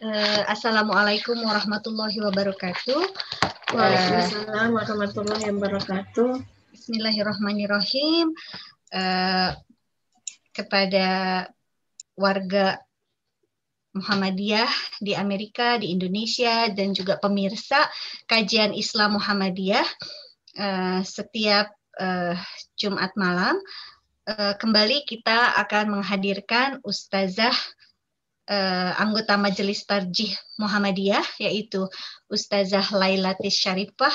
Eh, assalamualaikum warahmatullahi wabarakatuh. Waalaikumsalam warahmatullahi wabarakatuh. Bismillahirrahmanirrahim. Uh, kepada warga Muhammadiyah di Amerika, di Indonesia, dan juga pemirsa kajian Islam Muhammadiyah uh, setiap uh, Jumat malam. Kembali kita akan menghadirkan Ustazah uh, anggota Majelis Tarjih Muhammadiyah yaitu Ustazah Lailatis Syarifah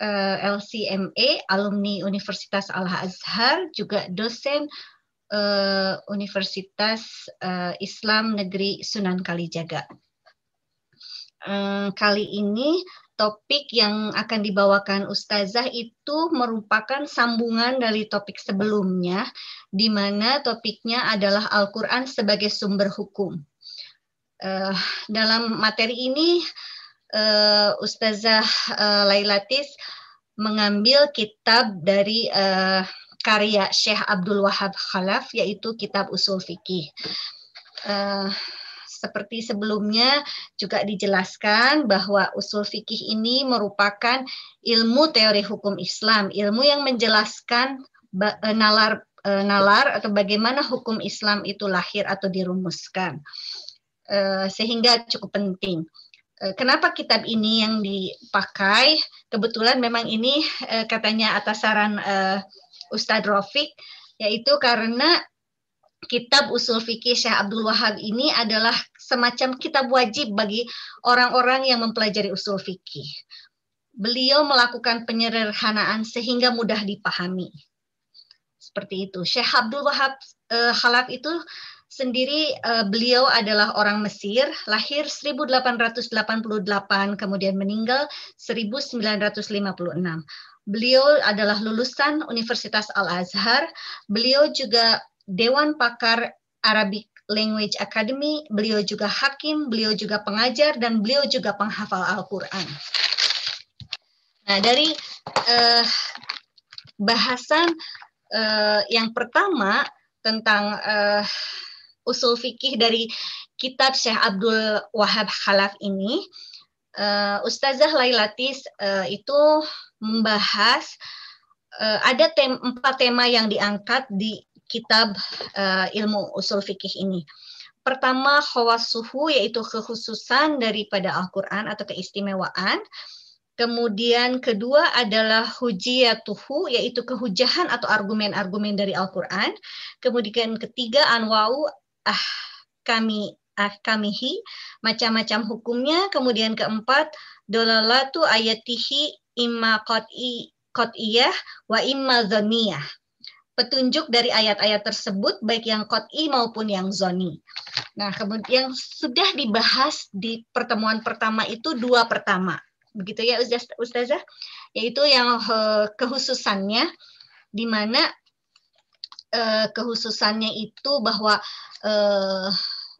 uh, eh, LCMA alumni Universitas Al Azhar juga dosen uh, Universitas uh, Islam Negeri Sunan Kalijaga. Um, kali ini topik yang akan dibawakan ustazah itu merupakan sambungan dari topik sebelumnya, di mana topiknya adalah Al-Quran sebagai sumber hukum. Uh, dalam materi ini, uh, ustazah uh, Lailatis mengambil kitab dari uh, karya Syekh Abdul Wahab Khalaf, yaitu kitab usul fikih. Uh, seperti sebelumnya juga dijelaskan bahwa usul fikih ini merupakan ilmu teori hukum Islam, ilmu yang menjelaskan e, nalar e, nalar atau bagaimana hukum Islam itu lahir atau dirumuskan. E, sehingga cukup penting kenapa kitab ini yang dipakai? Kebetulan memang ini katanya atas saran Ustadz Rofik, yaitu karena kitab usul fikih Syekh Abdul Wahab ini adalah semacam kitab wajib bagi orang-orang yang mempelajari usul fikih. Beliau melakukan penyederhanaan sehingga mudah dipahami. Seperti itu. Syekh Abdul Wahab uh, eh, Halaf itu sendiri uh, beliau adalah orang Mesir, lahir 1888 kemudian meninggal 1956. Beliau adalah lulusan Universitas Al Azhar. Beliau juga Dewan Pakar Arabik Language Academy, beliau juga hakim, beliau juga pengajar, dan beliau juga penghafal Al-Quran. Nah, dari eh, bahasan eh, yang pertama tentang eh, usul fikih dari kitab Syekh Abdul Wahab Khalaf ini, eh, Ustazah Lailatis eh, itu membahas uh, ada tem empat tema yang diangkat di kitab uh, ilmu usul fikih ini. Pertama, khawasuhu yaitu kekhususan daripada Al-Quran atau keistimewaan. Kemudian kedua adalah hujiyatuhu yaitu kehujahan atau argumen-argumen dari Al-Qur'an. Kemudian ketiga anwau ah kami ah kamihi macam-macam hukumnya. Kemudian keempat dolalatu ayatihi imma qat'i qat'iyah wa imma zaniyah petunjuk dari ayat-ayat tersebut baik yang kot'i maupun yang zoni. Nah, kemudian sudah dibahas di pertemuan pertama itu dua pertama. Begitu ya Ustazah? Yaitu yang eh, kehususannya di mana eh, kehususannya itu bahwa eh,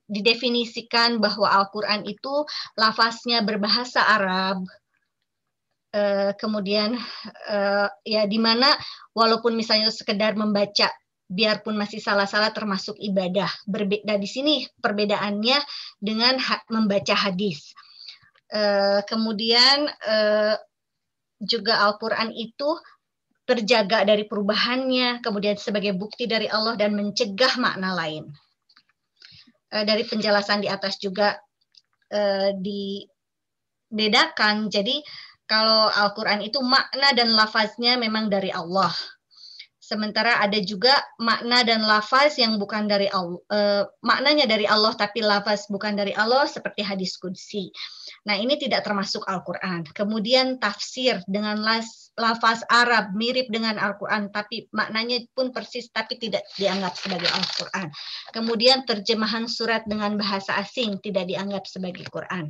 didefinisikan bahwa Al-Qur'an itu lafaznya berbahasa Arab, Eh, kemudian uh, ya di mana walaupun misalnya sekedar membaca biarpun masih salah-salah termasuk ibadah. Berbeda di sini perbedaannya dengan ha membaca hadis. uh, kemudian uh, juga Al-Quran itu terjaga dari perubahannya, kemudian sebagai bukti dari Allah dan mencegah makna lain. uh, dari penjelasan di atas juga uh, dibedakan, jadi kalau Al-Quran itu makna dan lafaznya memang dari Allah. Sementara ada juga makna dan lafaz yang bukan dari Allah, eh, e, maknanya dari Allah tapi lafaz bukan dari Allah seperti hadis kudsi. Nah ini tidak termasuk Al-Quran. Kemudian tafsir dengan las, lafaz Arab mirip dengan Al-Quran tapi maknanya pun persis tapi tidak dianggap sebagai Al-Quran. Kemudian terjemahan surat dengan bahasa asing tidak dianggap sebagai Quran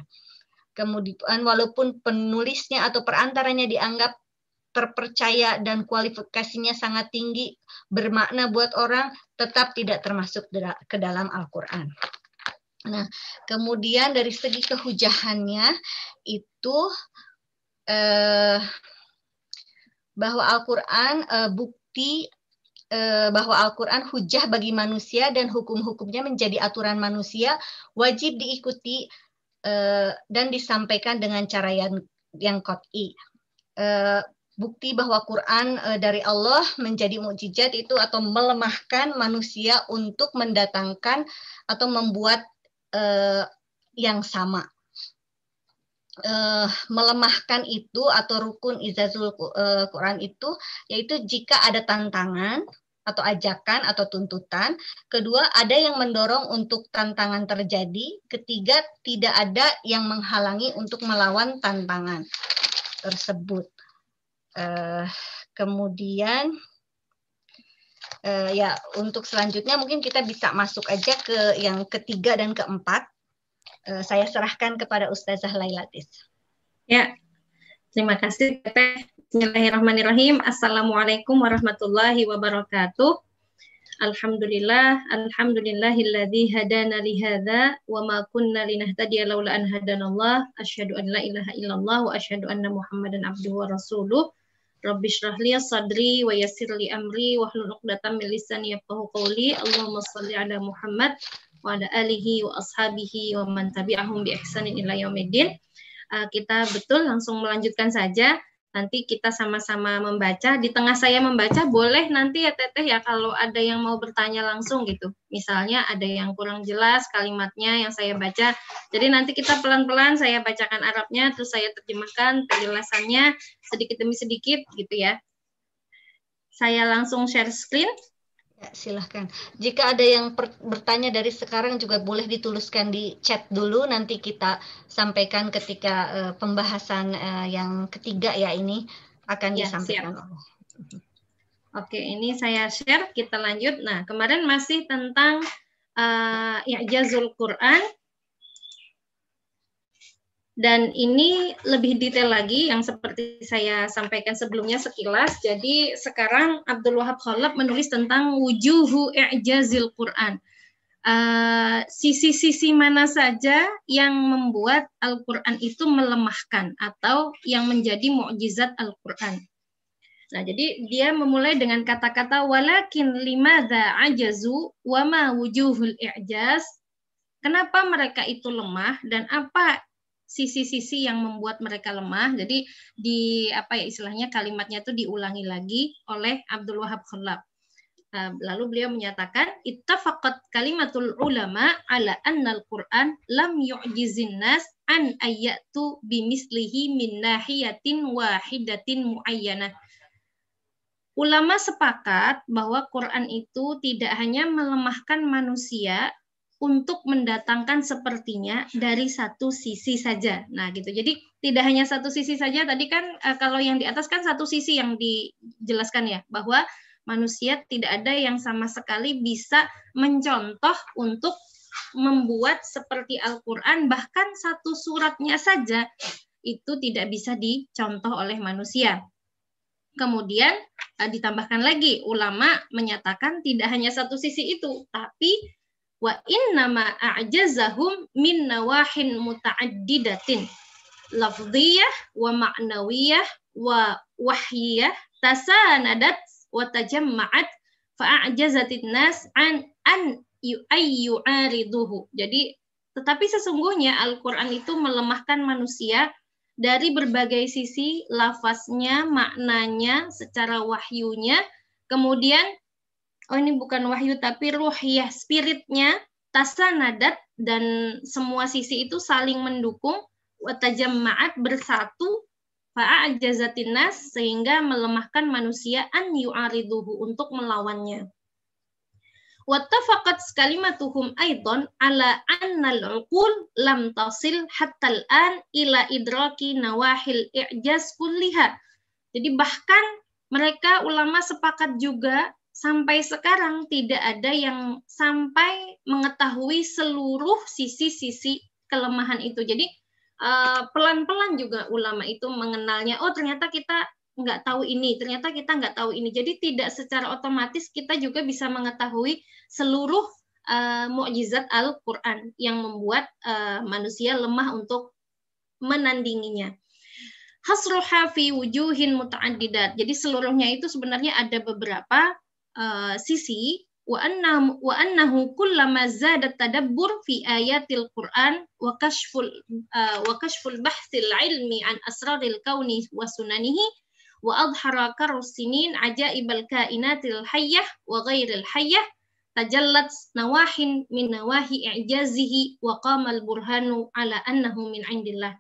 kemudian walaupun penulisnya atau perantaranya dianggap terpercaya dan kualifikasinya sangat tinggi bermakna buat orang tetap tidak termasuk ke dalam Al-Qur'an. Nah, kemudian dari segi kehujahannya itu eh, bahwa Al-Qur'an eh, bukti eh, bahwa Al-Qur'an hujah bagi manusia dan hukum-hukumnya menjadi aturan manusia wajib diikuti Eh, dan disampaikan dengan cara yang yang kot'i. Eh, bukti bahwa Quran eh, dari Allah menjadi mukjizat itu atau melemahkan manusia untuk mendatangkan atau membuat yang sama. melemahkan itu atau rukun izazul Quran itu yaitu jika ada tantangan atau ajakan atau tuntutan. Kedua, ada yang mendorong untuk tantangan terjadi. Ketiga, tidak ada yang menghalangi untuk melawan tantangan tersebut. Uh, kemudian uh, ya untuk selanjutnya mungkin kita bisa masuk aja ke yang ketiga dan keempat. Uh, saya serahkan kepada Ustazah Lailatis. Ya, terima kasih Teteh. Bismillahirrahmanirrahim. Assalamualaikum warahmatullahi wabarakatuh. Alhamdulillah, alhamdulillahilladzi hadana li hadza wa ma kunna linahtadiya laula an hadanallah. Asyhadu an la ilaha illallah wa asyhadu anna Muhammadan abduhu wa rasuluh. Rabbi shrah li sadri wa yassir li amri wa hlul 'uqdatam min lisani yafqahu qawli. Allahumma shalli ala Muhammad wa ala alihi wa ashabihi wa man tabi'ahum bi ihsanin ila yaumiddin. Uh, kita betul langsung melanjutkan saja nanti kita sama-sama membaca. Di tengah saya membaca, boleh nanti ya Teteh ya kalau ada yang mau bertanya langsung gitu. Misalnya ada yang kurang jelas kalimatnya yang saya baca. Jadi nanti kita pelan-pelan saya bacakan Arabnya, terus saya terjemahkan penjelasannya sedikit demi sedikit gitu ya. Saya langsung share screen silahkan. Jika ada yang bertanya dari sekarang juga boleh dituliskan di chat dulu. Nanti kita sampaikan ketika uh, pembahasan uh, yang ketiga ya ini akan ya, disampaikan. Siap. Oke, ini saya share. Kita lanjut. Nah, kemarin masih tentang uh, eh, ya jazul Quran dan ini lebih detail lagi yang seperti saya sampaikan sebelumnya sekilas. Jadi sekarang Abdul Wahab Khalaf menulis tentang wujuhu i'jazil Quran. Eh, sisi-sisi uh, mana saja yang membuat Al-Quran itu melemahkan atau yang menjadi mukjizat Al-Quran. Nah, jadi dia memulai dengan kata-kata walakin lima ajazu wama wujuhul i'jaz. Kenapa mereka itu lemah dan apa sisi-sisi yang membuat mereka lemah. Jadi di apa ya istilahnya kalimatnya itu diulangi lagi oleh Abdul Wahab Khalab. Nah, lalu beliau menyatakan ittafaqat kalimatul ulama ala al Qur'an lam yu'jizin nas an ayatu bimislihi min nahiyatin wahidatin muayyanah. Ulama sepakat bahwa Quran itu tidak hanya melemahkan manusia untuk mendatangkan sepertinya dari satu sisi saja. Nah, gitu. Jadi tidak hanya satu sisi saja. Tadi kan eh, kalau yang di atas kan satu sisi yang dijelaskan ya bahwa manusia tidak ada yang sama sekali bisa mencontoh untuk membuat seperti Al-Qur'an bahkan satu suratnya saja itu tidak bisa dicontoh oleh manusia. Kemudian eh, ditambahkan lagi ulama menyatakan tidak hanya satu sisi itu, tapi wa innama a'jazahum min nawahin muta'addidatin lafdhiyah wa ma'nawiyah wa wahyiyah tasanadat wa tajamma'at fa'ajazatin nas an an yu'ayyu'ariduhu. Jadi tetapi sesungguhnya Al-Qur'an itu melemahkan manusia dari berbagai sisi lafaznya, maknanya, secara wahyunya, kemudian oh ini bukan wahyu tapi ruh ya spiritnya tasa nadat dan semua sisi itu saling mendukung watajammaat bersatu fa'ajazatinas sehingga melemahkan manusia an yu'ariduhu untuk melawannya. Wattafaqat kalimatuhum aidon ala annal uqul lam tasil hatta al-an ila idraki nawahil i'jaz kulliha. Jadi bahkan mereka ulama sepakat juga sampai sekarang tidak ada yang sampai mengetahui seluruh sisi-sisi kelemahan itu. Jadi eh, pelan-pelan juga ulama itu mengenalnya. Oh ternyata kita nggak tahu ini, ternyata kita nggak tahu ini. Jadi tidak secara otomatis kita juga bisa mengetahui seluruh uh, mukjizat Al-Quran yang membuat uh, manusia lemah untuk menandinginya. Hasruha fi wujuhin muta'adidat. Jadi seluruhnya itu sebenarnya ada beberapa Eh, sisi wa annahu wa annahu kullama zada tadabbur fi ayatil Qur'an wa kashful uh, wa kashful bahthil ilmi an asraril kauni wa sunanihi wa adhara karus sinin ajaibal kainatil hayyah wa ghairil hayyah tajallat nawahin min nawahi i'jazihi wa qamal burhanu ala annahu min indillah.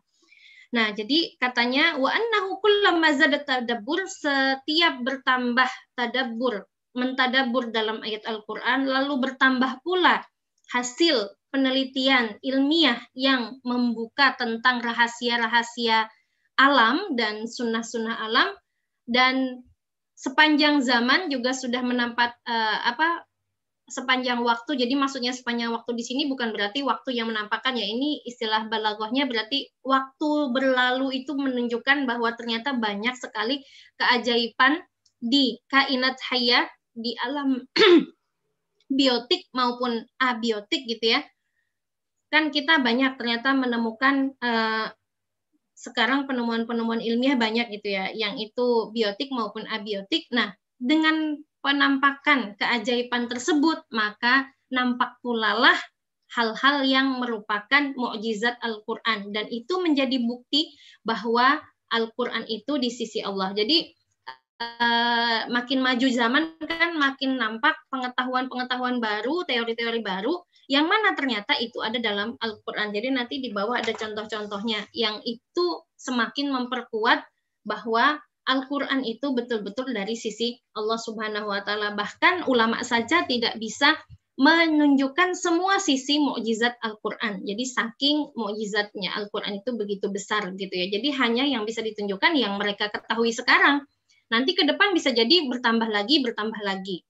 Nah, jadi katanya wa annahu kullama zada tadabbur setiap bertambah tadabbur mentadabur dalam ayat Al-Quran, lalu bertambah pula hasil penelitian ilmiah yang membuka tentang rahasia-rahasia alam dan sunnah-sunnah alam dan sepanjang zaman juga sudah menampak uh, eh, apa sepanjang waktu jadi maksudnya sepanjang waktu di sini bukan berarti waktu yang menampakkan ya ini istilah balagohnya berarti waktu berlalu itu menunjukkan bahwa ternyata banyak sekali keajaiban di kainat hayat di alam biotik maupun abiotik gitu ya. Kan kita banyak ternyata menemukan eh, sekarang penemuan-penemuan ilmiah banyak gitu ya, yang itu biotik maupun abiotik. Nah, dengan penampakan keajaiban tersebut, maka nampak pula lah hal-hal yang merupakan mukjizat Al-Qur'an dan itu menjadi bukti bahwa Al-Qur'an itu di sisi Allah. Jadi Eh, makin maju zaman kan makin nampak pengetahuan-pengetahuan baru, teori-teori baru yang mana ternyata itu ada dalam Al-Qur'an. Jadi nanti di bawah ada contoh-contohnya yang itu semakin memperkuat bahwa Al-Qur'an itu betul-betul dari sisi Allah Subhanahu wa taala. Bahkan ulama saja tidak bisa menunjukkan semua sisi mukjizat Al-Qur'an. Jadi saking mukjizatnya Al-Qur'an itu begitu besar gitu ya. Jadi hanya yang bisa ditunjukkan yang mereka ketahui sekarang Nanti ke depan bisa jadi bertambah lagi, bertambah lagi.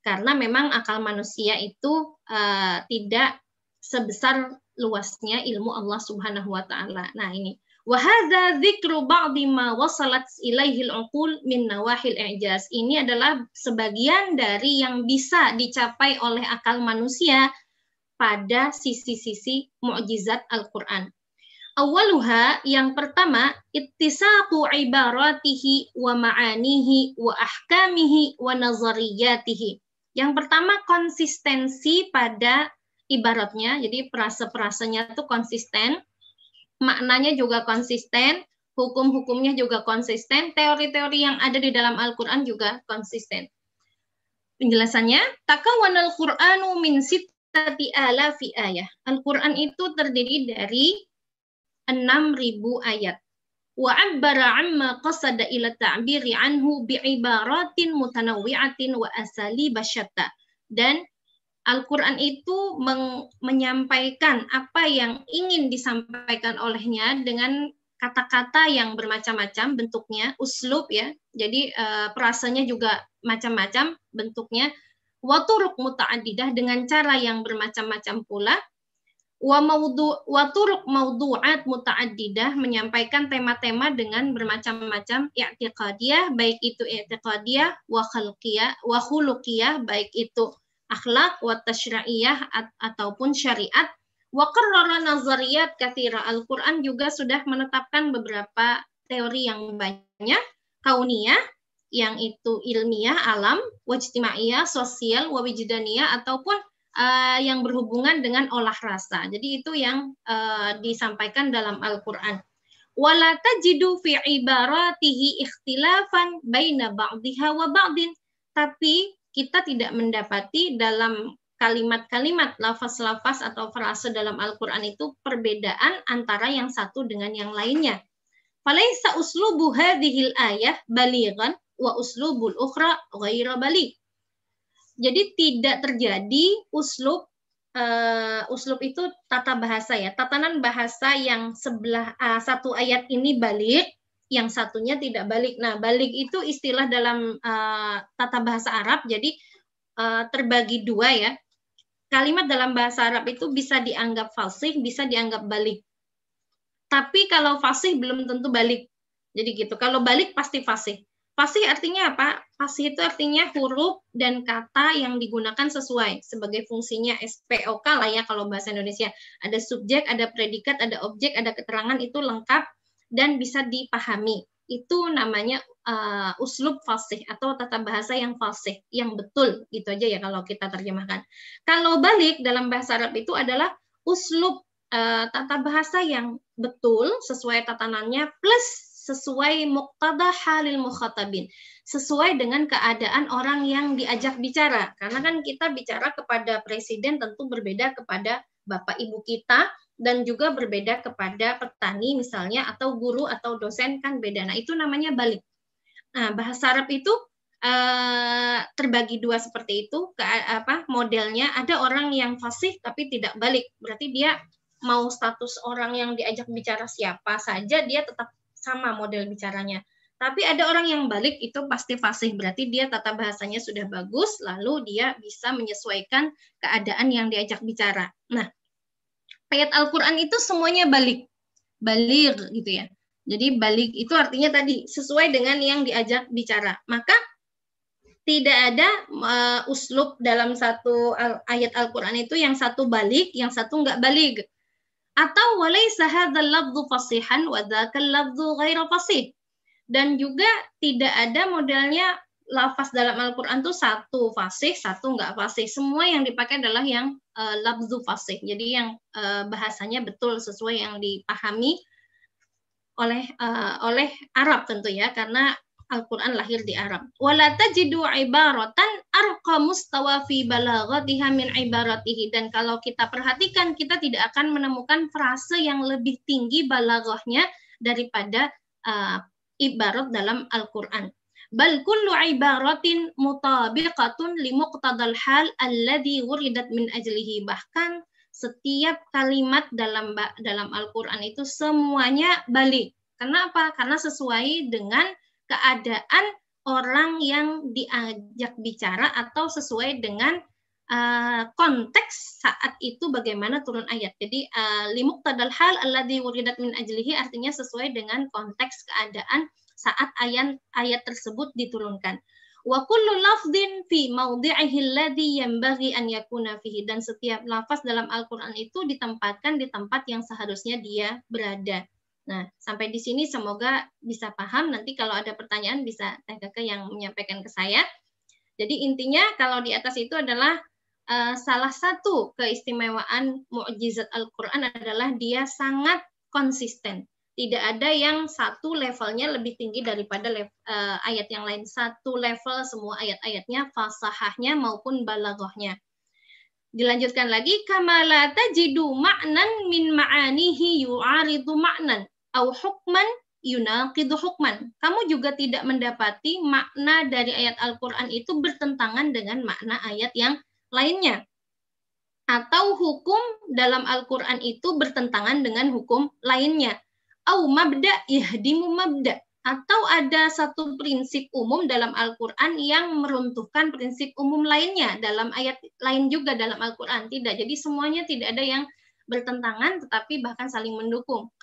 Karena memang akal manusia itu uh, tidak sebesar luasnya ilmu Allah Subhanahu wa taala. Nah, ini Wahada dzikru ba'di ma wasalat ilaihil uqul min nawahil i'jaz. Ini adalah sebagian dari yang bisa dicapai oleh akal manusia pada sisi-sisi mukjizat Al-Qur'an. Awaluha yang pertama ittisaqu ibaratihi wa ma'anihi wa ahkamihi wa nazariyatihi. Yang pertama konsistensi pada ibaratnya, jadi perasa-perasanya itu konsisten, maknanya juga konsisten, hukum-hukumnya juga konsisten, teori-teori yang ada di dalam Al-Qur'an juga konsisten. Penjelasannya, takawanal Qur'anu min sitati alafi ayah. Al-Qur'an itu terdiri dari 6.000 ayat. Wa'abbara amma qasada ila ta'biri anhu bi'ibaratin mutanawwi'atin wa asali basyata. Dan Al-Quran itu menyampaikan apa yang ingin disampaikan olehnya dengan kata-kata yang bermacam-macam bentuknya, uslub ya, jadi uh, perasanya juga macam-macam bentuknya, waturuk muta'adidah dengan cara yang bermacam-macam pula, wa maudu wa turuq maudu'at mutaaddidah menyampaikan tema-tema dengan bermacam-macam i'tiqadiyah baik itu i'tiqadiyah wa khalqiyah wa khuluqiyah baik itu akhlak wa tasyra'iyah at, ataupun syariat wa qarrara nazariyat katsira Al-Qur'an juga sudah menetapkan beberapa teori yang banyak kauniyah yang itu ilmiah alam wajtima'iyah sosial wijdaniyah ataupun uh, yang berhubungan dengan olah rasa. Jadi itu yang uh, disampaikan dalam Al-Qur'an. Wala tajidu fi ibaratihi ikhtilafan baina ba'diha wa ba'din. Tapi kita tidak mendapati dalam kalimat-kalimat, lafaz-lafaz atau frase dalam Al-Qur'an itu perbedaan antara yang satu dengan yang lainnya. Falaisa uslubu hadhil ayah baligan wa uslubul ukhra ghaira baligh jadi tidak terjadi uslub uh, uslub itu tata bahasa ya, tatanan bahasa yang sebelah uh, satu ayat ini balik, yang satunya tidak balik. Nah, balik itu istilah dalam uh, tata bahasa Arab, jadi uh, terbagi dua ya. Kalimat dalam bahasa Arab itu bisa dianggap fasih, bisa dianggap balik. Tapi kalau fasih belum tentu balik. Jadi gitu. Kalau balik pasti fasih. Fasih artinya apa? Fasih itu artinya huruf dan kata yang digunakan sesuai sebagai fungsinya SPOK lah ya kalau bahasa Indonesia. Ada subjek, ada predikat, ada objek, ada keterangan itu lengkap dan bisa dipahami. Itu namanya uh, uslub fasih atau tata bahasa yang fasih, yang betul gitu aja ya kalau kita terjemahkan. Kalau balik dalam bahasa Arab itu adalah uslub uh, tata bahasa yang betul sesuai tatanannya plus sesuai muqtada halil mukhatabin, sesuai dengan keadaan orang yang diajak bicara. Karena kan kita bicara kepada presiden tentu berbeda kepada Bapak Ibu kita dan juga berbeda kepada petani misalnya atau guru atau dosen kan beda. Nah, itu namanya balik. Nah, bahasa Arab itu eh, terbagi dua seperti itu ke apa modelnya ada orang yang fasih tapi tidak balik. Berarti dia mau status orang yang diajak bicara siapa saja dia tetap sama model bicaranya. Tapi ada orang yang balik itu pasti fasih, berarti dia tata bahasanya sudah bagus, lalu dia bisa menyesuaikan keadaan yang diajak bicara. Nah, ayat Al-Quran itu semuanya balik, balik gitu ya. Jadi balik itu artinya tadi sesuai dengan yang diajak bicara. Maka tidak ada uh, uslub dalam satu ayat Al-Quran itu yang satu balik, yang satu nggak balik atau walaisa hadzal lafdzu fasihan wa dzakal lafdzu ghairu fasih. Dan juga tidak ada modelnya lafaz dalam Al-Qur'an itu satu fasih, satu enggak fasih. Semua yang dipakai adalah yang uh, fasih. Jadi yang uh, bahasanya betul sesuai yang dipahami oleh uh, oleh Arab tentu ya karena Al-Quran lahir di Arab. Wala tajidu ibaratan arqa mustawa fi balagatiha min ibaratihi. Dan kalau kita perhatikan, kita tidak akan menemukan frase yang lebih tinggi balagahnya daripada uh, ibarat dalam Al-Quran. Bal kullu ibaratin mutabiqatun li muqtadal hal alladhi wuridat min ajlihi. Bahkan setiap kalimat dalam dalam Al-Qur'an itu semuanya balik. Kenapa? Karena sesuai dengan keadaan orang yang diajak bicara atau sesuai dengan uh, konteks saat itu bagaimana turun ayat. Jadi eh, limuk tadal hal Allah min ajlihi artinya sesuai dengan konteks keadaan saat ayat ayat tersebut diturunkan. Wa kullu lafdin fi mawdi'ihi alladhi yanbaghi an yakuna fihi dan setiap lafaz dalam Al-Qur'an itu ditempatkan di tempat yang seharusnya dia berada. Nah, sampai di sini semoga bisa paham. Nanti kalau ada pertanyaan bisa Teh Keke yang menyampaikan ke saya. Jadi intinya kalau di atas itu adalah uh, salah satu keistimewaan mukjizat Al-Qur'an adalah dia sangat konsisten. Tidak ada yang satu levelnya lebih tinggi daripada level, uh, ayat yang lain. Satu level semua ayat-ayatnya, falsahahnya maupun balaghahnya. Dilanjutkan lagi kamala tajidu ma'nan min ma'anihi yu'aridu ma'nan au hukman yunaqidu hukman. Kamu juga tidak mendapati makna dari ayat Al-Qur'an itu bertentangan dengan makna ayat yang lainnya. Atau hukum dalam Al-Qur'an itu bertentangan dengan hukum lainnya. Au mabda yahdimu mabda. Atau ada satu prinsip umum dalam Al-Qur'an yang meruntuhkan prinsip umum lainnya dalam ayat lain juga dalam Al-Qur'an. Tidak. Jadi semuanya tidak ada yang bertentangan tetapi bahkan saling mendukung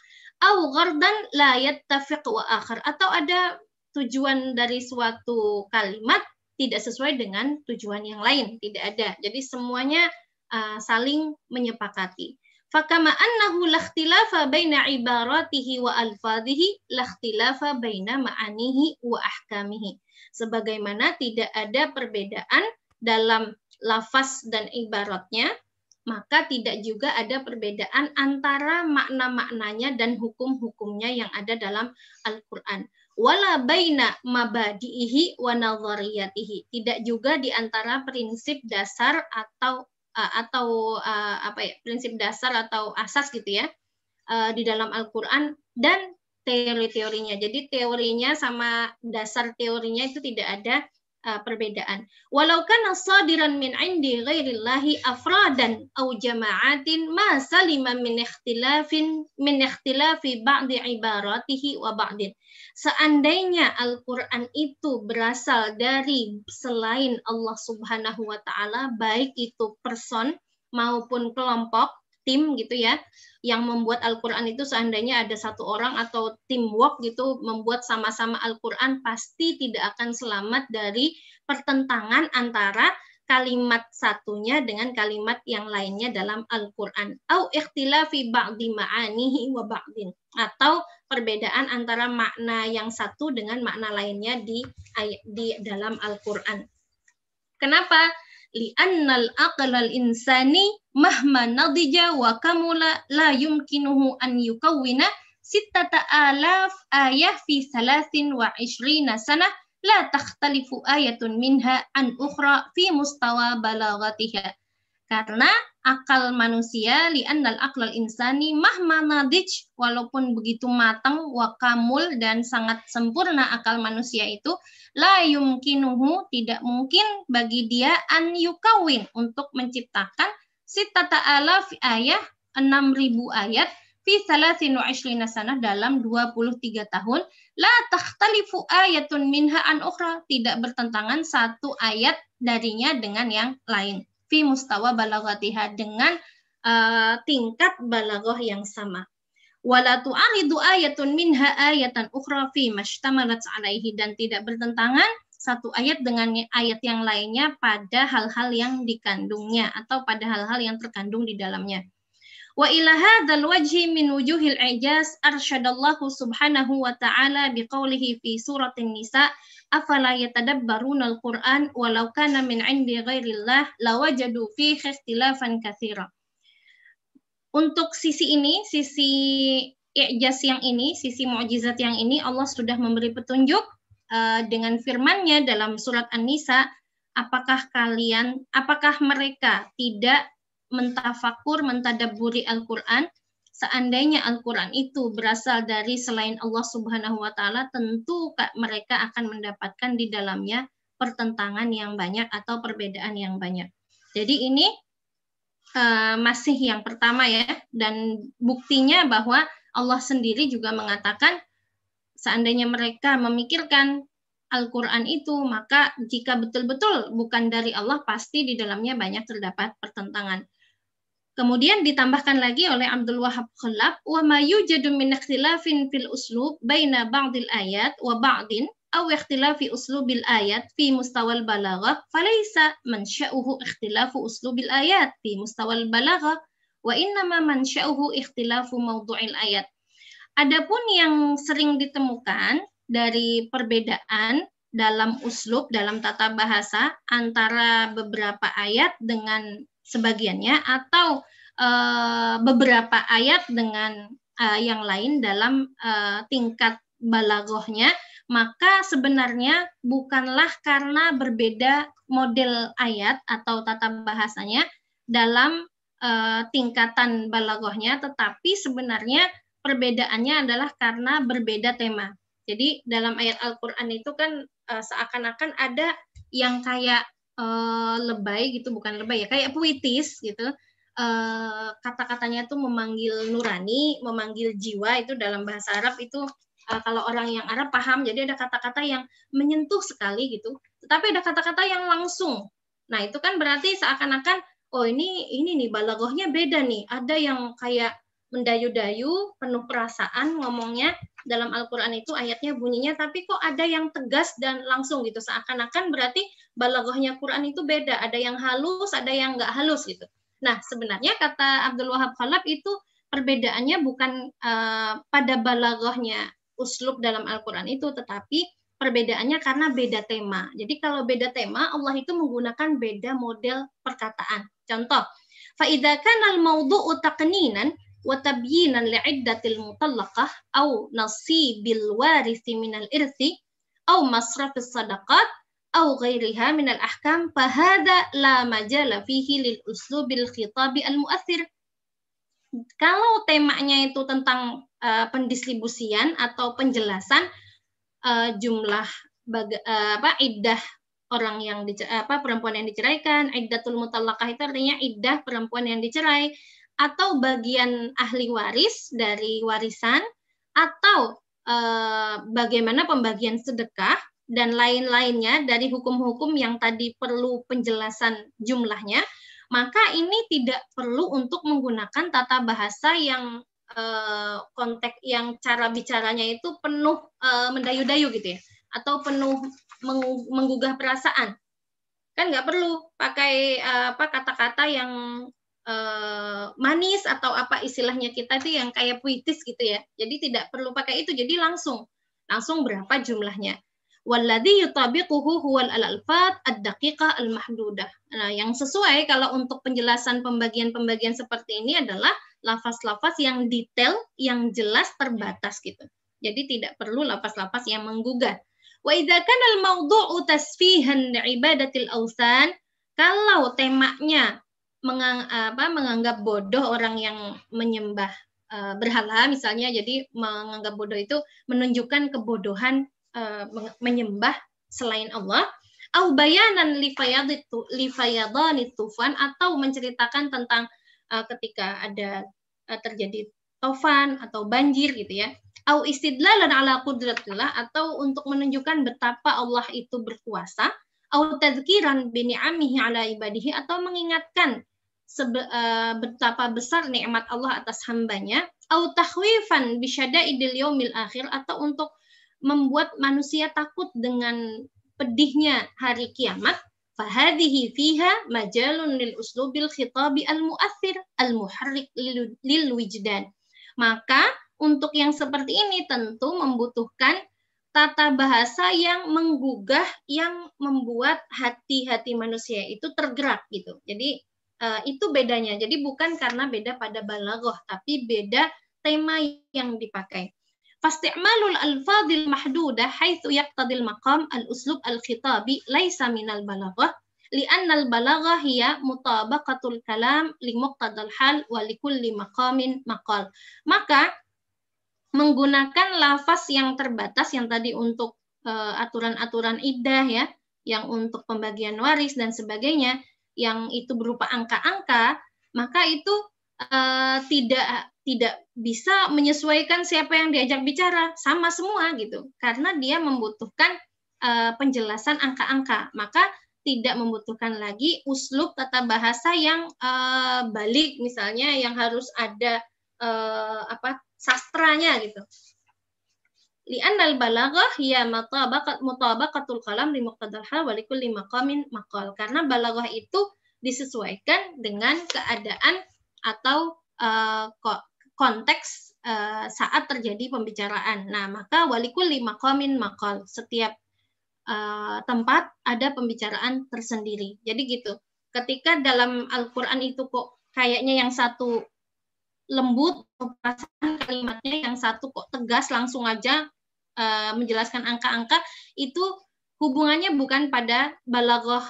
au ghardan la yattafiq wa akhar atau ada tujuan dari suatu kalimat tidak sesuai dengan tujuan yang lain, tidak ada. Jadi semuanya uh, saling menyepakati. Fakama annahu lakhtilafa baina ibaratihi wa alfadhihi lakhtilafa baina ma'anihi wa ahkamihi. Sebagaimana tidak ada perbedaan dalam lafaz dan ibaratnya, maka tidak juga ada perbedaan antara makna-maknanya dan hukum-hukumnya yang ada dalam Al-Qur'an. Wala baina mabadihi wa nadhariyatihi. Tidak juga di antara prinsip dasar atau eh, atau eh, apa ya, prinsip dasar atau asas gitu ya eh, di dalam Al-Qur'an dan teori-teorinya. Jadi teorinya sama dasar teorinya itu tidak ada uh, perbedaan. Walau kana sadiran min indi ghairillahi afradan au jama'atin ma salima min ikhtilafin min ikhtilafi ba'di ibaratihi wa ba'din. Seandainya Al-Qur'an itu berasal dari selain Allah Subhanahu wa taala, baik itu person maupun kelompok, tim gitu ya yang membuat Al-Quran itu seandainya ada satu orang atau tim teamwork gitu membuat sama-sama Al-Quran pasti tidak akan selamat dari pertentangan antara kalimat satunya dengan kalimat yang lainnya dalam Al-Quran. Au ikhtilafi ba'di ma'anihi wa ba'din. Atau perbedaan antara makna yang satu dengan makna lainnya di, di dalam Al-Quran. Kenapa? لأن العقل الإنساني مهما نضج وكمل لا يمكنه أن يكون ستة آلاف آية في ثلاث وعشرين سنة لا تختلف آية منها عن أخرى في مستوى بلاغتها Karena akal manusia lian dal akal insani mahma nadij walaupun begitu matang wakamul dan sangat sempurna akal manusia itu la yumkinuhu tidak mungkin bagi dia an yukawin untuk menciptakan sita ta'ala alaf ayah 6000 ayat fi salasin wa ishrina sanah dalam 23 tahun la takhtalifu ayatun minha an ukhra tidak bertentangan satu ayat darinya dengan yang lain fi mustawa balaghatiha dengan uh, tingkat balaghah yang sama. Wala tu'aridu ayatun minha ayatan ukhra fi mashtamalat alaihi dan tidak bertentangan satu ayat dengan ayat yang lainnya pada hal-hal yang dikandungnya atau pada hal-hal yang terkandung di dalamnya. Wa ila hadzal wajhi min wujuhil ijaz arsyadallahu subhanahu wa ta'ala biqaulihi fi suratin nisa afala yatadabbaruna al-Qur'an walau kana min 'indi ghairillah lawajadu fi ikhtilafan katsira. Untuk sisi ini, sisi ijaz yang ini, sisi mukjizat yang ini Allah sudah memberi petunjuk uh, dengan firman-Nya dalam surat An-Nisa apakah kalian apakah mereka tidak mentafakur, mentadaburi Al-Quran, seandainya Al-Quran itu berasal dari selain Allah Subhanahu wa Ta'ala, tentu mereka akan mendapatkan di dalamnya pertentangan yang banyak atau perbedaan yang banyak. Jadi ini eh, masih yang pertama ya, dan buktinya bahwa Allah sendiri juga mengatakan seandainya mereka memikirkan Al-Quran itu, maka jika betul-betul bukan dari Allah, pasti di dalamnya banyak terdapat pertentangan. Kemudian ditambahkan lagi oleh Abdul Wahab Khalaf wa ma yujadu min ikhtilafin fil uslub baina ba'dil ayat wa ba'din aw ikhtilafi uslubil ayat fi mustawal balaghah falaysa mansha'uhu ikhtilafu uslubil ayat fi mustawal balaghah wa innama mansha'uhu ikhtilafu mawdu'il ayat. Adapun yang sering ditemukan dari perbedaan dalam uslub dalam tata bahasa antara beberapa ayat dengan sebagiannya atau uh, beberapa ayat dengan uh, yang lain dalam uh, tingkat balagohnya, maka sebenarnya bukanlah karena berbeda model ayat atau tata bahasanya dalam uh, tingkatan balagohnya, tetapi sebenarnya perbedaannya adalah karena berbeda tema. Jadi dalam ayat Al-Quran itu kan uh, seakan-akan ada yang kayak uh, lebay gitu bukan lebay ya kayak puitis gitu uh, kata-katanya tuh memanggil nurani memanggil jiwa itu dalam bahasa Arab itu uh, kalau orang yang Arab paham jadi ada kata-kata yang menyentuh sekali gitu tetapi ada kata-kata yang langsung nah itu kan berarti seakan-akan oh ini ini nih balagohnya beda nih ada yang kayak mendayu-dayu, penuh perasaan ngomongnya. Dalam Al-Qur'an itu ayatnya bunyinya tapi kok ada yang tegas dan langsung gitu. Seakan-akan berarti balagohnya Quran itu beda, ada yang halus, ada yang nggak halus gitu. Nah, sebenarnya kata Abdul Wahab Khalaf itu perbedaannya bukan uh, pada balagohnya uslub dalam Al-Qur'an itu tetapi perbedaannya karena beda tema. Jadi kalau beda tema, Allah itu menggunakan beda model perkataan. Contoh, فَإِذَا كَانَ الْمَوْضُعُ تَقْنِينًا وتبيينا لعدة المطلقة أو نصيب الوارث من الإرث أو مصرف الصدقات أو غيرها من الأحكام فهذا لا مجال فيه للأسلوب الخطاب المؤثر kalau temanya itu tentang uh, pendistribusian atau penjelasan uh, jumlah baga, uh, eh, apa iddah orang yang di, apa perempuan yang diceraikan, iddatul mutallaqah itu artinya iddah perempuan yang dicerai, atau bagian ahli waris dari warisan atau e, bagaimana pembagian sedekah dan lain-lainnya dari hukum-hukum yang tadi perlu penjelasan jumlahnya, maka ini tidak perlu untuk menggunakan tata bahasa yang e, eh, konteks yang cara bicaranya itu penuh e, mendayu-dayu gitu ya, atau penuh menggugah perasaan. Kan nggak perlu pakai apa kata-kata yang Eh, manis atau apa istilahnya kita itu yang kayak puitis gitu ya. Jadi tidak perlu pakai itu. Jadi langsung langsung berapa jumlahnya. Walladhi yutabiquhu huwal al-alfat ad-daqiqah al-mahdudah. Nah, yang sesuai kalau untuk penjelasan pembagian-pembagian seperti ini adalah lafaz-lafaz yang detail, yang jelas, terbatas gitu. Jadi tidak perlu lafaz-lafaz yang menggugah. Wa idza kana al-mawdu'u tasfihan ibadatil awsan, kalau temanya mengang, apa, menganggap bodoh orang yang menyembah uh, berhala misalnya jadi menganggap bodoh itu menunjukkan kebodohan uh, menyembah selain Allah au bayanan lifayadani tufan atau menceritakan tentang uh, ketika ada uh, terjadi tofan atau banjir gitu ya au istidlalan ala qudratillah atau untuk menunjukkan betapa Allah itu berkuasa au bini bi ala ibadihi atau mengingatkan sebe, uh, betapa besar nikmat Allah atas hambanya au bisyada bi yaumil akhir atau untuk membuat manusia takut dengan pedihnya hari kiamat fahadhihi fiha majalun lil uslubil khitabi al muathir al muharrik lil wijdan maka untuk yang seperti ini tentu membutuhkan tata bahasa yang menggugah, yang membuat hati-hati manusia itu tergerak gitu. Jadi uh, itu bedanya. Jadi bukan karena beda pada balagoh, tapi beda tema yang dipakai. Fasti'malul alfadil mahduda haitsu yaqtadil maqam al-uslub al-khitabi laisa minal balaghah لأن البلاغة هي مطابقة الكلام لمقتضى الحال ولكل مقام مقال maka menggunakan lafaz yang terbatas yang tadi untuk eh, aturan-aturan idah ya, yang untuk pembagian waris dan sebagainya, yang itu berupa angka-angka, maka itu uh, tidak tidak bisa menyesuaikan siapa yang diajak bicara, sama semua gitu, karena dia membutuhkan uh, penjelasan angka-angka, maka tidak membutuhkan lagi uslub tata bahasa yang uh, balik misalnya yang harus ada uh, apa sastranya gitu. lianal al-balaghah ya mutabaqat mutabaqatul kalam li muqtadal hal wa likulli maqamin maqal. Karena balaghah itu disesuaikan dengan keadaan atau uh, konteks uh, saat terjadi pembicaraan. Nah, maka lima komin makol Setiap uh, tempat ada pembicaraan tersendiri. Jadi gitu. Ketika dalam Al-Qur'an itu kok kayaknya yang satu lembut perasaan kalimatnya yang satu kok tegas langsung aja uh, menjelaskan angka-angka itu hubungannya bukan pada balagoh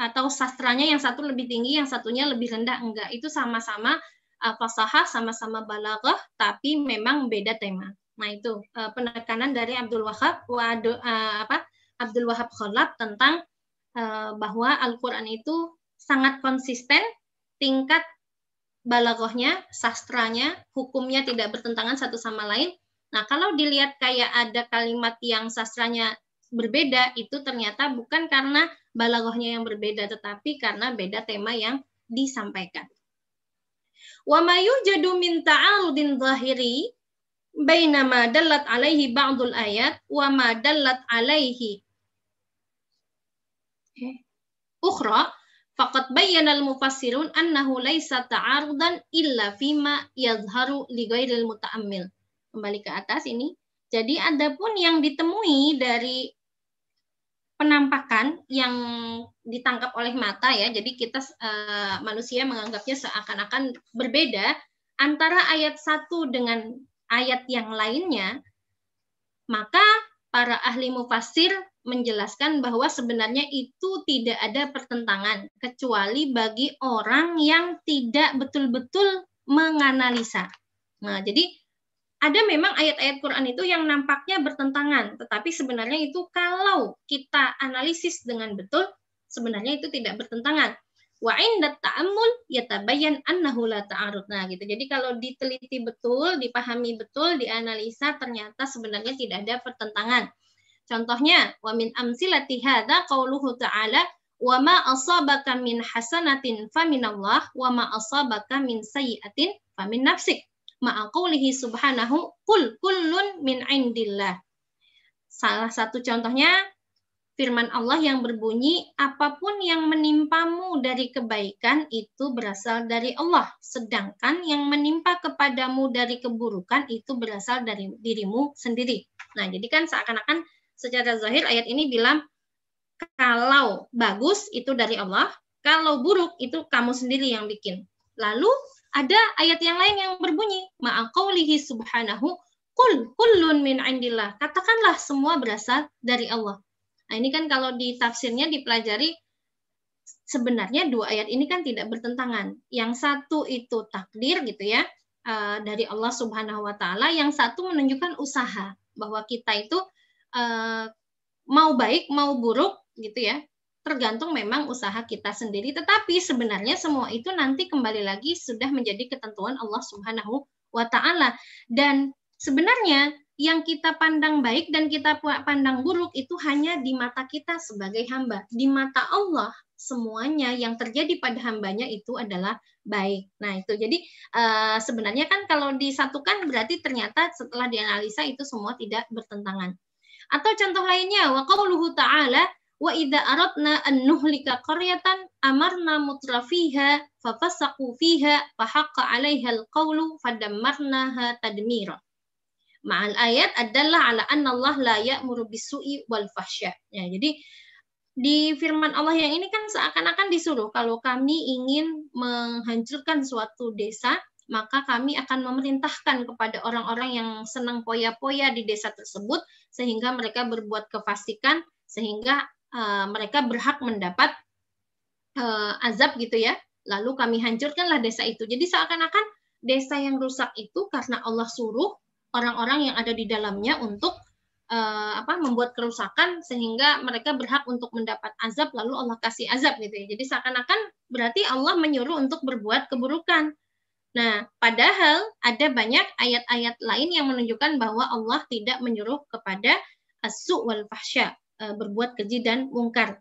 atau sastranya yang satu lebih tinggi yang satunya lebih rendah enggak itu sama-sama uh, fasaha sama-sama balagoh tapi memang beda tema nah itu uh, penekanan dari Abdul Wahab wadu, uh, apa Abdul Wahab Khalaf tentang uh, bahwa Al-Quran itu sangat konsisten tingkat balagohnya, sastranya, hukumnya tidak bertentangan satu sama lain. Nah, kalau dilihat kayak ada kalimat yang sastranya berbeda, itu ternyata bukan karena balagohnya yang berbeda, tetapi karena beda tema yang disampaikan. Wa jadu min ta'arudin zahiri bainama dallat alaihi ba'dul ayat wa ma dallat alaihi ukhra Fakat bayan al-mufassirun annahu laisa ta'arudan illa fima yadharu ligairil muta'amil. Kembali ke atas ini. Jadi adapun yang ditemui dari penampakan yang ditangkap oleh mata ya. Jadi kita uh, manusia menganggapnya seakan-akan berbeda antara ayat satu dengan ayat yang lainnya, maka para ahli mufassir menjelaskan bahwa sebenarnya itu tidak ada pertentangan kecuali bagi orang yang tidak betul-betul menganalisa. Nah, jadi ada memang ayat-ayat Quran itu yang nampaknya bertentangan, tetapi sebenarnya itu kalau kita analisis dengan betul, sebenarnya itu tidak bertentangan. Wa inda ta'ammul yatabayan annahu la ta'arud. Nah, gitu. Jadi kalau diteliti betul, dipahami betul, dianalisa ternyata sebenarnya tidak ada pertentangan. Contohnya, wa min amsilati hadza qauluhu ta'ala wa ma asabaka min hasanatin faminallah wa ma asabaka min sayyi'atin famin nafsik. Ma'a qaulihi subhanahu kul kullun min indillah. Salah satu contohnya firman Allah yang berbunyi, apapun yang menimpamu dari kebaikan itu berasal dari Allah, sedangkan yang menimpa kepadamu dari keburukan itu berasal dari dirimu sendiri. Nah, jadi kan seakan-akan secara zahir ayat ini bilang kalau bagus itu dari Allah, kalau buruk itu kamu sendiri yang bikin. Lalu ada ayat yang lain yang berbunyi ma'aqaulihi subhanahu kul kullun min indillah. Katakanlah semua berasal dari Allah. Nah, ini kan kalau di tafsirnya dipelajari sebenarnya dua ayat ini kan tidak bertentangan. Yang satu itu takdir gitu ya eh, dari Allah Subhanahu wa taala, yang satu menunjukkan usaha bahwa kita itu Eh, mau baik mau buruk gitu ya tergantung memang usaha kita sendiri tetapi sebenarnya semua itu nanti kembali lagi sudah menjadi ketentuan Allah Subhanahu wa taala dan sebenarnya yang kita pandang baik dan kita pandang buruk itu hanya di mata kita sebagai hamba. Di mata Allah semuanya yang terjadi pada hambanya itu adalah baik. Nah itu jadi e, sebenarnya kan kalau disatukan berarti ternyata setelah dianalisa itu semua tidak bertentangan. Atau contoh lainnya, wa qawluhu ta'ala, wa idza aradna an nuhlika qaryatan amarna mutrafiha fasaqu fiha haqqa 'alaiha alqawlu fadammarnaha tadmira. Ma'al ayat adalah ala anna Allah la ya'muru bisu'i wal fahsya. Ya, jadi di firman Allah yang ini kan seakan-akan disuruh kalau kami ingin menghancurkan suatu desa maka kami akan memerintahkan kepada orang-orang yang senang poya-poya di desa tersebut sehingga mereka berbuat kefasikan sehingga uh, mereka berhak mendapat uh, azab gitu ya. Lalu kami hancurkanlah desa itu. Jadi seakan-akan desa yang rusak itu karena Allah suruh orang-orang yang ada di dalamnya untuk uh, apa membuat kerusakan sehingga mereka berhak untuk mendapat azab lalu Allah kasih azab gitu ya. Jadi seakan-akan berarti Allah menyuruh untuk berbuat keburukan Nah, padahal ada banyak ayat-ayat lain yang menunjukkan bahwa Allah tidak menyuruh kepada asu wal fahsya, e, berbuat keji dan mungkar.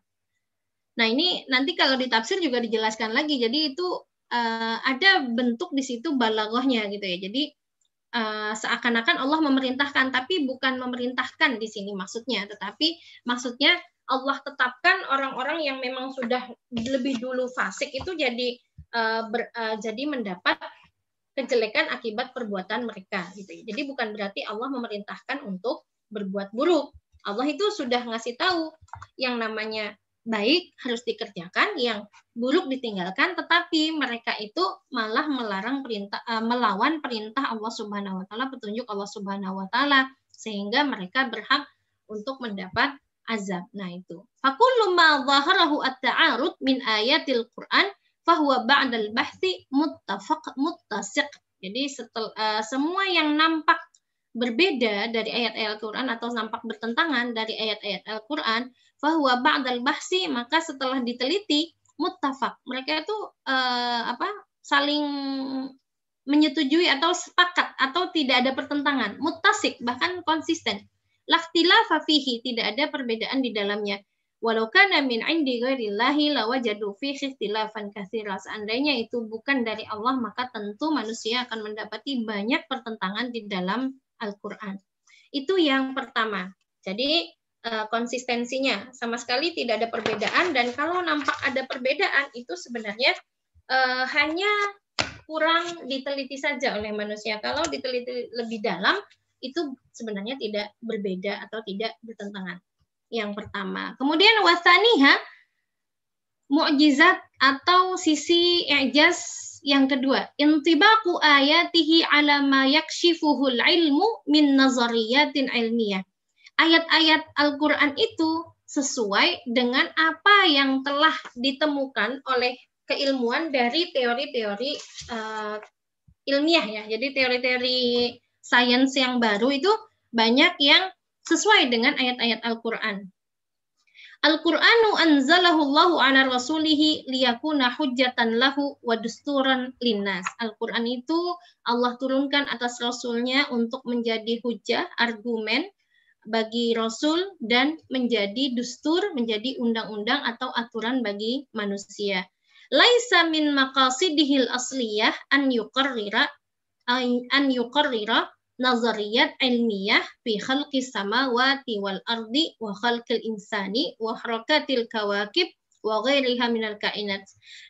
Nah, ini nanti kalau ditafsir juga dijelaskan lagi. Jadi itu uh, ada bentuk di situ balaghahnya gitu ya. Jadi uh, seakan-akan Allah memerintahkan tapi bukan memerintahkan di sini maksudnya, tetapi maksudnya Allah tetapkan orang-orang yang memang sudah lebih dulu fasik itu jadi uh, ber, uh, jadi mendapat kejelekan akibat perbuatan mereka gitu. Ya. Jadi bukan berarti Allah memerintahkan untuk berbuat buruk. Allah itu sudah ngasih tahu yang namanya baik harus dikerjakan, yang buruk ditinggalkan, tetapi mereka itu malah melarang perintah eh, melawan perintah Allah Subhanahu wa taala, petunjuk Allah Subhanahu wa taala sehingga mereka berhak untuk mendapat azab. Nah, itu. Fakullu ma at min ayatil Qur'an fahuwa ba'dal bahthi muttafaq muttasiq. Jadi setel, uh, semua yang nampak berbeda dari ayat-ayat Al-Qur'an atau nampak bertentangan dari ayat-ayat Al-Qur'an, fahuwa ba'dal bahsi maka setelah diteliti muttafaq. Mereka itu uh, eh, apa? saling menyetujui atau sepakat atau tidak ada pertentangan, Muttasik bahkan konsisten. Laktila fafihi tidak ada perbedaan di dalamnya walau kana min indi ghairillahi lawajadu fi ikhtilafan katsira. Seandainya itu bukan dari Allah, maka tentu manusia akan mendapati banyak pertentangan di dalam Al-Qur'an. Itu yang pertama. Jadi eh, konsistensinya sama sekali tidak ada perbedaan dan kalau nampak ada perbedaan itu sebenarnya eh, hanya kurang diteliti saja oleh manusia. Kalau diteliti lebih dalam itu sebenarnya tidak berbeda atau tidak bertentangan yang pertama. Kemudian wasaniha mukjizat atau sisi i'jaz yang kedua, intibaku ayatihi ala ma yakshifuhul ilmu min nazariyatin ilmiah. Ayat-ayat Al-Qur'an itu sesuai dengan apa yang telah ditemukan oleh keilmuan dari teori-teori uh, ilmiah ya. Jadi teori-teori sains yang baru itu banyak yang sesuai dengan ayat-ayat Al-Qur'an. Al-Qur'anu anzalahu Allahu ala rasulih liyakuna hujjatan lahu wa dusturan linnas. Al-Qur'an itu Allah turunkan atas rasulnya untuk menjadi hujah, argumen bagi rasul dan menjadi dustur, menjadi undang-undang atau aturan bagi manusia. Laisa min maqasidihil asliyah an yuqarrira an yuqarrira nazariyat ilmiah, fi khalqi samawati wal ardi wa khalqil insani wa harakatil kawakib wa ghairiha minal kainat.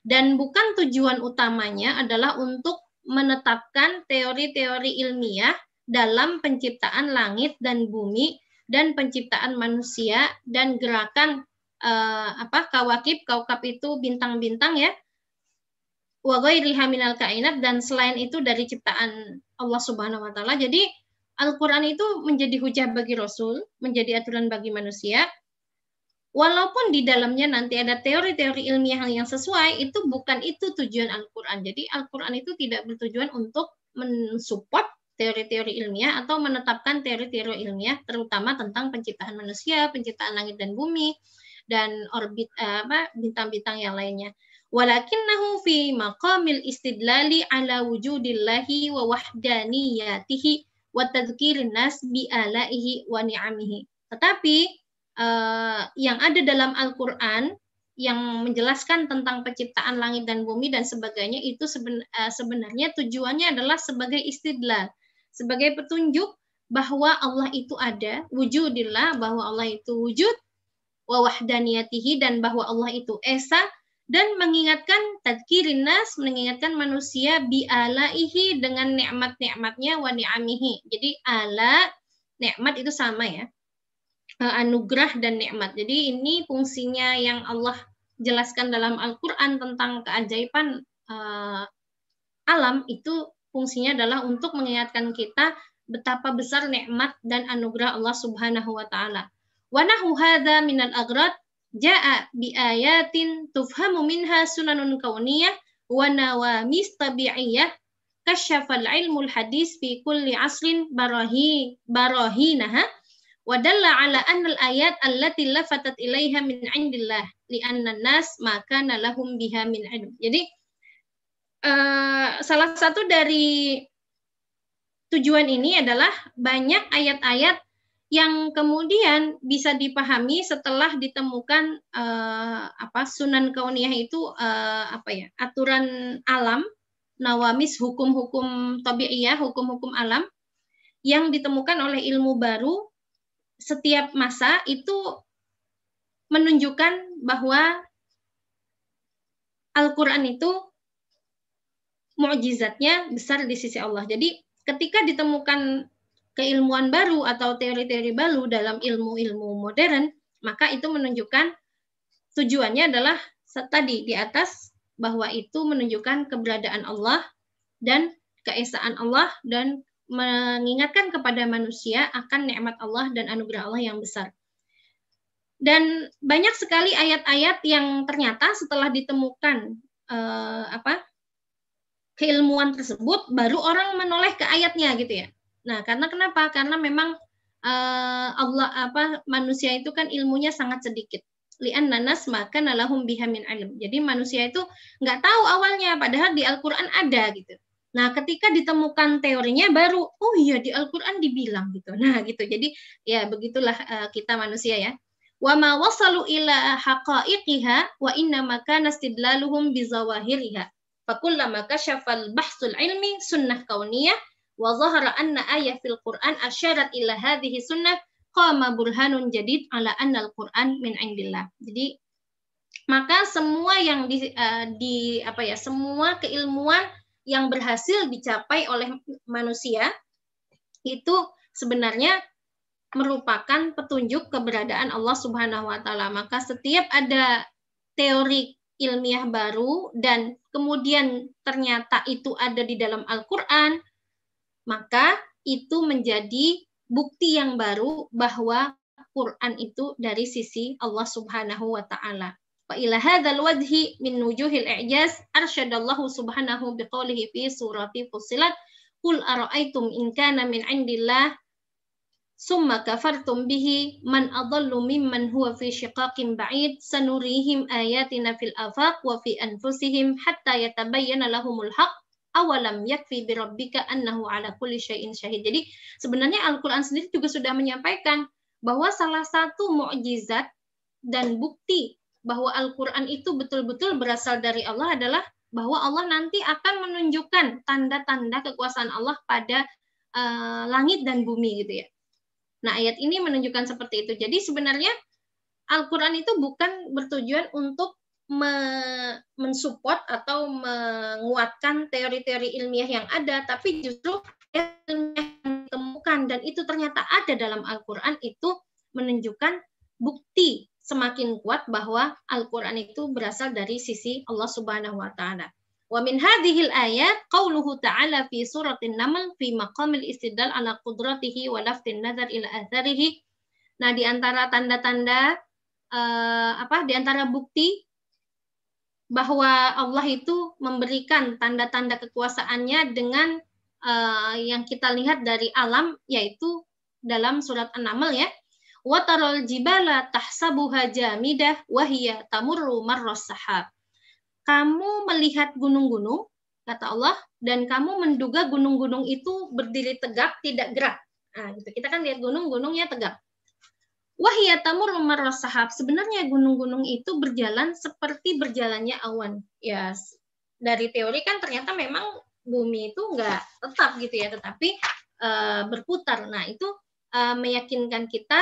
Dan bukan tujuan utamanya adalah untuk menetapkan teori-teori ilmiah dalam penciptaan langit dan bumi dan penciptaan manusia dan gerakan eh, apa kawakib kaukap itu bintang-bintang ya wa ghairiha kainat dan selain itu dari ciptaan Allah Subhanahu wa taala. Jadi Al-Qur'an itu menjadi hujah bagi Rasul, menjadi aturan bagi manusia. Walaupun di dalamnya nanti ada teori-teori ilmiah yang sesuai, itu bukan itu tujuan Al-Qur'an. Jadi Al-Qur'an itu tidak bertujuan untuk mensupport teori-teori ilmiah atau menetapkan teori-teori ilmiah terutama tentang penciptaan manusia, penciptaan langit dan bumi dan orbit eh, apa bintang-bintang yang lainnya walakinnahu fi maqamil istidlali ala wujudillahi wa wahdaniyatihi wa tadhkirin nas bi alaihi wa ni'amihi. Tetapi uh, yang ada dalam Al-Qur'an yang menjelaskan tentang penciptaan langit dan bumi dan sebagainya itu seben, uh, sebenarnya tujuannya adalah sebagai istidlal, sebagai petunjuk bahwa Allah itu ada, wujudillah bahwa Allah itu wujud, wa wahdaniyatihi dan bahwa Allah itu esa dan mengingatkan tadkirin nas mengingatkan manusia bi alaihi dengan nikmat-nikmatnya wa ni'amihi. Jadi ala nikmat itu sama ya. Eh, anugerah dan nikmat. Jadi ini fungsinya yang Allah jelaskan dalam Al-Qur'an tentang keajaiban uh, alam itu fungsinya adalah untuk mengingatkan kita betapa besar nikmat dan anugerah Allah Subhanahu wa taala. Wa nahu hadza minal ja'a bi ayatin tufhamu minha sunanun kauniyah wa nawamis tabi'iyah kasyafal ilmu hadis fi kulli aslin barahi barahinaha wa dalla ala anna al ayat allati lafatat ilaiha min indillah li anna nas maka lahum biha min ilm. Jadi uh, salah satu dari tujuan ini adalah banyak ayat-ayat yang kemudian bisa dipahami setelah ditemukan uh, apa sunan kauniyah itu uh, apa ya aturan alam nawamis hukum-hukum tabiiyah hukum-hukum alam yang ditemukan oleh ilmu baru setiap masa itu menunjukkan bahwa Al-Quran itu mukjizatnya besar di sisi Allah. Jadi ketika ditemukan keilmuan baru atau teori-teori baru dalam ilmu-ilmu modern, maka itu menunjukkan tujuannya adalah tadi di atas bahwa itu menunjukkan keberadaan Allah dan keesaan Allah dan mengingatkan kepada manusia akan nikmat Allah dan anugerah Allah yang besar. Dan banyak sekali ayat-ayat yang ternyata setelah ditemukan eh, apa keilmuan tersebut baru orang menoleh ke ayatnya gitu ya. Nah, karena kenapa? Karena memang uh, Allah apa manusia itu kan ilmunya sangat sedikit. Lian nanas maka nalahum bihamin alim. Jadi manusia itu nggak tahu awalnya, padahal di Al-Quran ada gitu. Nah, ketika ditemukan teorinya baru, oh iya di Al-Quran dibilang gitu. Nah, gitu. Jadi ya begitulah uh, kita manusia ya. Wa ma wasalu ila haqa'iqiha wa inna maka nastidlaluhum bizawahiriha. Fakullama kashafal bahsul ilmi sunnah kauniyah wa zahara anna ayah fil Qur'an asyarat ila hadhihi sunnah qama burhanun jadid ala anna al-Qur'an min indillah. Jadi maka semua yang di, uh, di apa ya semua keilmuan yang berhasil dicapai oleh manusia itu sebenarnya merupakan petunjuk keberadaan Allah Subhanahu wa taala. Maka setiap ada teori ilmiah baru dan kemudian ternyata itu ada di dalam Al-Qur'an, maka itu menjadi bukti yang baru bahwa Quran itu dari sisi Allah Subhanahu wa taala. Wa ila hadzal wajhi min wujuhil i'jaz arsyadallahu subhanahu biqoulihi fi surati Fussilat Qul ara'aytum in kana min indillah summa kafartum bihi man adallu mimman huwa fi shiqaqin ba'id sanurihim ayatina fil afaq wa fi anfusihim hatta yatabayyana lahumul haqq awalam yakfi birabbika annahu ala kulli syai'in syahid. Jadi sebenarnya Al-Qur'an sendiri juga sudah menyampaikan bahwa salah satu mukjizat dan bukti bahwa Al-Qur'an itu betul-betul berasal dari Allah adalah bahwa Allah nanti akan menunjukkan tanda-tanda kekuasaan Allah pada uh, langit dan bumi gitu ya. Nah, ayat ini menunjukkan seperti itu. Jadi sebenarnya Al-Qur'an itu bukan bertujuan untuk me mensupport atau menguatkan teori-teori ilmiah yang ada, tapi justru ilmiah yang ditemukan dan itu ternyata ada dalam Al-Quran itu menunjukkan bukti semakin kuat bahwa Al-Quran itu berasal dari sisi Allah Subhanahu wa Ta'ala. Wa min hadhil ayat qauluhu ta'ala fi suratin naml fi maqamil istidal ala qudratihi wa laftin nazar ila atharihi. Nah, di antara tanda-tanda uh, apa di antara bukti bahwa Allah itu memberikan tanda-tanda kekuasaannya dengan uh, yang kita lihat dari alam yaitu dalam surat An-Naml ya watarol jibala tahsabuha jamidah wahiya tamurru marrasahab. Kamu melihat gunung-gunung, kata Allah, dan kamu menduga gunung-gunung itu berdiri tegak, tidak gerak. Nah, gitu. Kita kan lihat gunung-gunungnya tegak. Wahia tamur memarros sahab. Sebenarnya gunung-gunung itu berjalan seperti berjalannya awan. Ya, dari teori kan ternyata memang bumi itu enggak tetap gitu ya, tetapi uh, berputar. Nah, itu uh, meyakinkan kita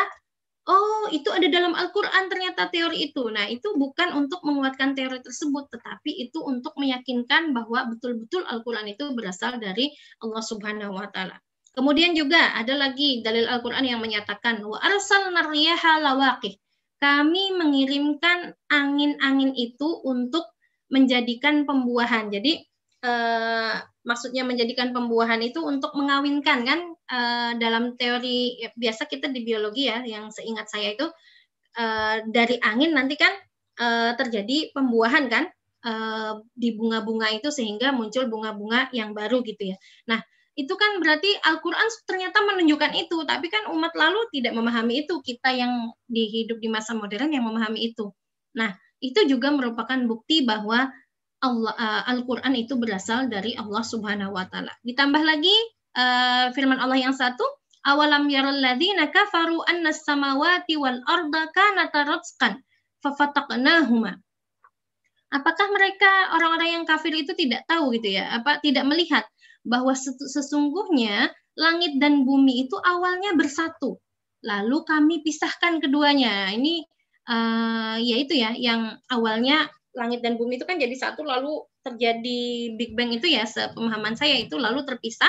oh, itu ada dalam Al-Qur'an ternyata teori itu. Nah, itu bukan untuk menguatkan teori tersebut, tetapi itu untuk meyakinkan bahwa betul-betul Al-Qur'an itu berasal dari Allah Subhanahu wa taala. Kemudian juga ada lagi dalil Al-Quran yang menyatakan wa arsalna Kami mengirimkan angin-angin itu untuk menjadikan pembuahan. Jadi eh, maksudnya menjadikan pembuahan itu untuk mengawinkan kan eh, dalam teori ya, biasa kita di biologi ya yang seingat saya itu eh, dari angin nanti kan eh, terjadi pembuahan kan eh, di bunga-bunga itu sehingga muncul bunga-bunga yang baru gitu ya. Nah, itu kan berarti Al-Quran ternyata menunjukkan itu, tapi kan umat lalu tidak memahami itu, kita yang dihidup di masa modern yang memahami itu. Nah, itu juga merupakan bukti bahwa Allah eh, Al-Qur'an itu berasal dari Allah Subhanahu wa taala. Ditambah lagi uh, firman Allah yang satu, awalam yaralladzina kafaru anna samawati wal arda kana fafataqnahuma. Apakah mereka orang-orang yang kafir itu tidak tahu gitu ya? Apa tidak melihat bahwa sesungguhnya langit dan bumi itu awalnya bersatu. Lalu kami pisahkan keduanya. Ini uh, ya itu ya yang awalnya langit dan bumi itu kan jadi satu lalu terjadi Big Bang itu ya sepemahaman saya itu lalu terpisah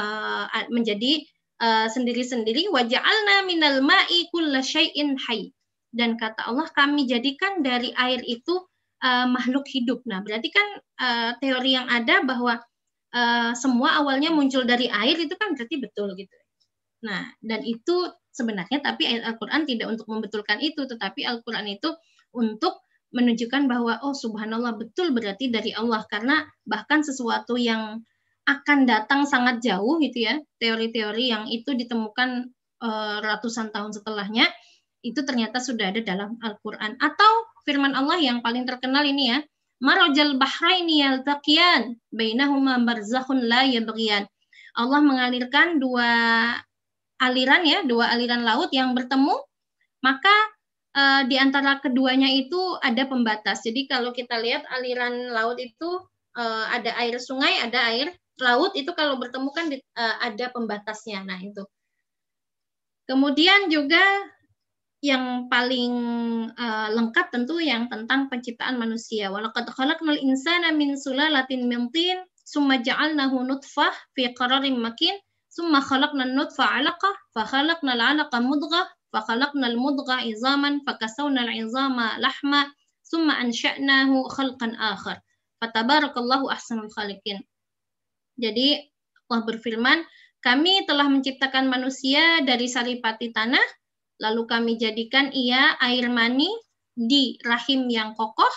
uh, menjadi eh, sendiri-sendiri uh, waja'alna minal ma'i kullasyai'in hayy dan kata Allah kami jadikan dari air itu uh, makhluk hidup. Nah, berarti kan uh, teori yang ada bahwa Eh, semua awalnya muncul dari air itu kan berarti betul gitu. Nah, dan itu sebenarnya tapi ayat Al-Qur'an tidak untuk membetulkan itu, tetapi Al-Qur'an itu untuk menunjukkan bahwa oh subhanallah betul berarti dari Allah karena bahkan sesuatu yang akan datang sangat jauh gitu ya, teori-teori yang itu ditemukan uh, ratusan tahun setelahnya itu ternyata sudah ada dalam Al-Qur'an atau firman Allah yang paling terkenal ini ya marajal bahraini yaltaqiyan bainahuma barzakhun la yabghiyan. Allah mengalirkan dua aliran ya, dua aliran laut yang bertemu, maka uh, di antara keduanya itu ada pembatas. Jadi kalau kita lihat aliran laut itu uh, ada air sungai, ada air laut itu kalau bertemu kan di, uh, eh, ada pembatasnya. Nah, itu. Kemudian juga yang paling uh, lengkap tentu yang tentang penciptaan manusia. Walaqad khalaqnal insana min sulalatin min tin, summa ja'alnahu nutfah fi qararin makin, summa khalaqnal nutfah 'alaqah, fa khalaqnal 'alaqah mudghah, fa khalaqnal mudghah 'izaman, fa kasawnal izama lahma, summa ansha'nahu khalqan akhar. Fatabarakallahu ahsanul khaliqin. Jadi Allah berfirman, kami telah menciptakan manusia dari saripati tanah, Lalu kami jadikan ia air mani di rahim yang kokoh.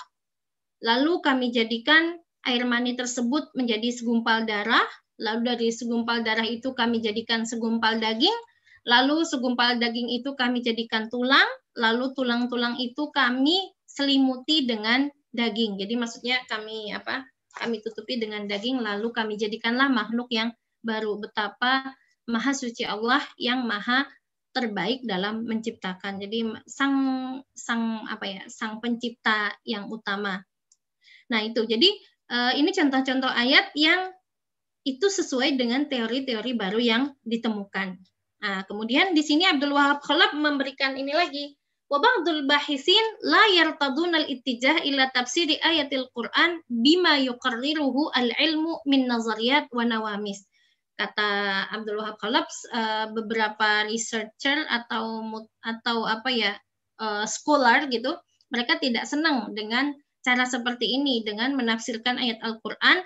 Lalu kami jadikan air mani tersebut menjadi segumpal darah. Lalu dari segumpal darah itu kami jadikan segumpal daging. Lalu segumpal daging itu kami jadikan tulang. Lalu tulang-tulang itu kami selimuti dengan daging. Jadi maksudnya kami apa? Kami tutupi dengan daging. Lalu kami jadikanlah makhluk yang baru. Betapa maha suci Allah yang maha terbaik dalam menciptakan. Jadi sang sang apa ya sang pencipta yang utama. Nah itu jadi eh, ini contoh-contoh ayat yang itu sesuai dengan teori-teori baru yang ditemukan. Nah, kemudian di sini Abdul Wahab Khalab memberikan ini lagi. Wabadul bahisin la yartadun al ittijah ila tafsiri ayatil Quran bima yuqarriruhu al ilmu min nazariyat wa nawamis kata Abdul Wahab Kalabs uh, eh, beberapa researcher atau atau apa ya uh, scholar gitu mereka tidak senang dengan cara seperti ini dengan menafsirkan ayat Al-Qur'an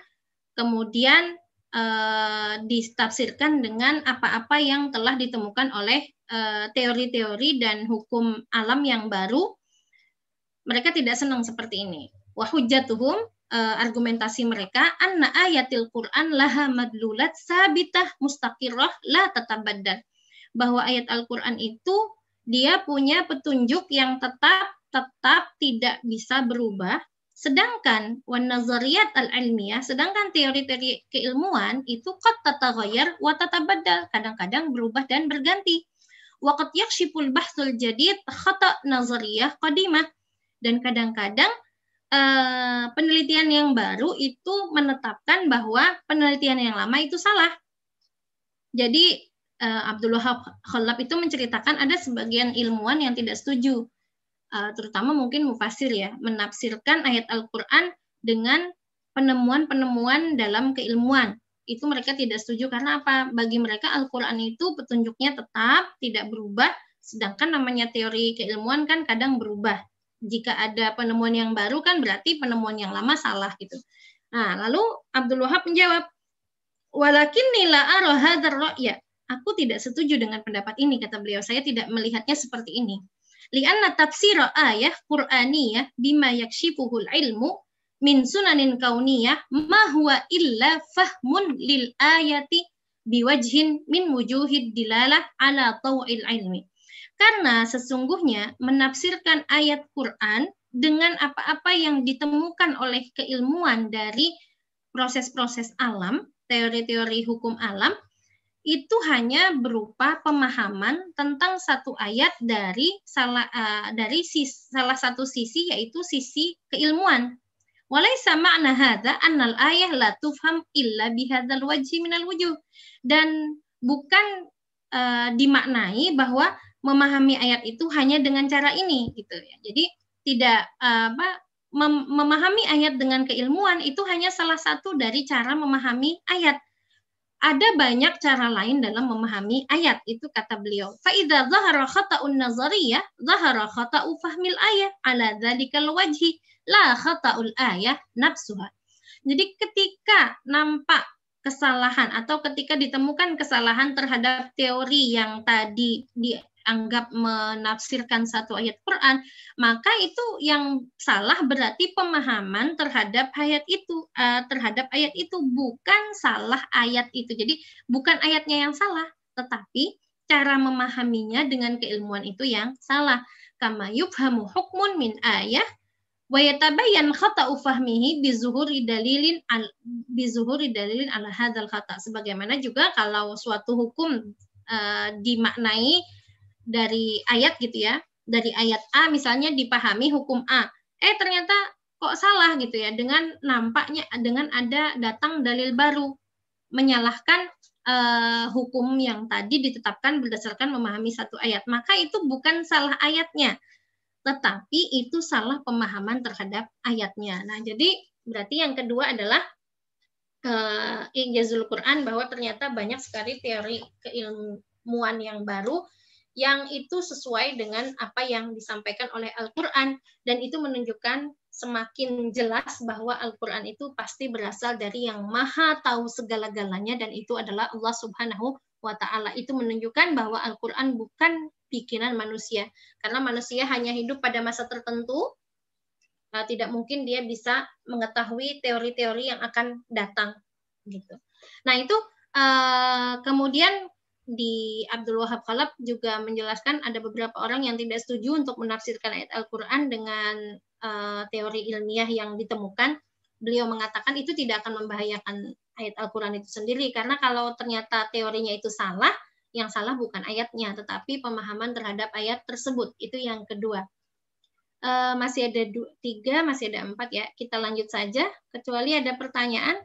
kemudian uh, ditafsirkan dengan apa-apa yang telah ditemukan oleh teori-teori uh, dan hukum alam yang baru mereka tidak senang seperti ini wa hujjatuhum uh, argumentasi mereka anna ayatil Quran laha madlulat sabitah mustaqirrah la tatabaddal. Bahwa ayat Al-Qur'an itu dia punya petunjuk yang tetap tetap tidak bisa berubah. Sedangkan wan nazariyat al-ilmiyah, sedangkan teori-teori keilmuan itu qad tataghayyar wa tatabaddal, kadang-kadang berubah dan berganti. Waqad yakshiful bahsul jadid khata nazariyah qadimah. Dan kadang-kadang Eh, penelitian yang baru itu menetapkan bahwa penelitian yang lama itu salah. Jadi uh, Abdul Wahab Khalab itu menceritakan ada sebagian ilmuwan yang tidak setuju, uh, terutama mungkin mufasir ya, menafsirkan ayat Al-Quran dengan penemuan-penemuan dalam keilmuan. Itu mereka tidak setuju karena apa? Bagi mereka Al-Quran itu petunjuknya tetap, tidak berubah, sedangkan namanya teori keilmuan kan kadang berubah jika ada penemuan yang baru kan berarti penemuan yang lama salah gitu. Nah, lalu Abdul Wahab menjawab, "Walakin nila ya. Aku tidak setuju dengan pendapat ini, kata beliau. Saya tidak melihatnya seperti ini. Lianna tafsir ayah Qur'aniyah bima yakshifuhul ilmu min sunanin kauniyah ma huwa illa fahmun lil ayati biwajhin min wujuhid dilalah ala tawil ilmi. Karena sesungguhnya menafsirkan ayat Quran dengan apa-apa yang ditemukan oleh keilmuan dari proses-proses alam, teori-teori hukum alam, itu hanya berupa pemahaman tentang satu ayat dari salah uh, dari sis, salah satu sisi yaitu sisi keilmuan. Walaysa ma'na hadza annal ayah la tufham illa bihadzal wajhi minal wujuh. Dan bukan uh, dimaknai bahwa memahami ayat itu hanya dengan cara ini gitu ya. Jadi tidak apa memahami ayat dengan keilmuan itu hanya salah satu dari cara memahami ayat. Ada banyak cara lain dalam memahami ayat itu kata beliau. idza dhahara khata'un nazariyah dhahara khata'u fahmil ayat ala dzalikal wajhi la khata'ul ayat nafsuha. Jadi ketika nampak kesalahan atau ketika ditemukan kesalahan terhadap teori yang tadi di anggap menafsirkan satu ayat Quran, maka itu yang salah berarti pemahaman terhadap ayat itu uh, terhadap ayat itu bukan salah ayat itu. Jadi bukan ayatnya yang salah, tetapi cara memahaminya dengan keilmuan itu yang salah. Kama yufhamu hukmun min ayah wa yatabayyan khata'u fahmihi bizuhuri dalilin al, bizuhuri dalilin ala hadzal khata. Sebagaimana juga kalau suatu hukum uh, dimaknai dari ayat gitu ya, dari ayat A misalnya dipahami hukum A. Eh ternyata kok salah gitu ya dengan nampaknya dengan ada datang dalil baru menyalahkan eh, hukum yang tadi ditetapkan berdasarkan memahami satu ayat. Maka itu bukan salah ayatnya, tetapi itu salah pemahaman terhadap ayatnya. Nah, jadi berarti yang kedua adalah eh, ijazul Quran bahwa ternyata banyak sekali teori keilmuan yang baru yang itu sesuai dengan apa yang disampaikan oleh Al-Quran dan itu menunjukkan semakin jelas bahwa Al-Quran itu pasti berasal dari yang maha tahu segala-galanya dan itu adalah Allah subhanahu wa ta'ala itu menunjukkan bahwa Al-Quran bukan pikiran manusia karena manusia hanya hidup pada masa tertentu nah, tidak mungkin dia bisa mengetahui teori-teori yang akan datang gitu. Nah itu uh, kemudian di Abdul Wahab Kalab juga menjelaskan ada beberapa orang yang tidak setuju untuk menafsirkan ayat Al-Quran dengan uh, teori ilmiah yang ditemukan. Beliau mengatakan itu tidak akan membahayakan ayat Al-Quran itu sendiri, karena kalau ternyata teorinya itu salah, yang salah bukan ayatnya, tetapi pemahaman terhadap ayat tersebut. Itu yang kedua. Uh, masih ada dua, tiga, masih ada empat ya. Kita lanjut saja, kecuali ada pertanyaan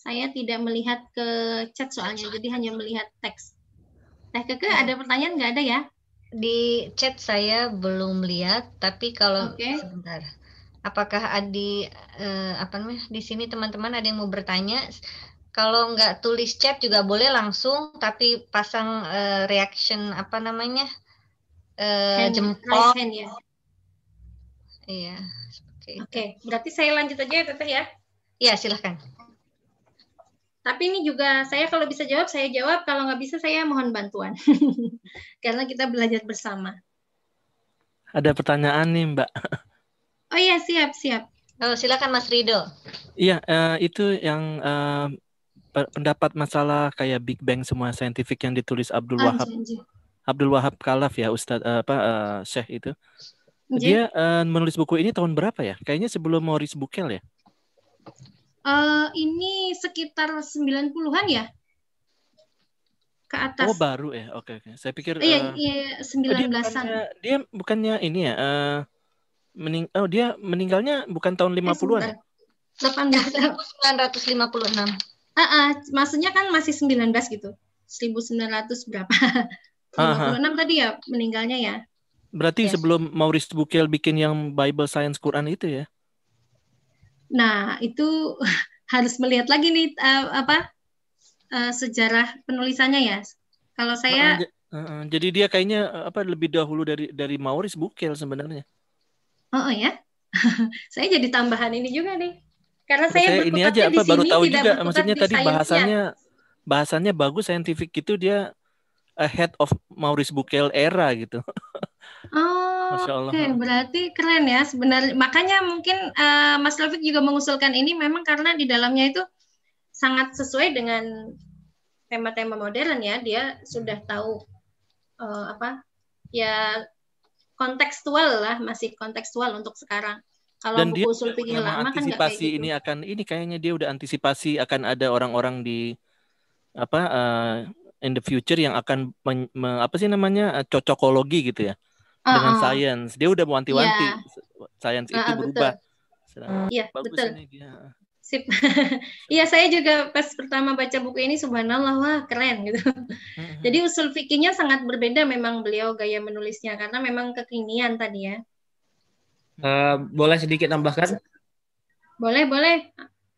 saya tidak melihat ke chat soalnya, jadi hanya melihat teks. Teh Keke hmm. ada pertanyaan nggak ada ya? Di chat saya belum lihat, tapi kalau okay. sebentar. Apakah di eh, apa namanya di sini teman-teman ada yang mau bertanya? Kalau nggak tulis chat juga boleh langsung, tapi pasang eh, reaction apa namanya eh, hand, jempol. Hand, ya. Iya. Oke, okay, berarti saya lanjut aja ya Teteh ya? Iya, silahkan. Tapi ini juga saya kalau bisa jawab saya jawab, kalau nggak bisa saya mohon bantuan. Karena kita belajar bersama. Ada pertanyaan nih Mbak. Oh iya siap siap. Oh, silakan Mas Rido. Iya uh, itu yang uh, pendapat masalah kayak Big Bang semua saintifik yang ditulis Abdul Wahab. anjir, anjir. Abdul Wahab Kalaf ya Ustadz uh, apa uh, Syekh itu. Dia uh, menulis buku ini tahun berapa ya? Kayaknya sebelum Maurice Bukel ya. Uh, ini sekitar 90-an ya? Ke atas. Oh, baru ya. Oke, oke. Saya pikir uh, Iya, iya 19-an. dia, dia, bukannya ini ya, uh, mening oh dia meninggalnya bukan tahun 50-an. Eh, 1956. Uh, uh, maksudnya kan masih 19 gitu. 1900 berapa? 56 tadi ya meninggalnya ya. Berarti yes. Iya. sebelum Maurice Bukel bikin yang Bible Science Quran itu ya? Nah, itu harus melihat lagi nih uh, apa uh, sejarah penulisannya ya. Kalau saya uh, uh, uh, jadi dia kayaknya eh, apa lebih dahulu dari dari Maurice Bukel sebenarnya. Oh, oh ya. saya jadi tambahan ini juga nih. Karena saya, saya ini aja apa baru tahu juga maksudnya tadi bahasannya bahasannya bagus saintifik gitu dia ahead of Maurice Bukel era gitu. Oh, oke. Okay. Berarti keren ya sebenarnya. Makanya mungkin uh, Mas Lovik juga mengusulkan ini memang karena di dalamnya itu sangat sesuai dengan tema-tema modern ya. Dia sudah tahu uh, apa ya kontekstual lah, masih kontekstual untuk sekarang. Kalau Dan buku dia usul pikir kan antisipasi gitu. ini akan ini kayaknya dia udah antisipasi akan ada orang-orang di apa uh, in the future yang akan men, me, apa sih namanya cocokologi gitu ya uh-uh. dengan ah, ah. sains Dia udah mewanti-wanti yeah. science uh-uh, itu ah, berubah. Hmm. Iya, betul. Bagus betul. Ini dia. Sip. Iya, saya juga pas pertama baca buku ini subhanallah wah keren gitu. Uh-huh. Jadi usul fikihnya sangat berbeda memang beliau gaya menulisnya karena memang kekinian tadi ya. Uh, boleh sedikit tambahkan? Boleh, boleh.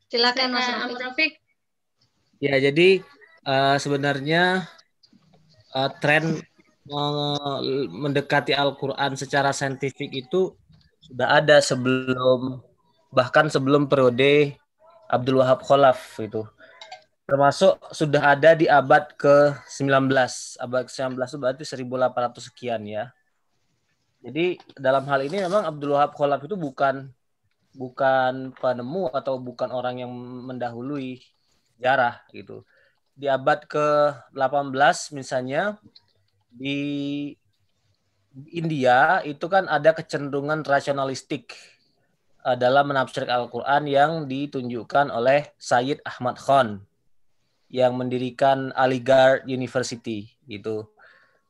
Silakan Mas Amrofik. Ya, jadi uh, sebenarnya uh, tren mendekati Al-Quran secara saintifik itu sudah ada sebelum bahkan sebelum periode Abdul Wahab Khalaf itu termasuk sudah ada di abad ke-19 abad ke-19 itu berarti 1800 sekian ya jadi dalam hal ini memang Abdul Wahab Khalaf itu bukan bukan penemu atau bukan orang yang mendahului sejarah gitu di abad ke-18 misalnya di India itu kan ada kecenderungan rasionalistik eh, dalam menafsir Al-Quran yang ditunjukkan oleh Syed Ahmad Khan yang mendirikan Aligarh University gitu.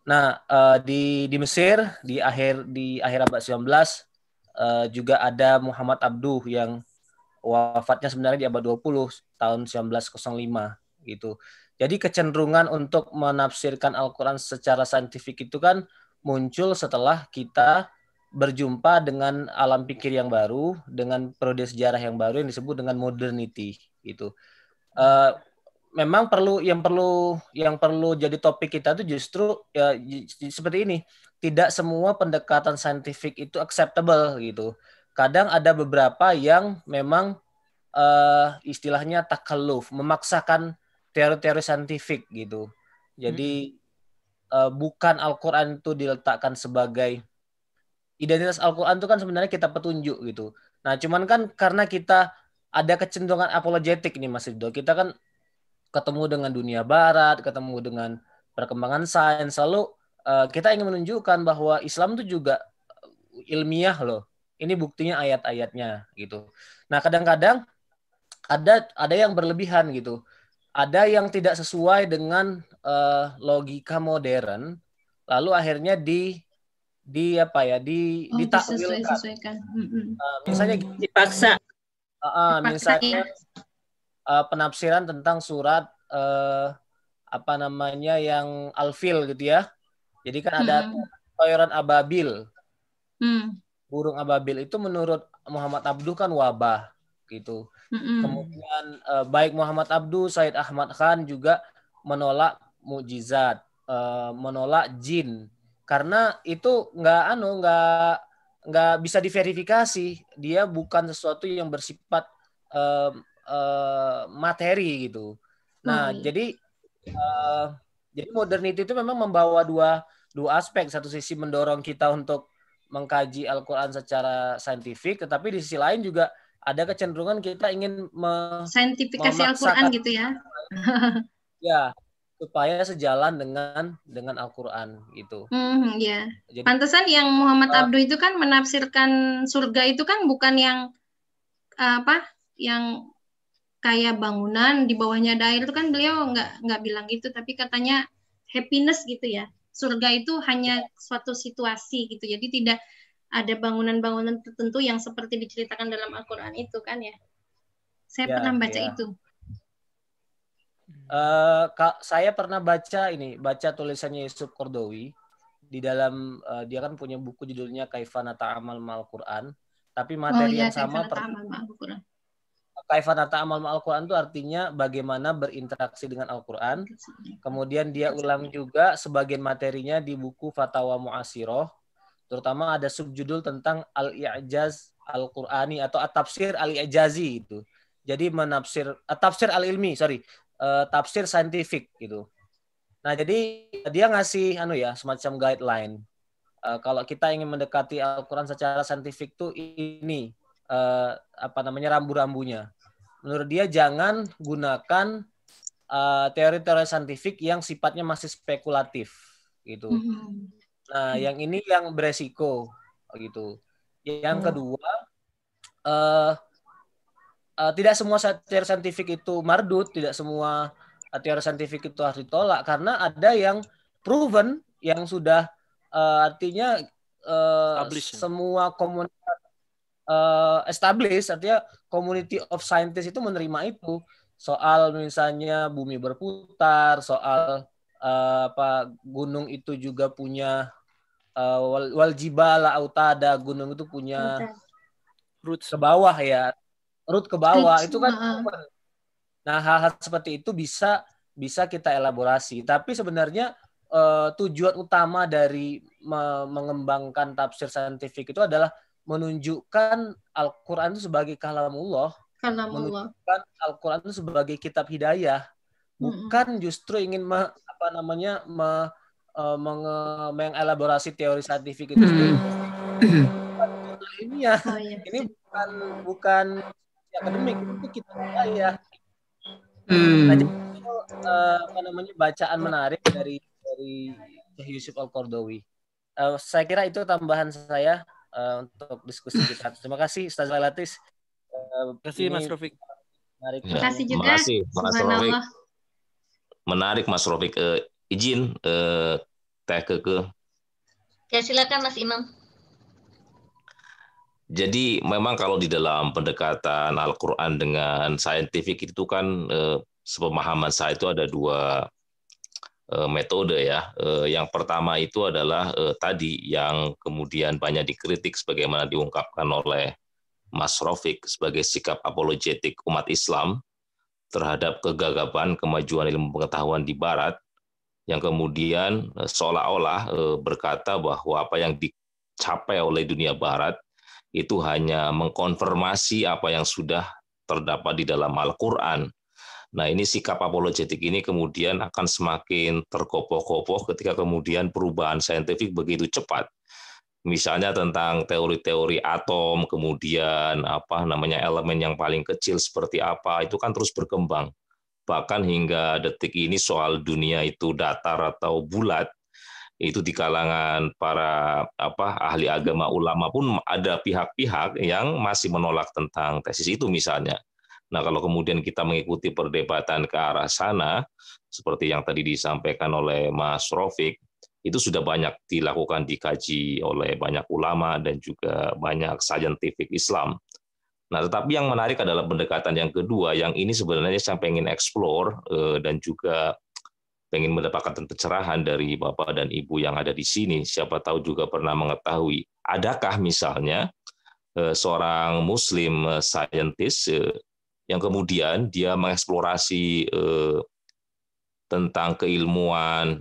Nah eh, di di Mesir di akhir di akhir abad 19 eh, juga ada Muhammad Abduh yang wafatnya sebenarnya di abad 20 tahun 1905 gitu. Jadi kecenderungan untuk menafsirkan Al-Quran secara saintifik itu kan muncul setelah kita berjumpa dengan alam pikir yang baru, dengan periode sejarah yang baru yang disebut dengan modernity gitu. Uh, memang perlu yang perlu yang perlu jadi topik kita itu justru ya, seperti ini. Tidak semua pendekatan saintifik itu acceptable gitu. Kadang ada beberapa yang memang uh, istilahnya takaluf, memaksakan teori-teori saintifik gitu. Jadi hmm. uh, bukan Al-Qur'an itu diletakkan sebagai identitas Al-Qur'an itu kan sebenarnya kita petunjuk gitu. Nah, cuman kan karena kita ada kecenderungan apologetik nih Mas Ridho. Kita kan ketemu dengan dunia barat, ketemu dengan perkembangan sains lalu uh, kita ingin menunjukkan bahwa Islam itu juga eh, ilmiah loh. Ini buktinya ayat-ayatnya gitu. Nah, kadang-kadang ada ada yang berlebihan gitu ada yang tidak sesuai dengan uh, logika modern lalu akhirnya di di apa ya di oh, ditakwilkan uh, eh, misalnya hmm. dipaksa uh, uh, misalnya uh, penafsiran tentang surat uh, apa namanya yang alfil gitu ya jadi kan ada hmm. toyoran ababil hmm. burung ababil itu menurut Muhammad Abduh kan wabah gitu. Mm-hmm. Kemudian uh, baik Muhammad Abdu, Said Ahmad Khan juga menolak mujizat uh, eh, menolak jin karena itu nggak anu nggak nggak bisa diverifikasi dia bukan sesuatu yang bersifat uh, uh, materi gitu nah hmm. jadi uh, jadi modernity itu memang membawa dua dua aspek satu sisi mendorong kita untuk mengkaji Al-Quran secara saintifik tetapi di sisi lain juga ada kecenderungan kita ingin saintifikasi Al-Qur'an gitu ya. ya, supaya sejalan dengan dengan Al-Qur'an gitu. Mm, ya. Jadi Pantesan yang Muhammad uh, Abdu itu kan menafsirkan surga itu kan bukan yang apa? yang kayak bangunan di bawahnya ada itu kan beliau nggak nggak bilang gitu tapi katanya happiness gitu ya surga itu hanya suatu situasi gitu jadi tidak ada bangunan-bangunan tertentu yang seperti diceritakan dalam Al-Quran itu kan ya. Saya ya, pernah baca ya. itu. Uh, eh, kak, saya pernah baca ini, baca tulisannya Yusuf Kordowi di dalam uh, dia kan punya buku judulnya Kaifana Ta'amal Ma'al Quran, tapi oh, materi oh, iya, yang sama Kaifana Ta'amal Ma'al Quran itu artinya bagaimana berinteraksi dengan Al-Quran. Kemudian dia ulang juga sebagian materinya di buku Fatawa Mu'asiroh terutama ada subjudul tentang al-i'jaz al-Qur'ani atau at-tafsir al-i'jazi itu. Jadi menafsir at-tafsir al-ilmi, sorry, uh, tafsir saintifik gitu. Nah, jadi dia ngasih anu ya semacam guideline. Uh, kalau kita ingin mendekati Al-Qur'an secara saintifik tuh ini uh, apa namanya rambu-rambunya. Menurut dia jangan gunakan teori-teori uh, saintifik yang sifatnya masih spekulatif gitu. Mm -hmm Nah, hmm. yang ini yang beresiko gitu. Yang hmm. kedua uh, uh, tidak semua teori saintifik itu mardut, tidak semua eh, teori saintifik itu harus ditolak karena ada yang proven yang sudah uh, artinya uh, semua komunitas uh, established artinya community of scientists itu menerima itu soal misalnya bumi berputar, soal uh, apa gunung itu juga punya uh, wal, wal jibala autada gunung itu punya root ke bawah ya root ke bawah itu kan nah hal-hal seperti itu bisa bisa kita elaborasi tapi sebenarnya uh, tujuan utama dari me mengembangkan tafsir saintifik itu adalah menunjukkan Al-Qur'an itu sebagai kalamullah menunjukkan Al-Qur'an itu sebagai kitab hidayah bukan justru ingin me, apa namanya me, uh, menge- mengelaborasi teori saintifik itu hmm. sendiri. ini ya, oh, iya. ini bukan bukan akademik nah, hmm. itu kita ya. Hmm. Nah, eh, jadi, uh, apa namanya bacaan menarik dari dari Yusuf Al Kordowi. Uh, eh, saya kira itu tambahan saya uh, untuk diskusi kita. Terima kasih Ustaz Latis. Terima kasih Mas Rofiq. Menarik. Terima kasih juga. Terima kasih Mas Rofiq. Menarik Mas Rofiq. Uh, izin eh, Teh Keke. Ya silakan Mas Imam. Jadi memang kalau di dalam pendekatan Al-Quran dengan saintifik itu kan eh, sepemahaman saya itu ada dua eh, metode ya. Eh, yang pertama itu adalah eh, tadi yang kemudian banyak dikritik sebagaimana diungkapkan oleh Mas Rofik sebagai sikap apologetik umat Islam terhadap kegagapan kemajuan ilmu pengetahuan di Barat yang kemudian eh, seolah-olah eh, berkata bahwa apa yang dicapai oleh dunia barat itu hanya mengkonfirmasi apa yang sudah terdapat di dalam Al-Qur'an. Nah, ini sikap apologetik ini kemudian akan semakin terkopoh-kopoh ketika kemudian perubahan saintifik begitu cepat. Misalnya tentang teori-teori atom, kemudian apa namanya elemen yang paling kecil seperti apa, itu kan terus berkembang bahkan hingga detik ini soal dunia itu datar atau bulat itu di kalangan para apa ahli agama ulama pun ada pihak-pihak yang masih menolak tentang tesis itu misalnya. Nah, kalau kemudian kita mengikuti perdebatan ke arah sana seperti yang tadi disampaikan oleh Mas Rofik, itu sudah banyak dilakukan dikaji oleh banyak ulama dan juga banyak saintifik Islam. Nah, tetapi yang menarik adalah pendekatan yang kedua, yang ini sebenarnya saya pengen eksplor eh, dan juga pengen mendapatkan pencerahan dari Bapak dan Ibu yang ada di sini. Siapa tahu juga pernah mengetahui, adakah misalnya eh, seorang Muslim eh, scientist yang kemudian dia mengeksplorasi tentang keilmuan,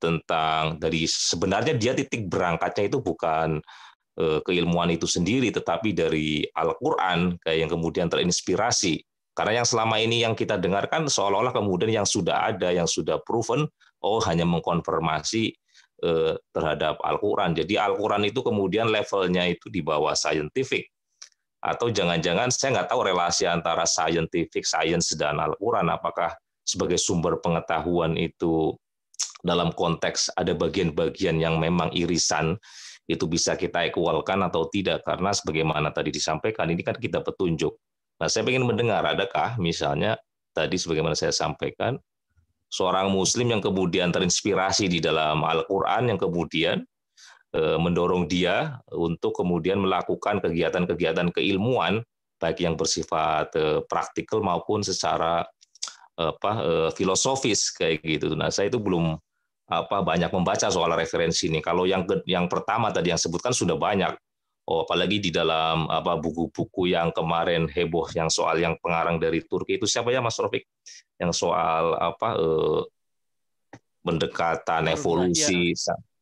tentang dari sebenarnya dia titik berangkatnya itu bukan Eh, keilmuan itu sendiri, tetapi dari Al-Quran yang kemudian terinspirasi. Karena yang selama ini yang kita dengarkan seolah-olah kemudian yang sudah ada, yang sudah proven, oh hanya mengkonfirmasi eh, terhadap Al-Quran. Jadi Al-Quran itu kemudian levelnya itu di bawah scientific. Atau jangan-jangan saya nggak tahu relasi antara scientific, science, dan Al-Quran. Apakah sebagai sumber pengetahuan itu dalam konteks ada bagian-bagian yang memang irisan itu bisa kita equalkan atau tidak karena sebagaimana tadi disampaikan ini kan kita petunjuk. Nah, saya ingin mendengar adakah misalnya tadi sebagaimana saya sampaikan seorang muslim yang kemudian terinspirasi di dalam Al-Qur'an yang kemudian eh, mendorong dia untuk kemudian melakukan kegiatan-kegiatan keilmuan baik yang bersifat eh, praktikal maupun secara eh, apa filosofis kayak gitu. Nah, saya itu belum apa banyak membaca soal referensi ini. Kalau yang yang pertama tadi yang sebutkan sudah banyak. Oh, apalagi di dalam apa buku-buku yang kemarin heboh yang soal yang pengarang dari Turki itu siapa ya Mas Rofik? Yang soal apa eh, pendekatan evolusi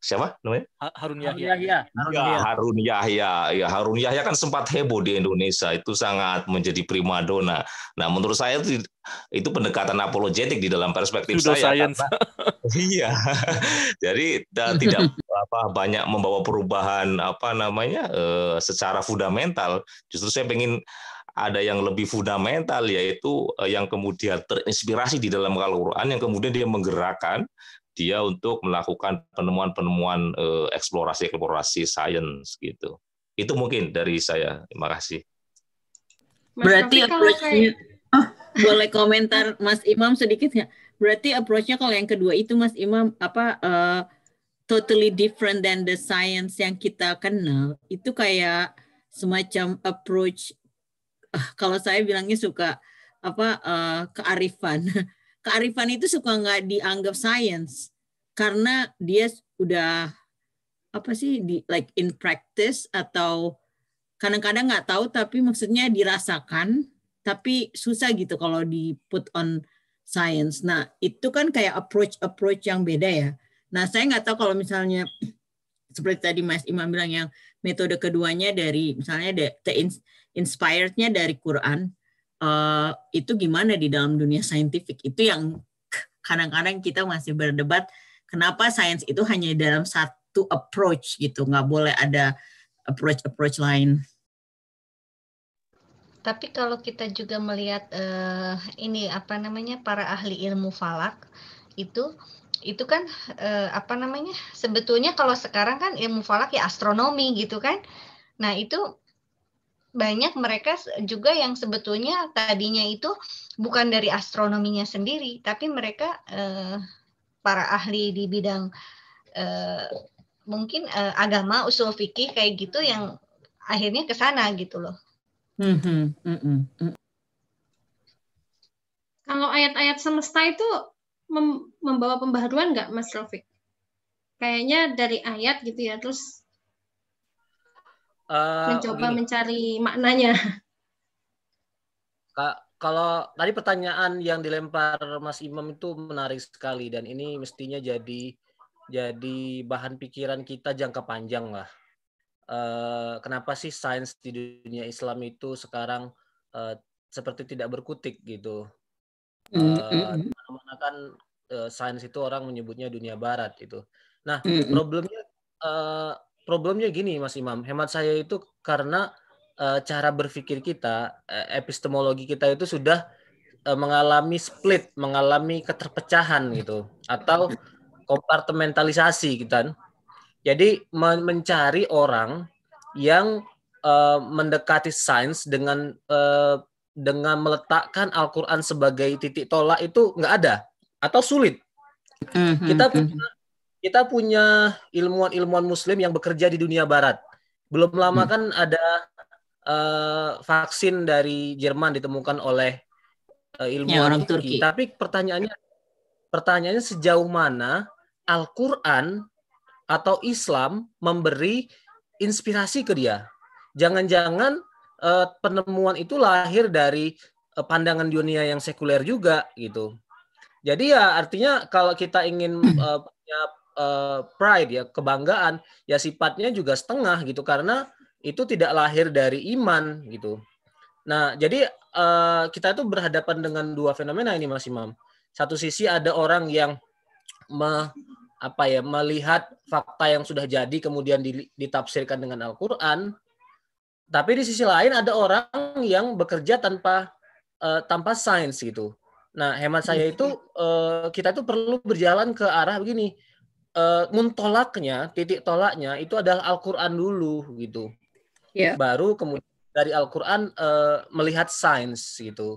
siapa namanya? Harun Yahya. Harun ya. Yahya. Ya, Harun Yahya. Ya, Harun Yahya kan sempat heboh di Indonesia. Itu sangat menjadi primadona. Nah, menurut saya itu, itu pendekatan apologetik di dalam perspektif Sudah saya. iya. Jadi tidak apa banyak membawa perubahan apa namanya eh, secara fundamental. Justru saya ingin ada yang lebih fundamental yaitu eh, yang kemudian terinspirasi di dalam Al-Qur'an yang kemudian dia menggerakkan dia untuk melakukan penemuan-penemuan eh, eksplorasi-eksplorasi sains gitu. Itu mungkin dari saya. Terima kasih. Berarti approach-nya oh, boleh komentar Mas Imam sedikit ya. Berarti approach-nya kalau yang kedua itu Mas Imam apa uh, totally different than the science yang kita kenal. Itu kayak semacam approach uh, kalau saya bilangnya suka apa uh, kearifan kearifan itu suka nggak dianggap sains karena dia udah apa sih di like in practice atau kadang-kadang nggak tahu tapi maksudnya dirasakan tapi susah gitu kalau di put on science. Nah itu kan kayak approach approach yang beda ya. Nah saya nggak tahu kalau misalnya seperti tadi Mas Imam bilang yang metode keduanya dari misalnya the, the inspirednya dari Quran uh, itu gimana di dalam dunia saintifik itu yang kadang-kadang kita masih berdebat kenapa sains itu hanya dalam satu approach gitu nggak boleh ada approach approach lain tapi kalau kita juga melihat uh, ini apa namanya para ahli ilmu falak itu itu kan uh, apa namanya sebetulnya kalau sekarang kan ilmu falak ya astronomi gitu kan nah itu banyak mereka juga yang sebetulnya tadinya itu bukan dari astronominya sendiri, tapi mereka eh, para ahli di bidang eh, mungkin eh, agama, usul fikih kayak gitu yang akhirnya ke sana gitu loh. Hmm, hmm, hmm, Kalau ayat-ayat semesta itu mem membawa pembaharuan nggak, Mas Rofiq? Kayaknya dari ayat gitu ya, terus Uh, Mencoba begini. mencari maknanya. Kak, kalau tadi pertanyaan yang dilempar Mas Imam itu menarik sekali dan ini mestinya jadi jadi bahan pikiran kita jangka panjang lah. Uh, kenapa sih sains di dunia Islam itu sekarang uh, seperti tidak berkutik gitu? Uh, hmm, hmm, hmm. mana kan uh, sains itu orang menyebutnya dunia Barat itu. Nah problemnya uh, problemnya gini Mas Imam, hemat saya itu karena uh, cara berpikir kita, uh, epistemologi kita itu sudah uh, mengalami split, mengalami keterpecahan gitu atau kompartementalisasi gitu. Kan. Jadi men mencari orang yang uh, mendekati sains dengan uh, dengan meletakkan Al-Qur'an sebagai titik tolak itu nggak ada atau sulit. Mm -hmm. Kita hmm. punya kita punya ilmuwan-ilmuwan Muslim yang bekerja di dunia Barat. Belum lama hmm. kan ada uh, vaksin dari Jerman ditemukan oleh uh, ilmuwan ya, orang Turki. Turki. Tapi pertanyaannya, pertanyaannya sejauh mana Al-Quran atau Islam memberi inspirasi ke dia? Jangan-jangan uh, penemuan itu lahir dari uh, pandangan dunia yang sekuler juga gitu. Jadi ya artinya kalau kita ingin uh, Eh, pride ya kebanggaan ya sifatnya juga setengah gitu karena itu tidak lahir dari iman gitu. Nah jadi uh, kita itu berhadapan dengan dua fenomena ini Mas Imam. Satu sisi ada orang yang me, apa ya melihat fakta yang sudah jadi kemudian ditafsirkan dengan Al-Qur'an. Tapi di sisi lain ada orang yang bekerja tanpa uh, tanpa sains gitu. Nah, hemat saya itu kita itu perlu berjalan ke arah begini. Eh, muntolaknya, titik tolaknya itu adalah Al-Qur'an dulu gitu. Yeah. Baru kemudian dari Al-Qur'an uh, melihat sains gitu.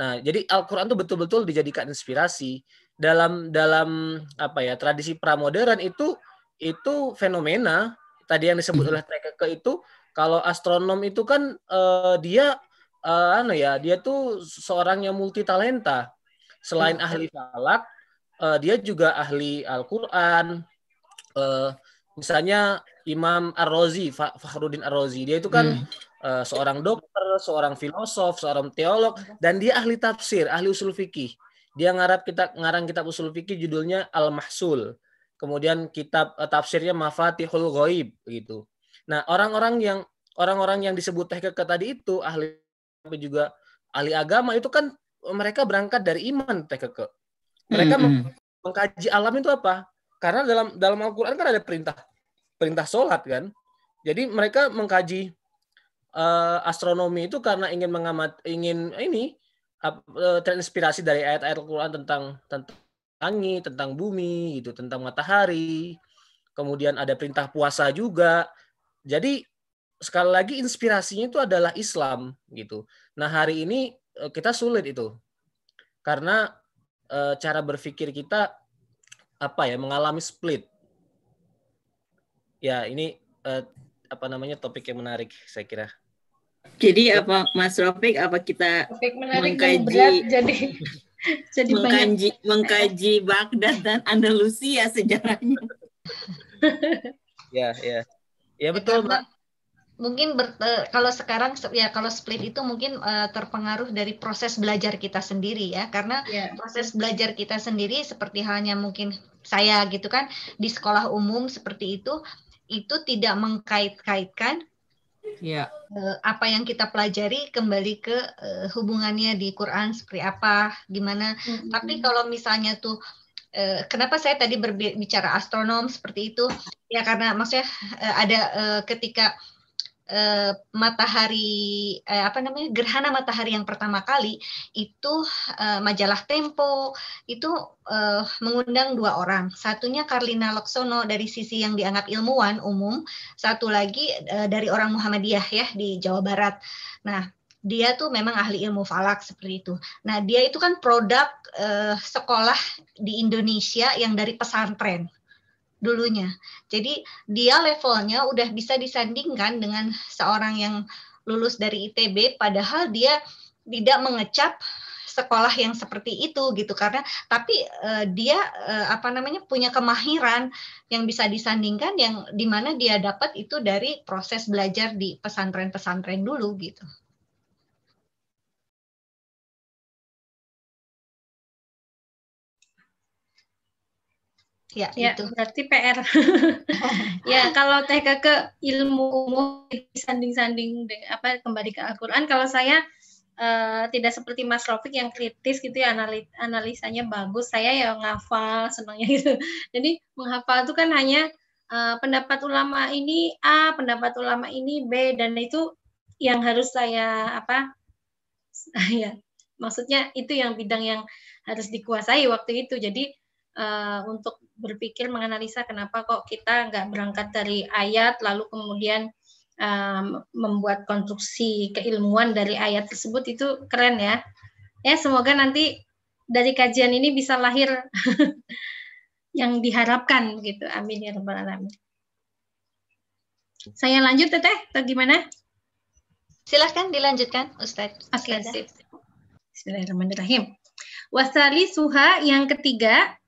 Nah, jadi Al-Qur'an tuh betul-betul dijadikan inspirasi dalam dalam apa ya, tradisi pramodern itu itu fenomena tadi yang disebut hmm. oleh ke itu kalau astronom itu kan uh, dia uh, anu ya dia tuh seorang yang multi talenta selain hmm. ahli falak uh, dia juga ahli Al-Quran. Uh, misalnya Imam Ar-Razi, Fakhruddin Ar-Razi. Dia itu kan hmm. uh, seorang dokter, seorang filosof, seorang teolog, dan dia ahli tafsir, ahli usul fikih. Dia ngarap kita ngarang kitab usul fikih judulnya Al-Mahsul. Kemudian kitab uh, tafsirnya Mafatihul Ghaib gitu. Nah, orang-orang yang orang-orang yang disebut TKK tadi itu ahli juga ahli agama itu kan mereka berangkat dari iman TKK mereka hmm. mengkaji alam itu apa? Karena dalam dalam Al-Qur'an kan ada perintah perintah sholat kan. Jadi mereka mengkaji uh, astronomi itu karena ingin mengamat ingin ini uh, terinspirasi dari ayat-ayat Al-Qur'an tentang tentang langit, tentang bumi gitu, tentang matahari. Kemudian ada perintah puasa juga. Jadi sekali lagi inspirasinya itu adalah Islam gitu. Nah, hari ini eh, kita sulit itu. Karena Eh, cara berpikir kita apa ya mengalami split. Ya ini uh, apa namanya topik yang menarik saya kira. Jadi apa Mas topik apa kita topik menarik mengkaji berat, jadi jadi mengkaji mengkaji Baghdad dan Andalusia sejarahnya. ya ya ya betul Mbak mungkin uh, kalau sekarang ya kalau split itu mungkin uh, terpengaruh dari proses belajar kita sendiri ya karena yeah. proses belajar kita sendiri seperti halnya mungkin saya gitu kan di sekolah umum seperti itu itu tidak mengkait-kaitkan yeah. Iya. apa yang kita pelajari kembali ke uh, hubungannya di Quran seperti apa gimana mm -hmm. tapi kalau misalnya tuh kenapa saya tadi berbicara astronom seperti itu ya karena maksudnya ada ketika Eh, matahari eh, apa namanya gerhana matahari yang pertama kali itu eh, majalah Tempo itu eh, mengundang dua orang satunya Karlina Loksono dari sisi yang dianggap ilmuwan umum satu lagi eh, dari orang Muhammadiyah ya di Jawa Barat nah dia tuh memang ahli ilmu falak seperti itu. Nah, dia itu kan produk eh, sekolah di Indonesia yang dari pesantren dulunya. Jadi dia levelnya udah bisa disandingkan dengan seorang yang lulus dari ITB padahal dia tidak mengecap sekolah yang seperti itu gitu karena tapi uh, dia uh, apa namanya punya kemahiran yang bisa disandingkan yang mana dia dapat itu dari proses belajar di pesantren-pesantren dulu gitu. ya, ya itu. berarti PR ya kalau teh ke ilmu umum sanding-sanding apa kembali ke Al-Quran kalau saya uh, tidak seperti Mas Rofik yang kritis gitu ya analis analisanya bagus saya ya ngafal senangnya gitu jadi menghafal itu kan hanya uh, pendapat ulama ini A pendapat ulama ini B dan itu yang harus saya apa ya maksudnya itu yang bidang yang harus dikuasai waktu itu jadi uh, untuk berpikir menganalisa kenapa kok kita nggak berangkat dari ayat lalu kemudian um, membuat konstruksi keilmuan dari ayat tersebut itu keren ya. Ya semoga nanti dari kajian ini bisa lahir yang diharapkan gitu. Amin ya rabbal alamin. Saya lanjut Teteh atau gimana? Silahkan dilanjutkan ustadz Oke, okay, Bismillahirrahmanirrahim. Wasali suha yang ketiga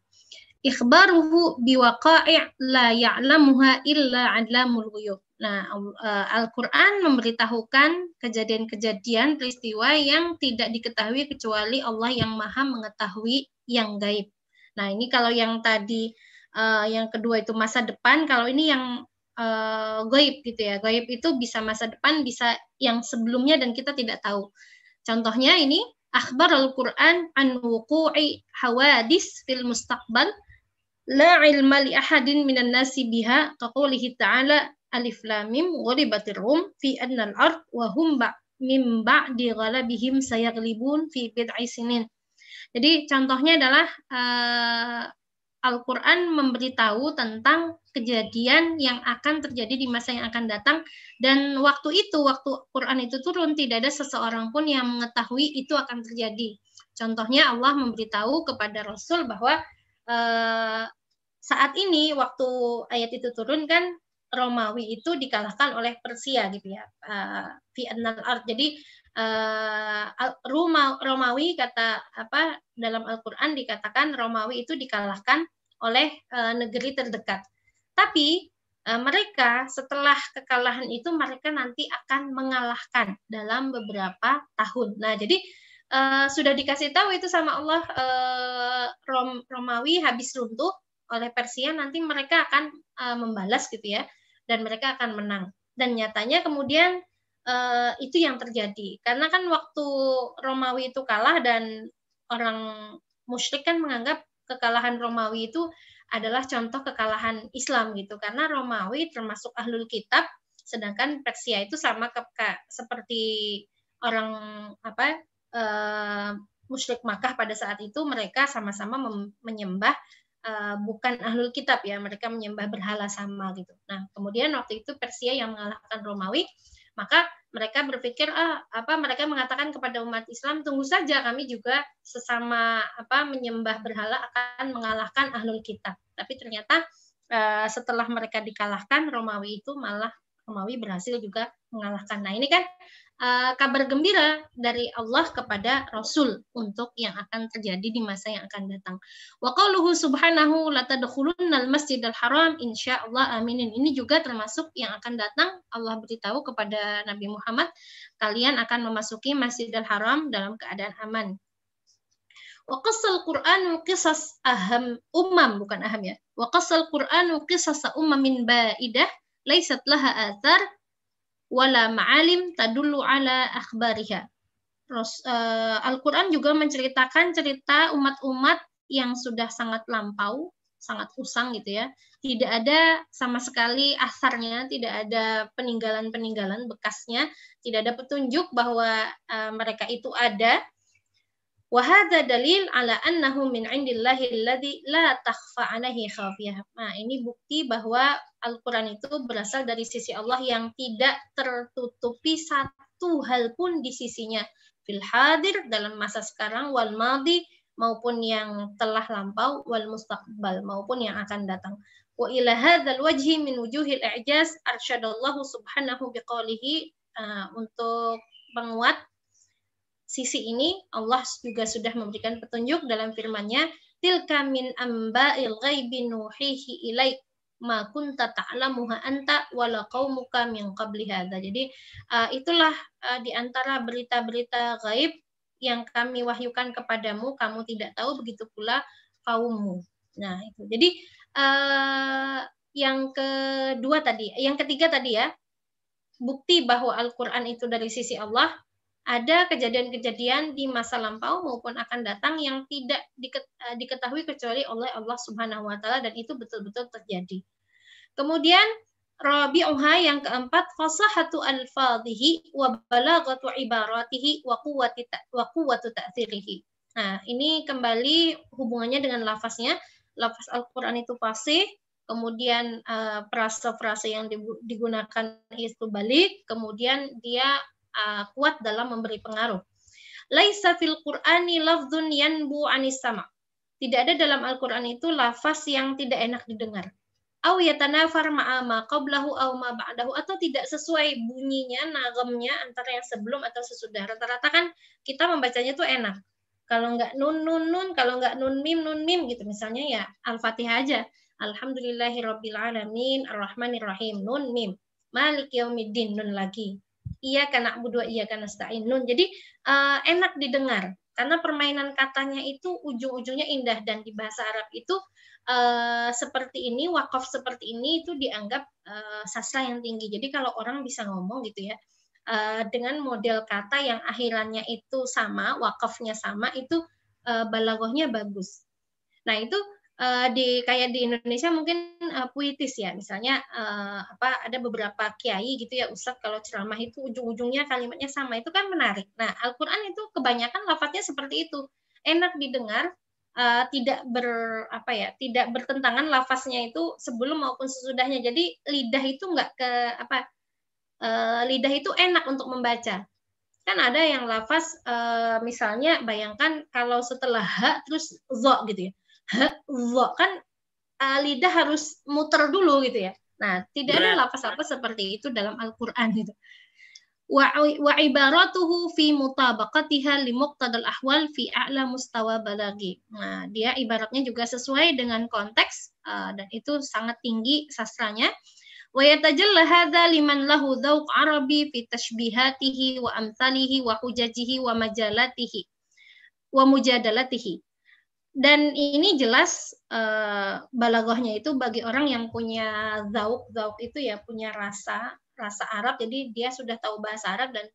ikhbaruhu biwaqa'i' la ya'lamuha illa adlamul ghuyub. Nah, eh, Al-Qur'an memberitahukan kejadian-kejadian peristiwa yang tidak diketahui kecuali Allah yang Maha mengetahui yang gaib. Nah, ini kalau yang tadi uh, yang kedua itu masa depan, kalau ini yang uh, gaib gitu ya. Gaib itu bisa masa depan, bisa yang sebelumnya dan kita tidak tahu. Contohnya ini akhbar Al-Qur'an an wuqu'i hawadis fil mustaqbal la ilma li ahadin minan nasi biha kaqaulihi ta'ala alif lamim mim rum fi al ard wa hum ba mim ba'di ghalabihim sayaglibun fi bid'i sinin. Jadi contohnya adalah uh, Al-Qur'an memberitahu tentang kejadian yang akan terjadi di masa yang akan datang dan waktu itu waktu Quran itu turun tidak ada seseorang pun yang mengetahui itu akan terjadi. Contohnya Allah memberitahu kepada Rasul bahwa uh, saat ini waktu ayat itu turun kan Romawi itu dikalahkan oleh Persia gitu ya. Uh, art. Jadi uh, Romawi kata apa dalam Al-Qur'an dikatakan Romawi itu dikalahkan oleh uh, negeri terdekat. Tapi uh, mereka setelah kekalahan itu mereka nanti akan mengalahkan dalam beberapa tahun. Nah, jadi uh, sudah dikasih tahu itu sama Allah uh, Rom, Romawi habis runtuh oleh Persia nanti mereka akan uh, membalas gitu ya dan mereka akan menang dan nyatanya kemudian uh, itu yang terjadi karena kan waktu Romawi itu kalah dan orang musyrik kan menganggap kekalahan Romawi itu adalah contoh kekalahan Islam gitu karena Romawi termasuk ahlul kitab sedangkan Persia itu sama ke, ke seperti orang apa uh, musyrik Makkah pada saat itu mereka sama-sama menyembah Eh, bukan ahlul kitab ya, mereka menyembah berhala sama gitu. Nah, kemudian waktu itu Persia yang mengalahkan Romawi, maka mereka berpikir ah apa mereka mengatakan kepada umat Islam tunggu saja kami juga sesama apa menyembah berhala akan mengalahkan ahlul kitab. Tapi ternyata uh, setelah mereka dikalahkan Romawi itu malah Romawi berhasil juga mengalahkan. Nah, ini kan uh, kabar gembira dari Allah kepada Rasul untuk yang akan terjadi di masa yang akan datang. Wa qauluhu subhanahu la tadkhulunnal masjidal haram insyaallah aminin. Ini juga termasuk yang akan datang Allah beritahu kepada Nabi Muhammad kalian akan memasuki Masjidil Haram dalam keadaan aman. Wa qassal Quranu qisas aham umam bukan aham ya Wa qassal Qur'anu qisas أمم ba'idah laisat laha athar wala ma'alim tadullu ala akhbariha. Terus uh, eh, Al-Qur'an juga menceritakan cerita umat-umat yang sudah sangat lampau, sangat usang gitu ya. Tidak ada sama sekali asarnya, tidak ada peninggalan-peninggalan bekasnya, tidak ada petunjuk bahwa uh, mereka itu ada Wahada dalil ala annahu min indillahi alladhi la takhfa anahi khafiyah. Nah, ini bukti bahwa Al-Quran itu berasal dari sisi Allah yang tidak tertutupi satu hal pun di sisinya. Fil hadir dalam masa sekarang, wal madi maupun yang telah lampau, wal mustaqbal maupun yang akan datang. Wa ila hadzal wajhi min wujuhil i'jaz arsyadallahu subhanahu biqaulihi uh, untuk penguat sisi ini Allah juga sudah memberikan petunjuk dalam firman-Nya, tilka min amba'il ghaibi nuhihi ilaik ma kunta ta'lamuha anta wala qaumuka min qabli hadza. Jadi uh, itulah uh, di antara berita-berita gaib yang kami wahyukan kepadamu, kamu tidak tahu begitu pula kaummu. Nah, itu. Jadi uh, yang kedua tadi, yang ketiga tadi ya, bukti bahwa Al-Qur'an itu dari sisi Allah ada kejadian-kejadian di masa lampau maupun akan datang yang tidak eh, diketahui kecuali oleh Allah Subhanahu wa taala dan itu betul-betul terjadi. Kemudian rabi'uha yang keempat fasahatu alfadhihi wa balaghatu ibaratihi wa quwwati wa quwwatu ta'thirihi. Nah, ini kembali hubungannya dengan lafaznya. Lafaz Al-Qur'an itu fasih, kemudian frase eh, frasa yang digunakan itu balik, kemudian dia uh, kuat dalam memberi pengaruh. Laisa fil Qur'ani lafdzun yanbu anis sama. Tidak ada dalam Al-Qur'an itu lafaz yang tidak enak didengar. Au yatanafar ma'a ma qablahu au ma ba'dahu atau tidak sesuai bunyinya, nagamnya antara yang sebelum atau sesudah. Rata-rata kan kita membacanya tuh enak. Kalau nggak nun nun nun, kalau nggak nun mim nun mim gitu misalnya ya Al-Fatihah aja. Alhamdulillahirabbil alamin arrahmanirrahim nun mim. Malik yaumiddin nun lagi iya karena budua iya karena stain nun. Jadi uh, enak didengar karena permainan katanya itu ujung-ujungnya indah dan di bahasa Arab itu uh, seperti ini wakaf seperti ini itu dianggap uh, sastra yang tinggi. Jadi kalau orang bisa ngomong gitu ya uh, dengan model kata yang akhirannya itu sama, wakafnya sama itu uh, balagohnya bagus. Nah itu uh, di kayak di Indonesia mungkin uh, puitis ya misalnya uh, apa ada beberapa kiai gitu ya ustad kalau ceramah itu ujung-ujungnya kalimatnya sama itu kan menarik nah Alquran itu kebanyakan lafaznya seperti itu enak didengar uh, tidak ber apa ya tidak bertentangan lafaznya itu sebelum maupun sesudahnya jadi lidah itu nggak ke apa uh, lidah itu enak untuk membaca kan ada yang lafaz uh, misalnya bayangkan kalau setelah ha terus zo gitu ya kan uh, lidah harus muter dulu gitu ya. Nah, tidak ada iya. lapas apa seperti itu dalam Al-Qur'an gitu. Wa wa ibaratuhu fi mutabaqatiha li muqtadal ahwal fi a'la mustawa balagi. Nah, dia ibaratnya juga sesuai dengan konteks uh, dan itu sangat tinggi sastranya. Wa yatajalla hadza liman lahu dzauq arabi fi tashbihatihi wa amsalihi wa hujajihi wa majalatihi wa mujadalatihi dan ini jelas uh, eh, balagohnya itu bagi orang yang punya zauk zauk itu ya punya rasa rasa Arab jadi dia sudah tahu bahasa Arab dan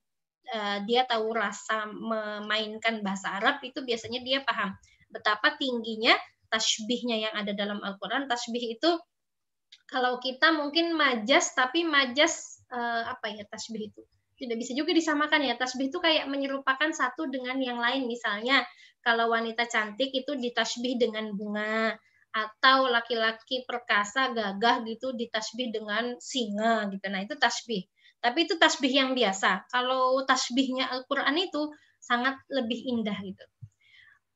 uh, dia tahu rasa memainkan bahasa Arab itu biasanya dia paham betapa tingginya tasbihnya yang ada dalam Al-Qur'an tasbih itu kalau kita mungkin majas tapi majas uh, apa ya tasbih itu tidak bisa juga disamakan ya. Tasbih itu kayak menyerupakan satu dengan yang lain. Misalnya kalau wanita cantik itu ditasbih dengan bunga atau laki-laki perkasa gagah gitu ditasbih dengan singa gitu. Nah, itu tasbih. Tapi itu tasbih yang biasa. Kalau tasbihnya Al-Qur'an itu sangat lebih indah gitu.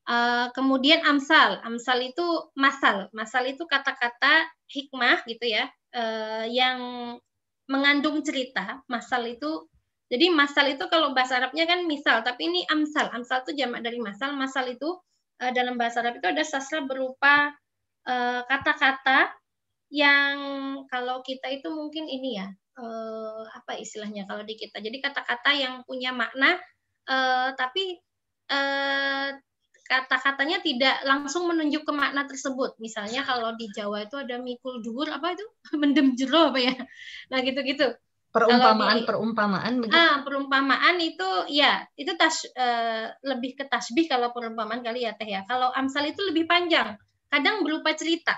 Uh, kemudian amsal, amsal itu masal, masal itu kata-kata hikmah gitu ya, uh, yang mengandung cerita. Masal itu jadi masal itu kalau bahasa Arabnya kan misal, tapi ini amsal. Amsal itu jamak dari masal. Masal itu eh, dalam bahasa Arab itu ada sastra berupa eh, kata-kata yang kalau kita itu mungkin ini ya eh, apa istilahnya kalau di kita. Jadi kata-kata yang punya makna tapi kata-katanya tidak langsung menunjuk ke makna tersebut. Misalnya kalau di Jawa itu ada mikul duhur, apa itu mendem jero apa ya. Nah gitu-gitu perumpamaan di, perumpamaan begitu. ah perumpamaan itu ya itu tas uh, lebih ke tasbih kalau perumpamaan kali ya teh ya kalau amsal itu lebih panjang kadang berupa cerita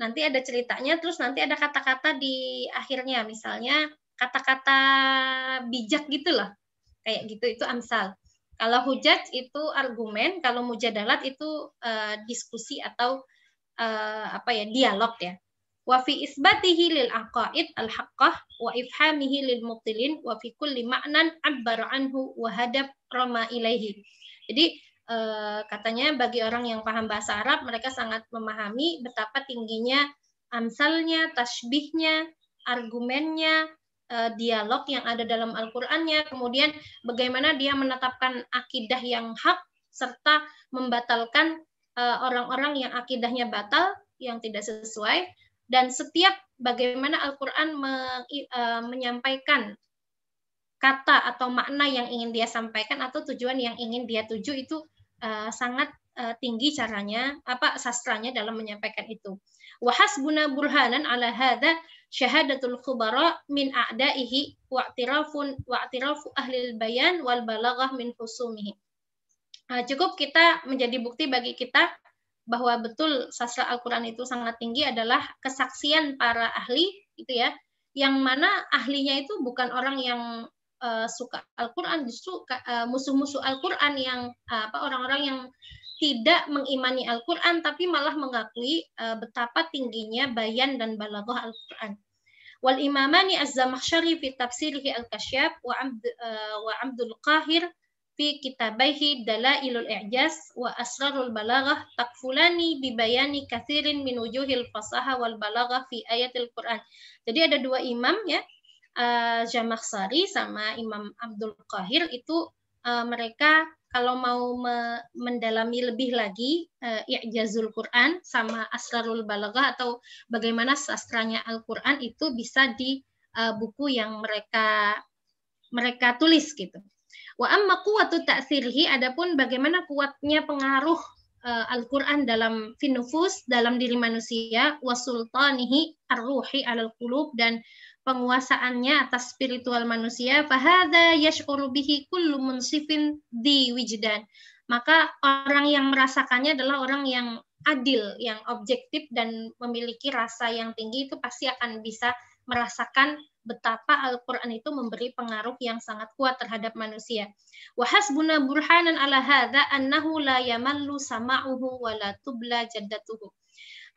nanti ada ceritanya terus nanti ada kata-kata di akhirnya misalnya kata-kata bijak gitu loh kayak gitu itu amsal kalau hujat itu argumen kalau mujadalat itu uh, diskusi atau uh, apa ya dialog ya wa fi isbatihi lil aqaid al haqqah wa ifhamihi lil mubtilin wa fi kulli ma'nan abbar anhu wa hadab rama ilaihi. Jadi eh, katanya bagi orang yang paham bahasa Arab mereka sangat memahami betapa tingginya amsalnya, tasbihnya, argumennya, eh, dialog yang ada dalam Al-Qur'annya, kemudian bagaimana dia menetapkan akidah yang hak serta membatalkan eh, orang-orang yang akidahnya batal yang tidak sesuai dan setiap bagaimana Al-Quran me, e, menyampaikan kata atau makna yang ingin dia sampaikan atau tujuan yang ingin dia tuju itu e, sangat e, tinggi caranya apa sastranya dalam menyampaikan itu wahasbuna burhanan ala hadha syahadatul khubara min a'daihi wa'tirafun wa'tirafu ahlil bayan wal balaghah min husumihi e, cukup kita menjadi bukti bagi kita bahwa betul sastra Al-Quran itu sangat tinggi adalah kesaksian para ahli gitu ya yang mana ahlinya itu bukan orang yang uh, suka Al-Quran justru uh, musuh-musuh Al-Quran yang uh, apa orang-orang yang tidak mengimani Al-Quran tapi malah mengakui uh, betapa tingginya bayan dan balaghah Al-Quran wal imamani az-zamakhsyari fi tafsirihi al kasyab wa, abd, Qahir fi kitabaihi Dalailul I'jaz wa Asrarul Balaghah takfulani bibayani kathirin min wujuhil fasaha wal balaghah fi ayatil Quran. Jadi ada dua imam ya, uh, Jamakhsari sama Imam Abdul Qahir itu uh, mereka kalau mau me mendalami lebih lagi uh, I'jazul Quran sama Asrarul Balaghah atau bagaimana sastranya Al-Quran itu bisa di uh, buku yang mereka mereka tulis gitu. Wa amma quwwatu ta'sirihi adapun bagaimana kuatnya pengaruh uh, Al-Qur'an dalam finufus dalam diri manusia wasultanihi ar-ruhi 'alal qulub dan penguasaannya atas spiritual manusia fahadha yash'uru bihi kullu munsifin di wijdan maka orang yang merasakannya adalah orang yang adil yang objektif dan memiliki rasa yang tinggi itu pasti akan bisa merasakan betapa Al-Quran itu memberi pengaruh yang sangat kuat terhadap manusia. Wahasbuna burhanan ala hadha annahu la yamallu sama'uhu wa la tubla jaddatuhu.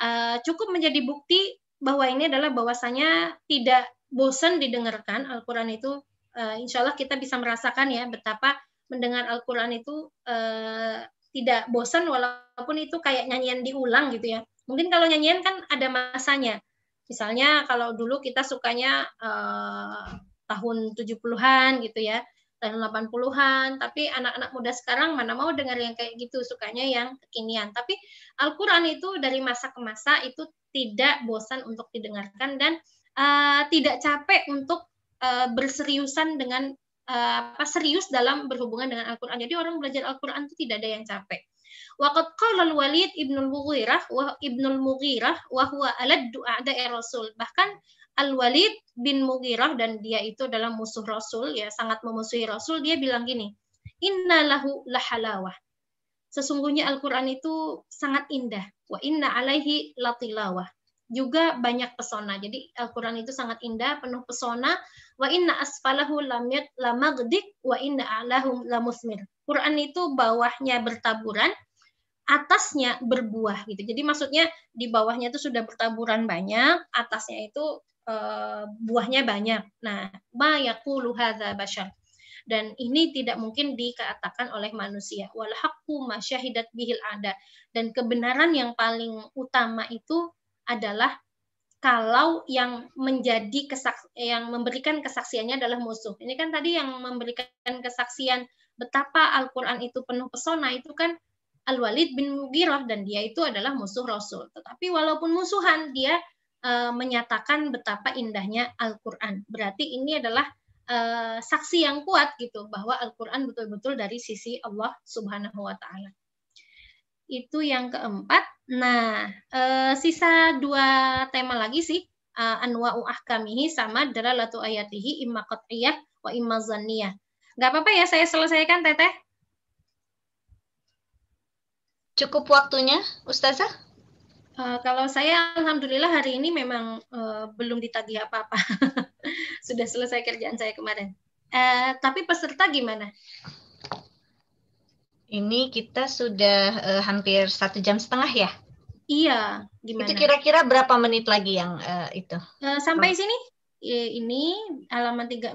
Eh, cukup menjadi bukti bahwa ini adalah bahwasanya tidak bosan didengarkan Al-Quran itu uh, eh, insya Allah kita bisa merasakan ya betapa mendengar Al-Quran itu uh, tidak bosan walaupun itu kayak nyanyian diulang gitu ya mungkin kalau nyanyian kan ada masanya Misalnya kalau dulu kita sukanya uh, tahun 70-an gitu ya, tahun 80-an, tapi anak-anak muda sekarang mana mau dengar yang kayak gitu, sukanya yang kekinian. Tapi Al-Qur'an itu dari masa ke masa itu tidak bosan untuk didengarkan dan uh, tidak capek untuk uh, berseriusan dengan apa serius dalam berhubungan dengan Al-Qur'an. Jadi orang belajar Al-Qur'an itu tidak ada yang capek. Waqad qala al-Walid ibnul Mughirah wa ibnul Mughirah wa huwa aladdu a'da'i Rasul. Bahkan Al-Walid bin Mughirah dan dia itu adalah musuh Rasul ya, sangat memusuhi Rasul, dia bilang gini, "Inna lahu lahalawah." Sesungguhnya Al-Qur'an itu sangat indah. Wa inna alaihi latilawah juga banyak pesona. Jadi Al-Quran itu sangat indah, penuh pesona. Wa inna asfalahu lamyat lamagdik, wa inna alahu lamusmir. Quran itu bawahnya bertaburan, atasnya berbuah gitu. Jadi maksudnya di bawahnya itu sudah bertaburan banyak, atasnya itu e, buahnya banyak. Nah, mayaku hadza bashar. Dan ini tidak mungkin dikatakan oleh manusia. Walhaku bihil ada. Dan kebenaran yang paling utama itu adalah kalau yang menjadi kesak yang memberikan kesaksiannya adalah musuh. Ini kan tadi yang memberikan kesaksian betapa Al-Qur'an itu penuh pesona itu kan Al-Walid bin Mughirah dan dia itu adalah musuh Rasul. Tetapi walaupun musuhan dia uh, menyatakan betapa indahnya Al-Qur'an. Berarti ini adalah uh, saksi yang kuat gitu bahwa Al-Qur'an betul-betul dari sisi Allah Subhanahu wa taala. Itu yang keempat. Nah, uh, sisa dua tema lagi sih uh, anwa'u ahkamihi sama dalalatu ayatihi imma qat'iyah wa imma zanniyah. Enggak apa-apa ya saya selesaikan Teteh. Cukup waktunya, Ustazah? Uh, kalau saya, alhamdulillah hari ini memang uh, belum ditagih apa-apa. Sudah selesai kerjaan saya kemarin. Uh, tapi peserta gimana? Ini kita sudah uh, hampir satu jam setengah ya? Iya. Gimana? Itu kira-kira berapa menit lagi yang uh, itu? Uh, sampai oh. sini? Ini halaman 34,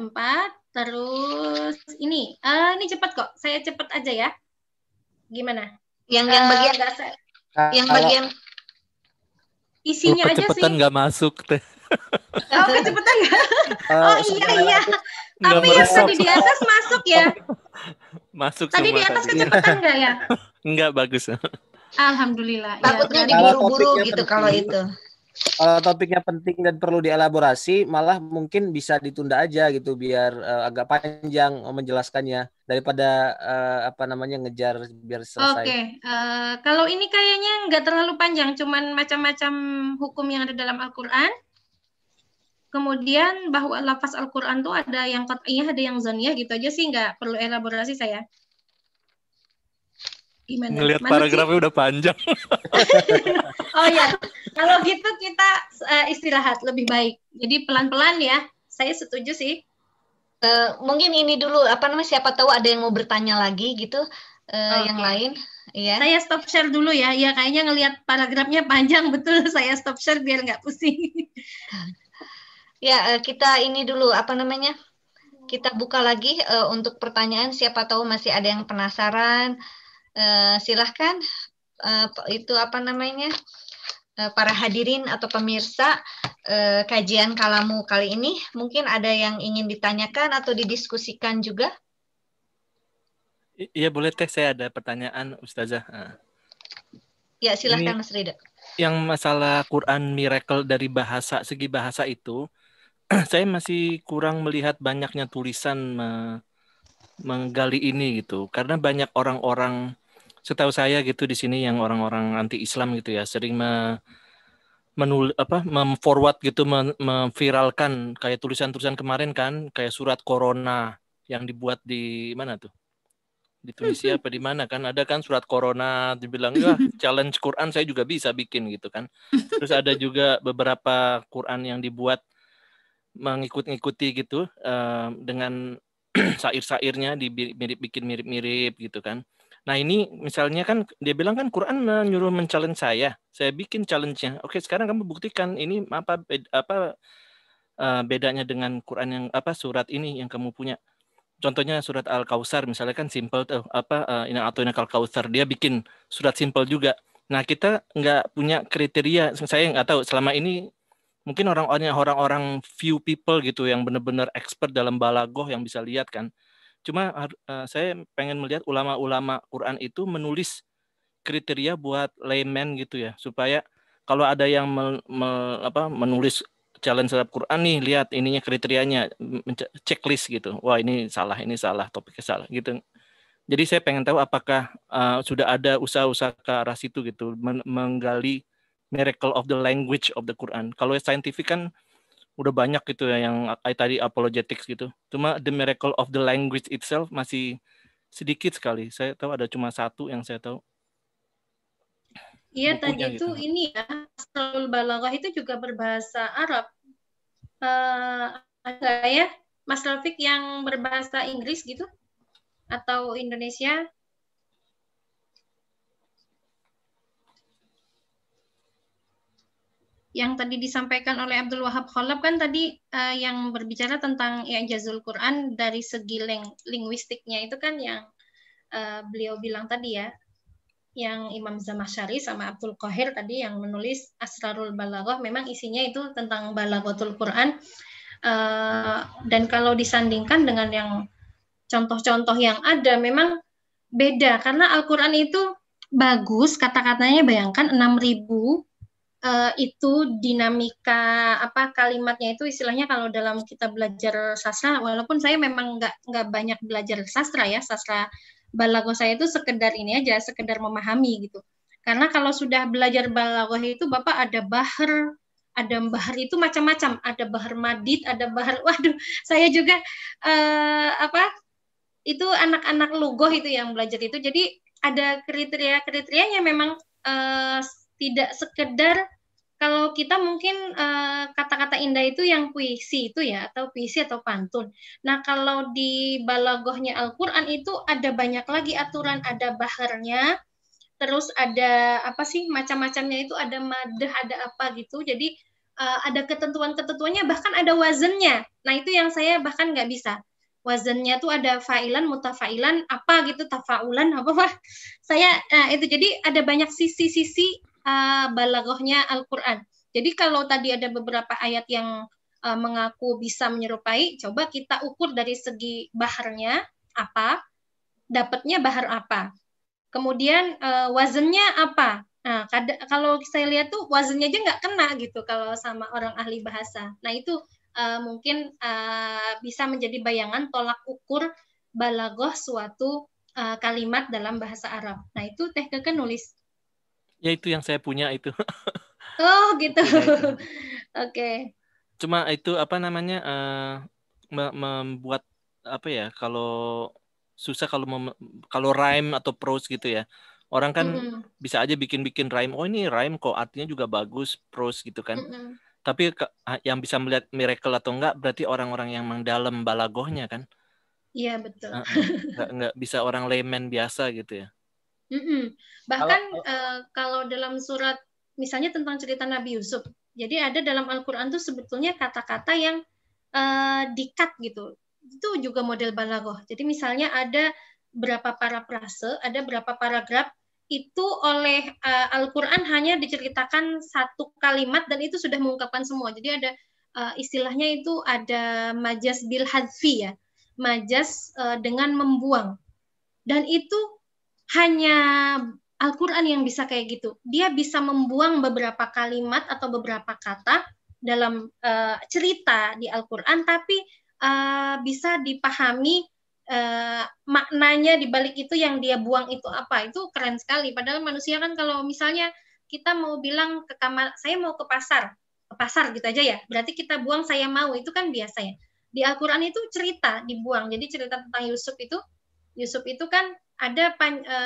terus ini. Uh, ini cepat kok, saya cepat aja ya. Gimana? Yang yang eh, bagian dasar. Uh, yang bagian isinya aja sih. nggak masuk teh. Oh kecepatan nggak? Eh, oh iya iya. Tapi yang tadi di atas masuk ya. Masuk Tadi di atas kecepatan nggak ya? Enggak bagus. Alhamdulillah. Iya, Takutnya ya. diburu-buru gitu kalau itu kalau eh, topiknya penting dan perlu dielaborasi, malah mungkin bisa ditunda aja gitu biar uh, agak panjang menjelaskannya daripada uh, apa namanya ngejar biar selesai. Oke, okay. uh, kalau ini kayaknya nggak terlalu panjang, cuman macam-macam hukum yang ada dalam Al-Quran. Kemudian bahwa lafaz Al-Quran tuh ada yang katanya ada yang zaniyah gitu aja sih nggak perlu elaborasi saya. Gimana? Ngelihat paragrafnya udah panjang. oh ya, kalau gitu kita uh, istirahat lebih baik. Jadi pelan-pelan ya. Saya setuju sih. Uh, mungkin ini dulu apa namanya siapa tahu ada yang mau bertanya lagi gitu uh, eh, okay. yang lain. Iya. Saya stop share dulu ya. Ya kayaknya ngelihat paragrafnya panjang betul. Saya stop share biar nggak pusing. ya kita ini dulu apa namanya kita buka lagi uh, untuk pertanyaan. Siapa tahu masih ada yang penasaran. Eh, silahkan uh, itu apa namanya uh, para hadirin atau pemirsa uh, kajian kalamu kali ini mungkin ada yang ingin ditanyakan atau didiskusikan juga. iya boleh teh saya ada pertanyaan Ustazah. Ah. Ya silahkan ini, Mas Rida. Yang masalah Quran miracle dari bahasa segi bahasa itu saya masih kurang melihat banyaknya tulisan me menggali ini gitu karena banyak orang-orang setahu saya gitu di sini yang orang-orang anti Islam gitu ya sering me, menul apa memforward gitu memviralkan kayak tulisan-tulisan kemarin kan kayak surat corona yang dibuat di mana tuh di Tunisia ya apa di mana kan ada kan surat corona dibilang ya challenge Quran saya juga bisa bikin gitu kan terus ada juga beberapa Quran yang dibuat mengikut-ngikuti gitu uh, dengan sair-sairnya di mirip mirip-mirip gitu kan Nah ini misalnya kan dia bilang kan Quran nyuruh mencalon saya. Saya bikin challenge-nya. Oke sekarang kamu buktikan ini apa beda, apa eh, bedanya dengan Quran yang apa surat ini yang kamu punya. Contohnya surat Al Kausar misalnya kan simple tuh apa uh, eh, ini atau ini Al Kausar dia bikin surat simple juga. Nah kita nggak punya kriteria. Saya nggak tahu selama ini mungkin orang-orang orang-orang few people gitu yang benar-benar expert dalam balagoh yang bisa lihat kan Cuma uh, saya pengen melihat ulama-ulama Quran itu menulis kriteria buat layman gitu ya, supaya kalau ada yang me, me, apa, menulis challenge terhadap Quran nih, lihat ininya kriterianya, checklist gitu. Wah ini salah, ini salah, topiknya salah gitu. Jadi saya pengen tahu apakah uh, sudah ada usaha-usaha ke arah situ gitu, men menggali miracle of the language of the Quran. Kalau scientific kan udah banyak gitu ya yang kayak tadi apologetics gitu. Cuma The Miracle of the Language itself masih sedikit sekali. Saya tahu ada cuma satu yang saya tahu. Iya tadi itu gitu. ini ya Asrul Balaghah itu juga berbahasa Arab. Uh, ada ya Mas Rafiq yang berbahasa Inggris gitu atau Indonesia? yang tadi disampaikan oleh Abdul Wahab Kholab kan tadi uh, yang berbicara tentang ya jazul Quran dari segi ling linguistiknya itu kan yang uh, beliau bilang tadi ya yang Imam Zamashari sama Abdul Qahir tadi yang menulis Asrarul Balaghah memang isinya itu tentang balaghatul Quran uh, dan kalau disandingkan dengan yang contoh-contoh yang ada memang beda karena Al-Qur'an itu bagus kata-katanya bayangkan 6000 uh, itu dinamika apa kalimatnya itu istilahnya kalau dalam kita belajar sastra walaupun saya memang nggak nggak banyak belajar sastra ya sastra balago saya itu sekedar ini aja sekedar memahami gitu karena kalau sudah belajar balago itu bapak ada bahar ada bahar itu macam-macam ada bahar madid ada bahar waduh saya juga uh, apa itu anak-anak lugoh itu yang belajar itu jadi ada kriteria kriterianya memang uh, tidak sekedar kalau kita mungkin eh, kata-kata uh, indah itu yang puisi itu ya atau puisi atau pantun. Nah kalau di balagohnya Al-Quran itu ada banyak lagi aturan, ada baharnya, terus ada apa sih macam-macamnya itu ada madah, ada apa gitu. Jadi uh, ada ketentuan-ketentuannya, bahkan ada wazannya. Nah itu yang saya bahkan nggak bisa. Wazannya tuh ada failan, mutafailan, apa gitu, tafaulan, apa apa. Saya nah, itu jadi ada banyak sisi-sisi uh, balagohnya Al-Quran. Jadi kalau tadi ada beberapa ayat yang uh, mengaku bisa menyerupai, coba kita ukur dari segi baharnya apa, dapatnya bahar apa. Kemudian uh, wazannya apa? Nah, kada, kalau saya lihat tuh wazannya aja nggak kena gitu kalau sama orang ahli bahasa. Nah itu uh, mungkin uh, bisa menjadi bayangan tolak ukur balagoh suatu uh, kalimat dalam bahasa Arab. Nah itu teh keke nulis Ya itu yang saya punya itu. oh gitu. Oke. okay. Cuma itu apa namanya uh, membuat apa ya kalau susah kalau mem- kalau rhyme atau prose gitu ya. Orang kan mm-hmm. bisa aja bikin-bikin rhyme. Oh ini rhyme kok artinya juga bagus prose gitu kan. Mm-hmm. Tapi ah, yang bisa melihat miracle atau enggak berarti orang-orang yang mendalam balagohnya kan. Iya betul. enggak, enggak bisa orang layman biasa gitu ya. Mm-mm. Bahkan kalau, uh, kalau dalam surat misalnya tentang cerita Nabi Yusuf, jadi ada dalam Al-Quran itu sebetulnya kata-kata yang uh, dikat gitu. Itu juga model balagoh. Jadi misalnya ada berapa para prase, ada berapa paragraf itu oleh uh, Al-Quran hanya diceritakan satu kalimat dan itu sudah mengungkapkan semua. Jadi ada uh, istilahnya itu ada majas bil hadfi ya, majas uh, dengan membuang. Dan itu hanya Al-Quran yang bisa kayak gitu. Dia bisa membuang beberapa kalimat atau beberapa kata dalam uh, cerita di Al-Quran, tapi uh, bisa dipahami uh, maknanya di balik itu yang dia buang itu apa. Itu keren sekali. Padahal manusia kan kalau misalnya kita mau bilang ke kamar, saya mau ke pasar, ke pasar gitu aja ya. Berarti kita buang saya mau itu kan biasa ya. Di Al-Quran itu cerita dibuang. Jadi cerita tentang Yusuf itu, Yusuf itu kan ada pan, e,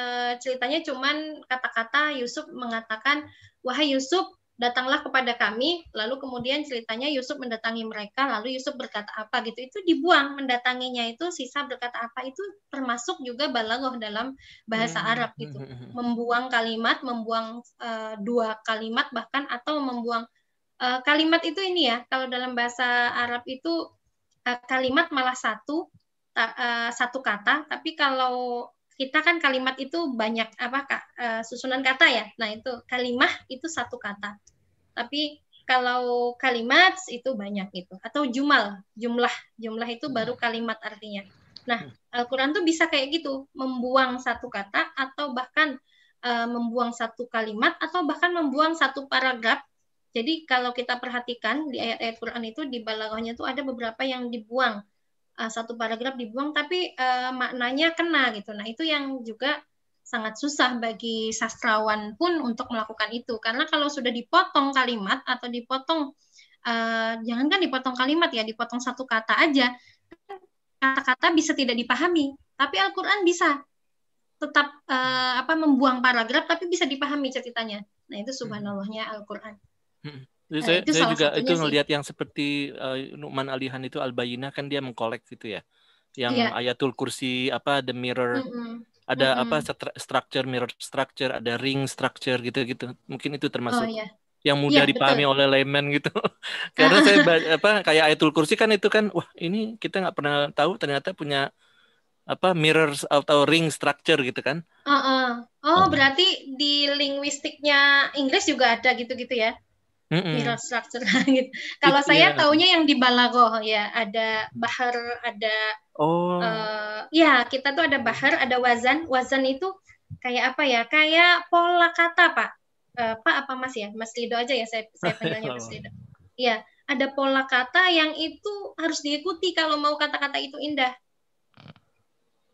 ceritanya cuman kata-kata Yusuf mengatakan wahai Yusuf datanglah kepada kami lalu kemudian ceritanya Yusuf mendatangi mereka lalu Yusuf berkata apa gitu itu dibuang mendatanginya itu sisa berkata apa itu termasuk juga balagoh dalam bahasa hmm, Arab hmm, gitu hmm, membuang kalimat membuang e, dua kalimat bahkan atau membuang e, kalimat itu ini ya kalau dalam bahasa Arab itu e, kalimat malah satu satu kata tapi kalau kita kan kalimat itu banyak apa kak, eh, susunan kata ya. Nah itu kalimat itu satu kata. Tapi kalau kalimat itu banyak gitu atau jumal jumlah jumlah itu baru hmm. kalimat artinya. Nah hmm. Al-Quran tuh bisa kayak gitu membuang satu kata atau bahkan uh, membuang satu kalimat atau bahkan membuang satu paragraf. Jadi kalau kita perhatikan di ayat-ayat Quran itu di balaghahnya tuh ada beberapa yang dibuang uh, satu paragraf dibuang tapi uh, maknanya kena gitu. Nah, itu yang juga sangat susah bagi sastrawan pun untuk melakukan itu karena kalau sudah dipotong kalimat atau dipotong uh, jangankan dipotong kalimat ya, dipotong satu kata aja kata-kata bisa tidak dipahami, tapi Al-Qur'an bisa tetap uh, apa membuang paragraf tapi bisa dipahami ceritanya. Nah, itu hmm. subhanallahnya Al-Qur'an. Hmm. Jadi eh, saya, itu saya juga itu ngelihat yang seperti uh, Numan Alihan itu Albayina kan dia mengkolek gitu ya. Yang yeah. Ayatul Kursi apa The Mirror mm -hmm. ada mm -hmm. apa structure mirror structure, ada ring structure gitu-gitu. Mungkin itu termasuk. Oh, yeah. Yang iya, mudah yeah, dipahami betul. oleh layman gitu. Karena saya apa kayak Ayatul Kursi kan itu kan wah ini kita nggak pernah tahu ternyata punya apa mirror atau ring structure gitu kan? Uh -uh. Oh, oh berarti di linguistiknya Inggris juga ada gitu-gitu ya? mm -hmm. gitu. Kalau saya iya. taunya yang di Balago ya ada bahar ada oh uh, ya kita tuh ada bahar ada wazan wazan itu kayak apa ya kayak pola kata pak uh, pak apa mas ya mas Lido aja ya saya saya panggilnya mas oh. Lido. Iya ada pola kata yang itu harus diikuti kalau mau kata-kata itu indah.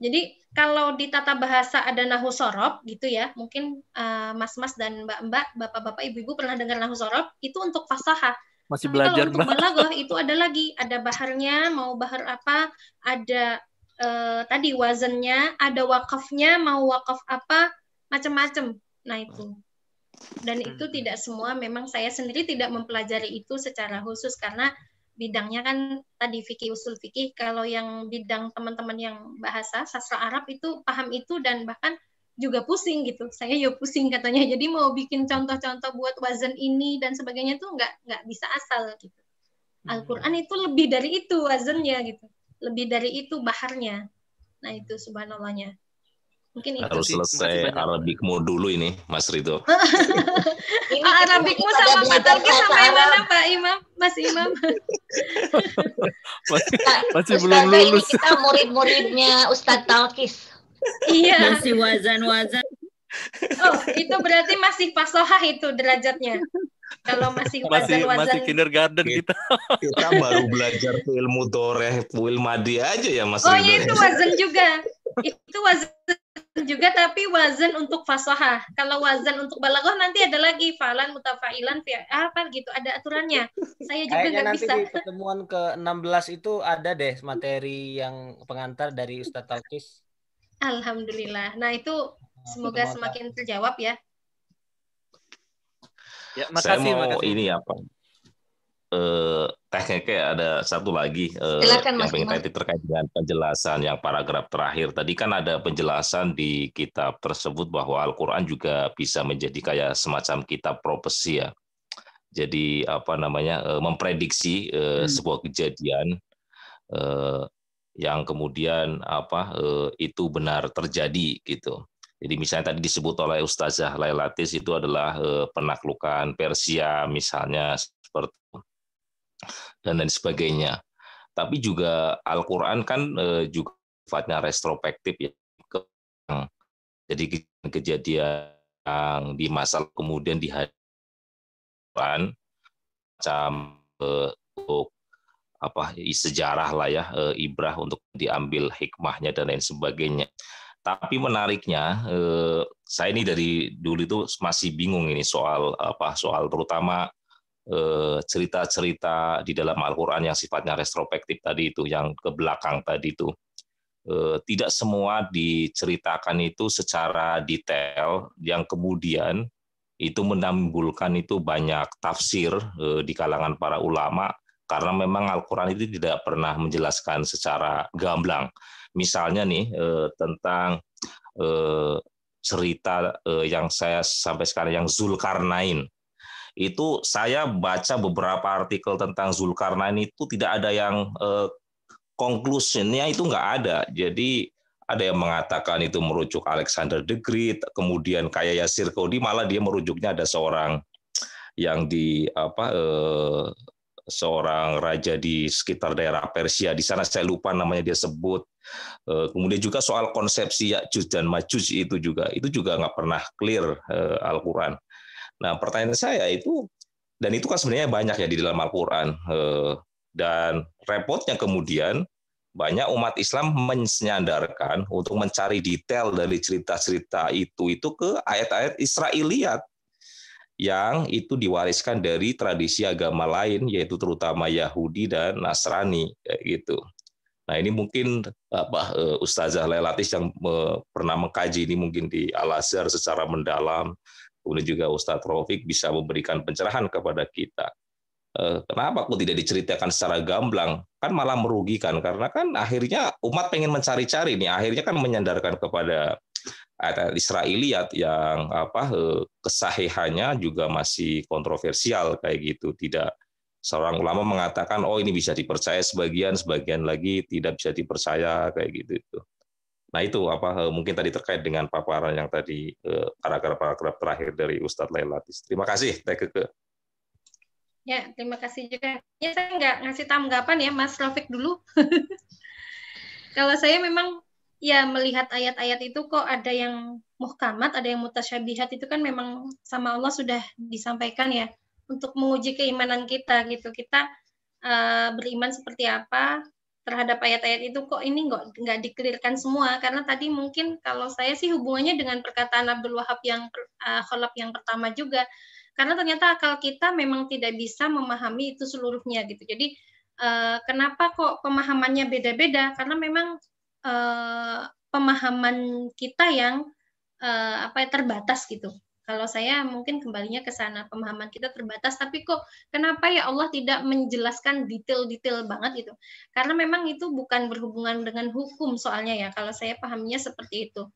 Jadi kalau di tata bahasa ada nahu sorob gitu ya, mungkin mas eh, mas-mas dan mbak-mbak, bapak-bapak, ibu-ibu pernah dengar nahu sorob itu untuk fasaha. Masih Tapi belajar, kalau untuk balagoh itu ada lagi, ada baharnya, mau bahar apa, ada uh, tadi wazannya, ada wakafnya, mau wakaf apa, macam-macam. Nah itu. Dan itu hmm. tidak semua, memang saya sendiri tidak mempelajari itu secara khusus karena bidangnya kan tadi fikih usul fikih kalau yang bidang teman-teman yang bahasa sastra Arab itu paham itu dan bahkan juga pusing gitu saya ya pusing katanya jadi mau bikin contoh-contoh buat wazan ini dan sebagainya tuh nggak nggak bisa asal gitu hmm. Al-Quran itu lebih dari itu wazannya gitu lebih dari itu baharnya nah itu subhanallahnya Mungkin itu harus sih. selesai Arabikmu dulu ini, Mas Rito. ini Arabikmu sama Fatalki sama mana Pak Imam, Mas Imam? masih, masih belum lulus. Ini kita murid-muridnya Ustadz Talkis. Iya. Masih wazan-wazan. Oh, itu berarti masih pasohah itu derajatnya kalau masih masih wazan. masih kindergarten kita kita baru belajar ilmu toreh ilmu madi aja ya mas oh iya itu wazan juga itu wazan juga tapi wazan untuk fasohah. Kalau wazan untuk balaghah nanti ada lagi falan mutafailan apa gitu ada aturannya. Saya juga nggak bisa. nanti pertemuan ke-16 itu ada deh materi yang pengantar dari Ustaz Talkis. Alhamdulillah. Nah, itu nah, semoga semakin terjawab ya. Ya, makasih, Saya mau makasih. ini apa? Ya, eh, tekniknya ada satu lagi eh, Silakan, yang pengen tadi terkait dengan penjelasan yang paragraf terakhir tadi kan ada penjelasan di kitab tersebut bahwa Al-Quran juga bisa menjadi kayak semacam kitab profesi ya jadi apa namanya eh, memprediksi eh, hmm. sebuah kejadian eh, yang kemudian apa eh, itu benar terjadi gitu jadi misalnya tadi disebut oleh Ustazah Lailatis itu adalah eh, penaklukan Persia misalnya seperti itu dan lain sebagainya. Tapi juga Al-Qur'an kan eh, juga sifatnya retrospektif ya. Jadi kejadian yang di masa kemudian dihadirkan macam eh, untuk apa sejarah lah ya eh, ibrah untuk diambil hikmahnya dan lain sebagainya. Tapi menariknya saya ini dari dulu itu masih bingung ini soal apa soal terutama Eh, cerita-cerita di dalam Al-Quran yang sifatnya retrospektif tadi itu, yang ke belakang tadi itu. Eh, tidak semua diceritakan itu secara detail, yang kemudian itu menimbulkan itu banyak tafsir eh, di kalangan para ulama, karena memang Al-Quran itu tidak pernah menjelaskan secara gamblang. Misalnya nih tentang cerita yang saya sampai sekarang yang Zulkarnain itu saya baca beberapa artikel tentang Zulkarnain itu tidak ada yang eh, itu nggak ada. Jadi ada yang mengatakan itu merujuk Alexander the Great, kemudian kayak Yasir Kodi malah dia merujuknya ada seorang yang di apa eh, seorang raja di sekitar daerah Persia. Di sana saya lupa namanya dia sebut. Eh, kemudian juga soal konsepsi Ya'juj dan majus itu juga, itu juga nggak pernah clear eh, Al-Quran. Nah, pertanyaan saya itu dan itu kan sebenarnya banyak ya di dalam Al-Qur'an. Eh, dan repotnya kemudian banyak umat Islam menyandarkan untuk mencari detail dari cerita-cerita itu itu ke ayat-ayat Israiliyat yang itu diwariskan dari tradisi agama lain yaitu terutama Yahudi dan Nasrani kayak gitu. Nah, ini mungkin apa eh, Ustazah Lelatis yang eh, pernah mengkaji ini mungkin di Al Azhar secara mendalam kemudian juga Ustadz Rofik bisa memberikan pencerahan kepada kita. Eh, kenapa kok tidak diceritakan secara gamblang? Kan malah merugikan karena kan akhirnya umat pengen mencari-cari nih, akhirnya kan menyandarkan kepada eh, Israeliat yang apa eh, kesahihannya juga masih kontroversial kayak gitu. Tidak seorang ulama mengatakan oh ini bisa dipercaya sebagian, sebagian lagi tidak bisa dipercaya kayak gitu itu. Nah itu apa eh, mungkin tadi terkait dengan paparan yang tadi eh, paragraf-paragraf terakhir dari Ustadz Lailatis. Terima kasih Teh Keke. Ya, terima kasih juga. Ya saya nggak ngasih tanggapan ya Mas Rafiq dulu. Kalau saya memang ya melihat ayat-ayat itu kok ada yang muhkamat, ada yang mutasyabihat itu kan memang sama Allah sudah disampaikan ya untuk menguji keimanan kita gitu. Kita uh, beriman seperti apa, terhadap ayat-ayat itu kok ini nggak nggak dikelirkan semua karena tadi mungkin kalau saya sih hubungannya dengan perkataan Abdul Wahab yang uh, eh, kholab yang pertama juga karena ternyata akal kita memang tidak bisa memahami itu seluruhnya gitu jadi uh, kenapa kok pemahamannya beda-beda karena memang uh, pemahaman kita yang uh, apa ya, terbatas gitu kalau saya mungkin kembalinya ke sana pemahaman kita terbatas, tapi kok kenapa ya Allah tidak menjelaskan detail-detail banget gitu? Karena memang itu bukan berhubungan dengan hukum soalnya ya. Kalau saya pahamnya seperti itu.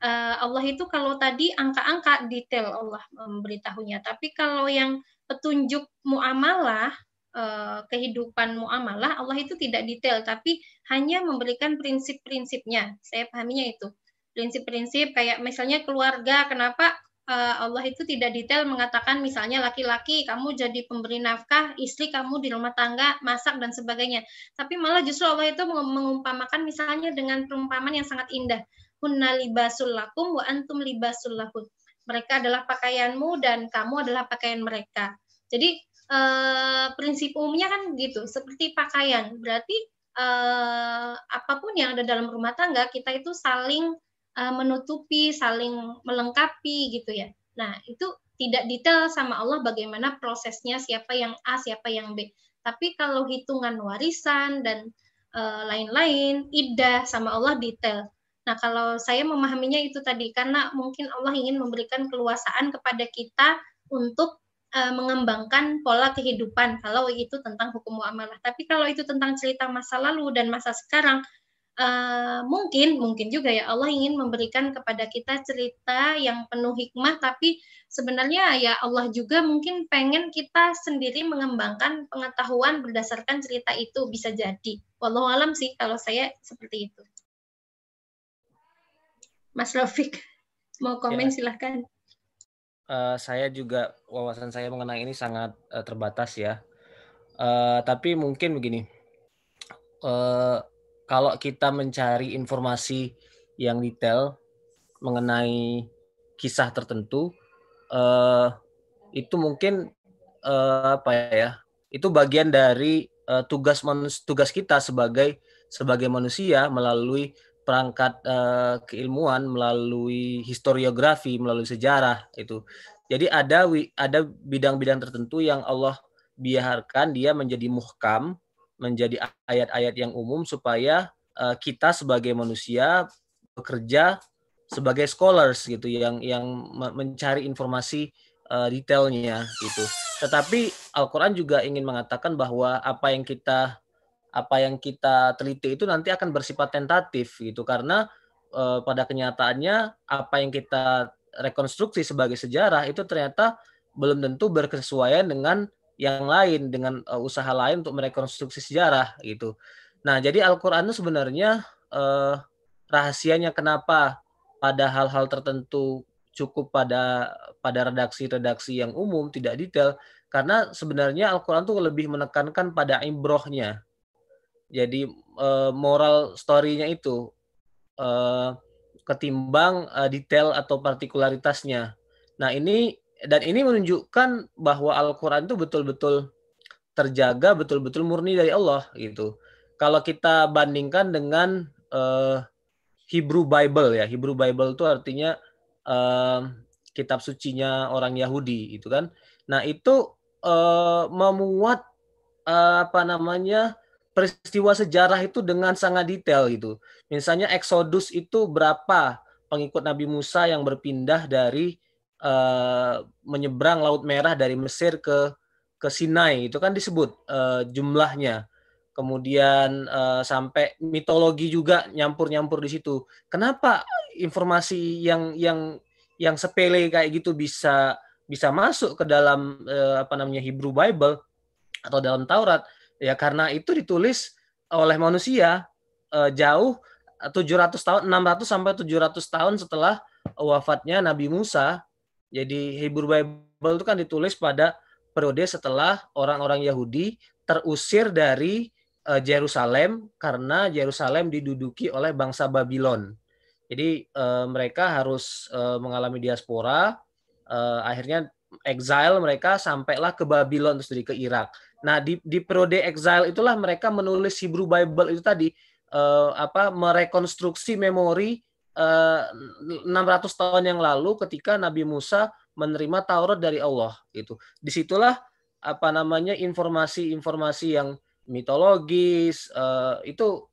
Eh, Allah itu kalau tadi angka-angka detail Allah memberitahunya, tapi kalau yang petunjuk muamalah eh, kehidupan muamalah Allah itu tidak detail, tapi hanya memberikan prinsip-prinsipnya. Saya pahaminya itu prinsip-prinsip kayak misalnya keluarga kenapa Eh, Allah itu tidak detail mengatakan misalnya laki-laki kamu jadi pemberi nafkah, istri kamu di rumah tangga masak dan sebagainya. Tapi malah justru Allah itu mengumpamakan misalnya dengan perumpamaan yang sangat indah. Hunna libasul lakum wa antum libasul lakum. Mereka adalah pakaianmu dan kamu adalah pakaian mereka. Jadi eh, prinsip umumnya kan gitu, seperti pakaian. Berarti eh, apapun yang ada dalam rumah tangga kita itu saling uh, menutupi, saling melengkapi gitu ya. Nah, itu tidak detail sama Allah bagaimana prosesnya siapa yang A, siapa yang B. Tapi kalau hitungan warisan dan uh, lain-lain, idah sama Allah detail. Nah, kalau saya memahaminya itu tadi karena mungkin Allah ingin memberikan keluasaan kepada kita untuk uh, mengembangkan pola kehidupan kalau itu tentang hukum muamalah. Tapi kalau itu tentang cerita masa lalu dan masa sekarang, Uh, mungkin mungkin juga ya Allah ingin memberikan kepada kita cerita yang penuh hikmah tapi sebenarnya ya Allah juga mungkin pengen kita sendiri mengembangkan pengetahuan berdasarkan cerita itu bisa jadi walau alam sih kalau saya seperti itu Mas Rafiq mau ya. komen ya. silahkan uh, saya juga wawasan saya mengenai ini sangat uh, terbatas ya uh, tapi mungkin begini uh, kalau kita mencari informasi yang detail mengenai kisah tertentu uh, itu mungkin uh, apa ya itu bagian dari uh, tugas tugas kita sebagai sebagai manusia melalui perangkat uh, keilmuan melalui historiografi melalui sejarah itu jadi ada ada bidang-bidang tertentu yang Allah biarkan dia menjadi muhkam menjadi ayat-ayat yang umum supaya uh, kita sebagai manusia bekerja sebagai scholars gitu yang yang mencari informasi uh, detailnya gitu. Tetapi Al-Qur'an juga ingin mengatakan bahwa apa yang kita apa yang kita teliti itu nanti akan bersifat tentatif gitu karena uh, pada kenyataannya apa yang kita rekonstruksi sebagai sejarah itu ternyata belum tentu berkesesuaian dengan yang lain dengan uh, usaha lain untuk merekonstruksi sejarah gitu. Nah, jadi Al-Qur'an itu sebenarnya uh, rahasianya kenapa pada hal-hal tertentu cukup pada pada redaksi-redaksi yang umum tidak detail karena sebenarnya Al-Qur'an itu lebih menekankan pada ibrohnya. Jadi uh, moral story-nya itu uh, ketimbang uh, detail atau partikularitasnya. Nah, ini dan ini menunjukkan bahwa Al-Quran itu betul-betul terjaga, betul-betul murni dari Allah gitu. Kalau kita bandingkan dengan uh, Hebrew Bible ya, Hebrew Bible itu artinya uh, kitab sucinya orang Yahudi itu kan. Nah itu uh, memuat uh, apa namanya peristiwa sejarah itu dengan sangat detail gitu. Misalnya Exodus itu berapa pengikut Nabi Musa yang berpindah dari uh, menyeberang Laut Merah dari Mesir ke ke Sinai itu kan disebut uh, jumlahnya. Kemudian uh, sampai mitologi juga nyampur-nyampur di situ. Kenapa informasi yang yang yang sepele kayak gitu bisa bisa masuk ke dalam uh, apa namanya Hebrew Bible atau dalam Taurat ya karena itu ditulis oleh manusia uh, jauh 700 tahun 600 sampai 700 tahun setelah wafatnya Nabi Musa jadi Hebrew Bible itu kan ditulis pada periode setelah orang-orang Yahudi terusir dari eh, Jerusalem karena Jerusalem diduduki oleh bangsa Babylon. Jadi uh, mereka harus uh, mengalami diaspora, uh, akhirnya exile mereka sampailah ke Babylon terus dari ke Irak. Nah di, di periode exile itulah mereka menulis Hebrew Bible itu tadi apa merekonstruksi memori 600 eh, tahun yang lalu ketika Nabi Musa menerima Taurat dari Allah itu. Disitulah apa namanya informasi-informasi yang mitologis eh, itu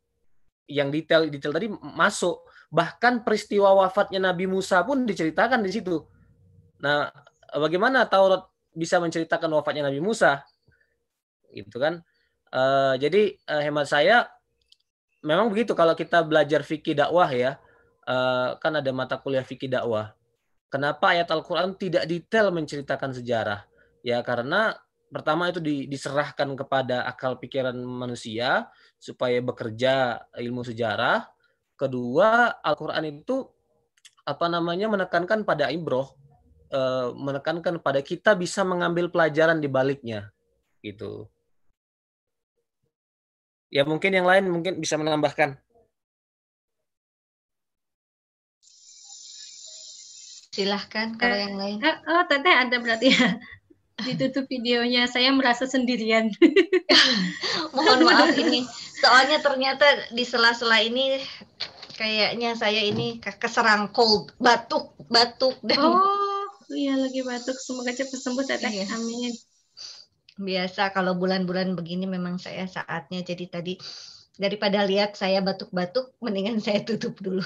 yang detail detail tadi masuk bahkan peristiwa wafatnya Nabi Musa pun diceritakan di situ. Nah, eh, bagaimana Taurat bisa menceritakan wafatnya Nabi Musa? Gitu kan? jadi hemat saya memang begitu kalau kita belajar fikih dakwah ya Eh, kan ada mata kuliah fikih dakwah. Kenapa ayat Al-Qur'an tidak detail menceritakan sejarah? Ya karena pertama itu diserahkan kepada akal pikiran manusia supaya bekerja ilmu sejarah. Kedua, Al-Qur'an itu apa namanya menekankan pada ibroh, eh, menekankan pada kita bisa mengambil pelajaran di baliknya gitu. Ya mungkin yang lain mungkin bisa menambahkan. Silahkan kalau eh, yang lain. oh, Teteh ada berarti ya. Ditutup videonya, saya merasa sendirian. Mohon maaf ini, soalnya ternyata di sela-sela ini kayaknya saya ini keserang cold, batuk, batuk dan Oh, iya lagi batuk. Semoga cepat sembuh Teteh. Iya. Amin. Biasa kalau bulan-bulan begini memang saya saatnya jadi tadi daripada lihat saya batuk-batuk mendingan saya tutup dulu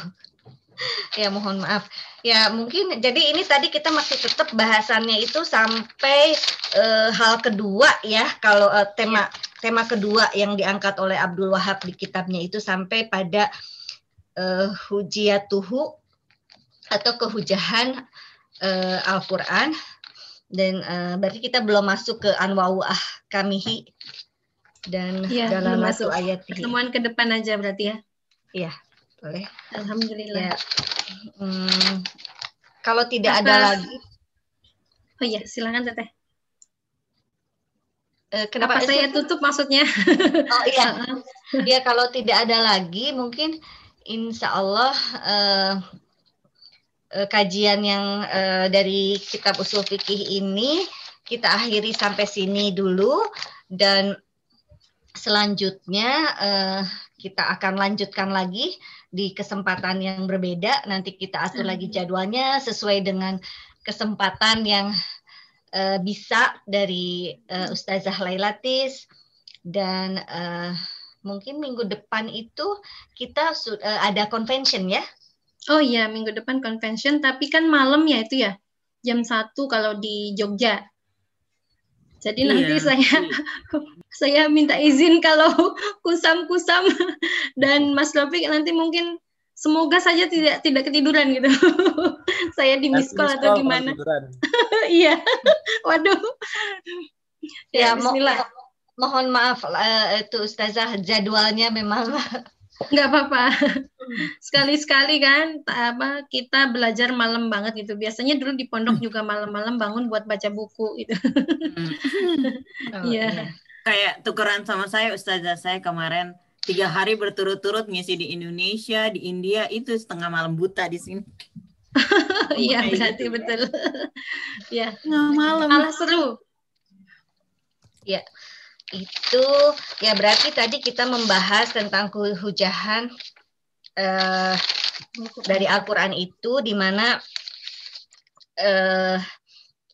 ya mohon maaf. Ya mungkin jadi ini tadi kita masih tetap bahasannya itu sampai uh, hal kedua ya kalau uh, tema ya. tema kedua yang diangkat oleh Abdul Wahab di kitabnya itu sampai pada uh, eh, hujiatuhu atau kehujahan uh, Al-Qur'an dan uh, berarti kita belum masuk ke anwau kamihi dan ya, dalam masuk ayat pertemuan ke depan aja berarti ya. Iya boleh alhamdulillah ya. hmm, kalau tidak Apa? ada lagi oh iya silakan teteh eh, Kenapa Apa saya tutup maksudnya? Oh iya, ya kalau tidak ada lagi mungkin Insya Allah eh, eh, kajian yang eh, dari kitab usul fikih ini kita akhiri sampai sini dulu dan selanjutnya eh, kita akan lanjutkan lagi di kesempatan yang berbeda. Nanti kita atur lagi hmm. jadwalnya sesuai dengan kesempatan yang uh, bisa dari uh, Ustazah Lailatis dan uh, mungkin minggu depan itu kita uh, ada convention ya. Oh iya, minggu depan convention tapi kan malam ya itu ya. Jam 1 kalau di Jogja. Jadi iya. nanti saya iya. saya minta izin kalau kusam-kusam dan Mas Lopik nanti mungkin semoga saja tidak tidak ketiduran gitu. saya di miskol atau atau gimana? iya. Waduh. Ya, ya Mo mohon maaf uh, itu Ustazah jadwalnya memang nggak apa-apa sekali-sekali kan apa kita belajar malam banget gitu biasanya dulu di pondok juga malam-malam bangun buat baca buku gitu hmm. iya oh, yeah. yeah kayak tukeran sama saya ustazah saya kemarin tiga hari berturut-turut ngisi di Indonesia, di India itu setengah malam buta di sini. Iya berarti gitu. Ya. betul. ya. Nggak malam. Malah seru. Ya. Itu ya berarti tadi kita membahas tentang kehujahan eh, dari Al-Qur'an itu di mana eh,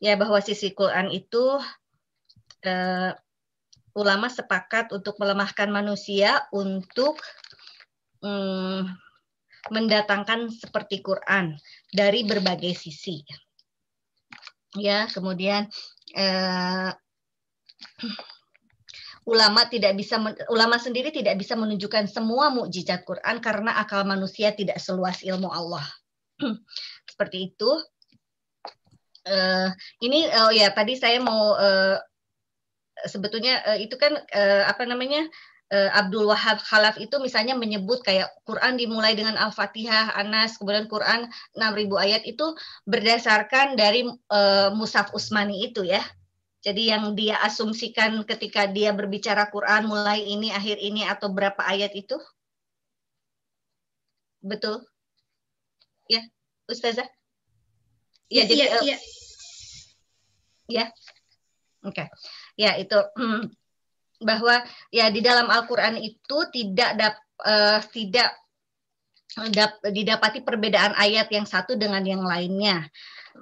ya bahwa sisi Quran itu eh, ulama sepakat untuk melemahkan manusia untuk mm, mendatangkan seperti Quran dari berbagai sisi. Ya, kemudian eh, ulama tidak bisa ulama sendiri tidak bisa menunjukkan semua mukjizat Quran karena akal manusia tidak seluas ilmu Allah. Seperti itu. Uh, ini oh ya tadi saya mau uh, sebetulnya uh, itu kan uh, apa namanya uh, Abdul Wahab Khalaf itu misalnya menyebut kayak Quran dimulai dengan Al-Fatihah, Anas, kemudian Quran 6000 ayat itu berdasarkan dari uh, Musaf Usmani itu ya. Jadi yang dia asumsikan ketika dia berbicara Quran mulai ini akhir ini atau berapa ayat itu? Betul. Ya, Ustazah. Ya, ya jadi ya. Uh, ya. ya. Oke. Okay ya itu bahwa ya di dalam Al-Qur'an itu tidak dap, uh, tidak dap, didapati perbedaan ayat yang satu dengan yang lainnya.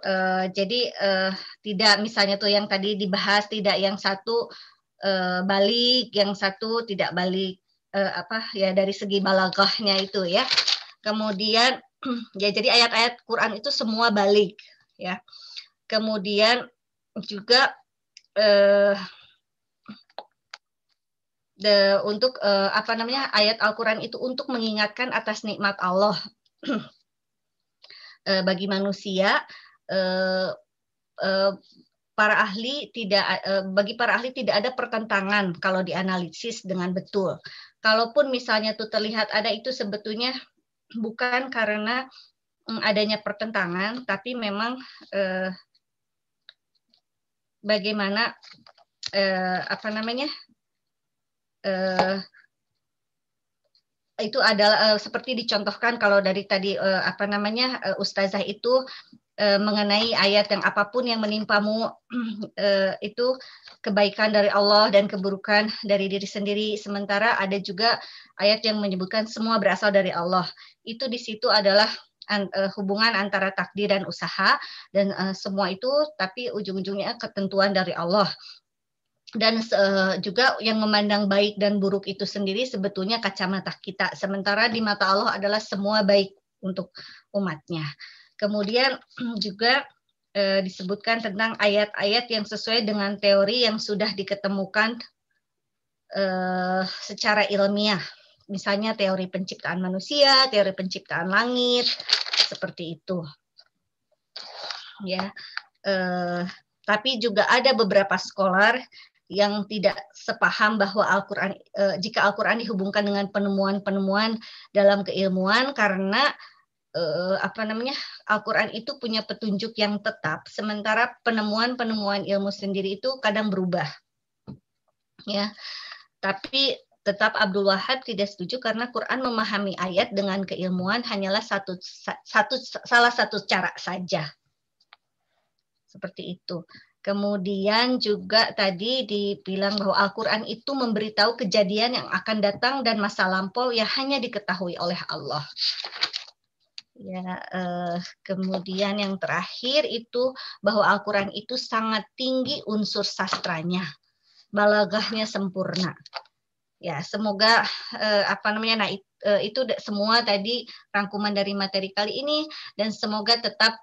Uh, jadi uh, tidak misalnya tuh yang tadi dibahas tidak yang satu uh, balik, yang satu tidak balik uh, apa ya dari segi balaghahnya itu ya. Kemudian ya jadi ayat-ayat Quran itu semua balik ya. Kemudian juga uh, the, untuk uh, apa namanya ayat Al-Quran itu untuk mengingatkan atas nikmat Allah uh, bagi manusia. uh, uh, para ahli tidak bagi para ahli tidak ada pertentangan kalau dianalisis dengan betul. Kalaupun misalnya itu terlihat ada itu sebetulnya bukan karena mm, adanya pertentangan, tapi memang eh, bagaimana eh, apa namanya eh, itu adalah eh, seperti dicontohkan kalau dari tadi eh, apa namanya eh, ustazah itu eh, mengenai ayat yang apapun yang menimpamu eh, itu kebaikan dari Allah dan keburukan dari diri sendiri sementara ada juga ayat yang menyebutkan semua berasal dari Allah itu di situ adalah an, uh, hubungan antara takdir dan usaha dan uh, semua itu tapi ujung-ujungnya ketentuan dari Allah dan uh, juga yang memandang baik dan buruk itu sendiri sebetulnya kacamata kita sementara di mata Allah adalah semua baik untuk umatnya kemudian juga uh, disebutkan tentang ayat-ayat yang sesuai dengan teori yang sudah diketemukan uh, secara ilmiah misalnya teori penciptaan manusia, teori penciptaan langit, seperti itu. Ya, eh, tapi juga ada beberapa scholar yang tidak sepaham bahwa Al-Quran eh, jika Al-Quran dihubungkan dengan penemuan-penemuan dalam keilmuan karena eh, apa namanya Al-Quran itu punya petunjuk yang tetap sementara penemuan-penemuan ilmu sendiri itu kadang berubah ya tapi Tetap Abdul Wahab tidak setuju karena Quran memahami ayat dengan keilmuan hanyalah satu, satu salah satu cara saja. Seperti itu. Kemudian juga tadi dibilang bahwa Al-Quran itu memberitahu kejadian yang akan datang dan masa lampau yang hanya diketahui oleh Allah. Ya, eh, kemudian yang terakhir itu bahwa Al-Quran itu sangat tinggi unsur sastranya, balagahnya sempurna ya semoga eh, apa namanya nah it, eh, itu semua tadi rangkuman dari materi kali ini dan semoga tetap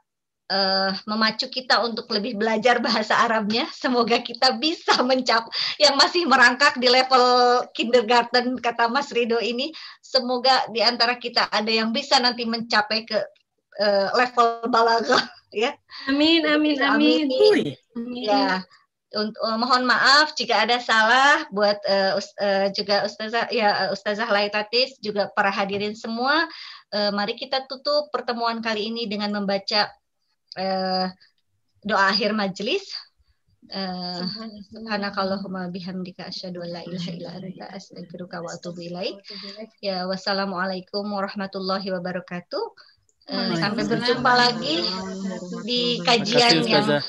eh, memacu kita untuk lebih belajar bahasa Arabnya semoga kita bisa mencap yang masih merangkak di level kindergarten kata Mas Rido ini semoga di antara kita ada yang bisa nanti mencapai ke eh, level balaga ya amin amin amin, amin. amin. ya uh, mohon maaf jika ada salah buat uh, uh, juga Ustazah ya Ustazah Laitatis juga para hadirin semua uh, mari kita tutup pertemuan kali ini dengan membaca uh, doa akhir majelis Uh, subhanakallahumma bihamdika asyhadu an la ilaha illa anta astaghfiruka wa atubu ilaik. Ya wassalamualaikum warahmatullahi wabarakatuh. Uh, sampai berjumpa lagi di kajian yang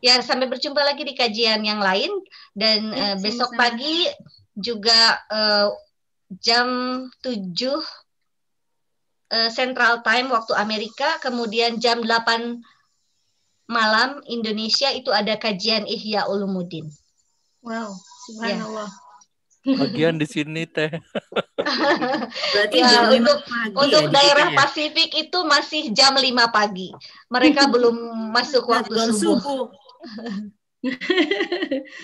Ya, sampai berjumpa lagi di kajian yang lain dan ya, uh, besok sama. pagi juga uh, jam 7 uh, eh, Central Time waktu Amerika, kemudian jam 8 malam Indonesia itu ada kajian Ihya Ulumuddin. Wow, ya. subhanallah. Ya bagian di sini teh. Berarti ya, untuk pagi untuk ya, daerah ya. Pasifik itu masih jam 5 pagi. Mereka belum masuk waktu subuh.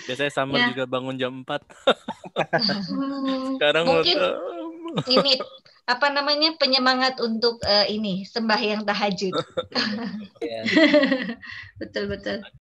Biasanya summer ya. juga bangun jam 4. Hmm. Sekarang mungkin udah... ini apa namanya penyemangat untuk uh, ini sembahyang tahajud. Iya. betul betul.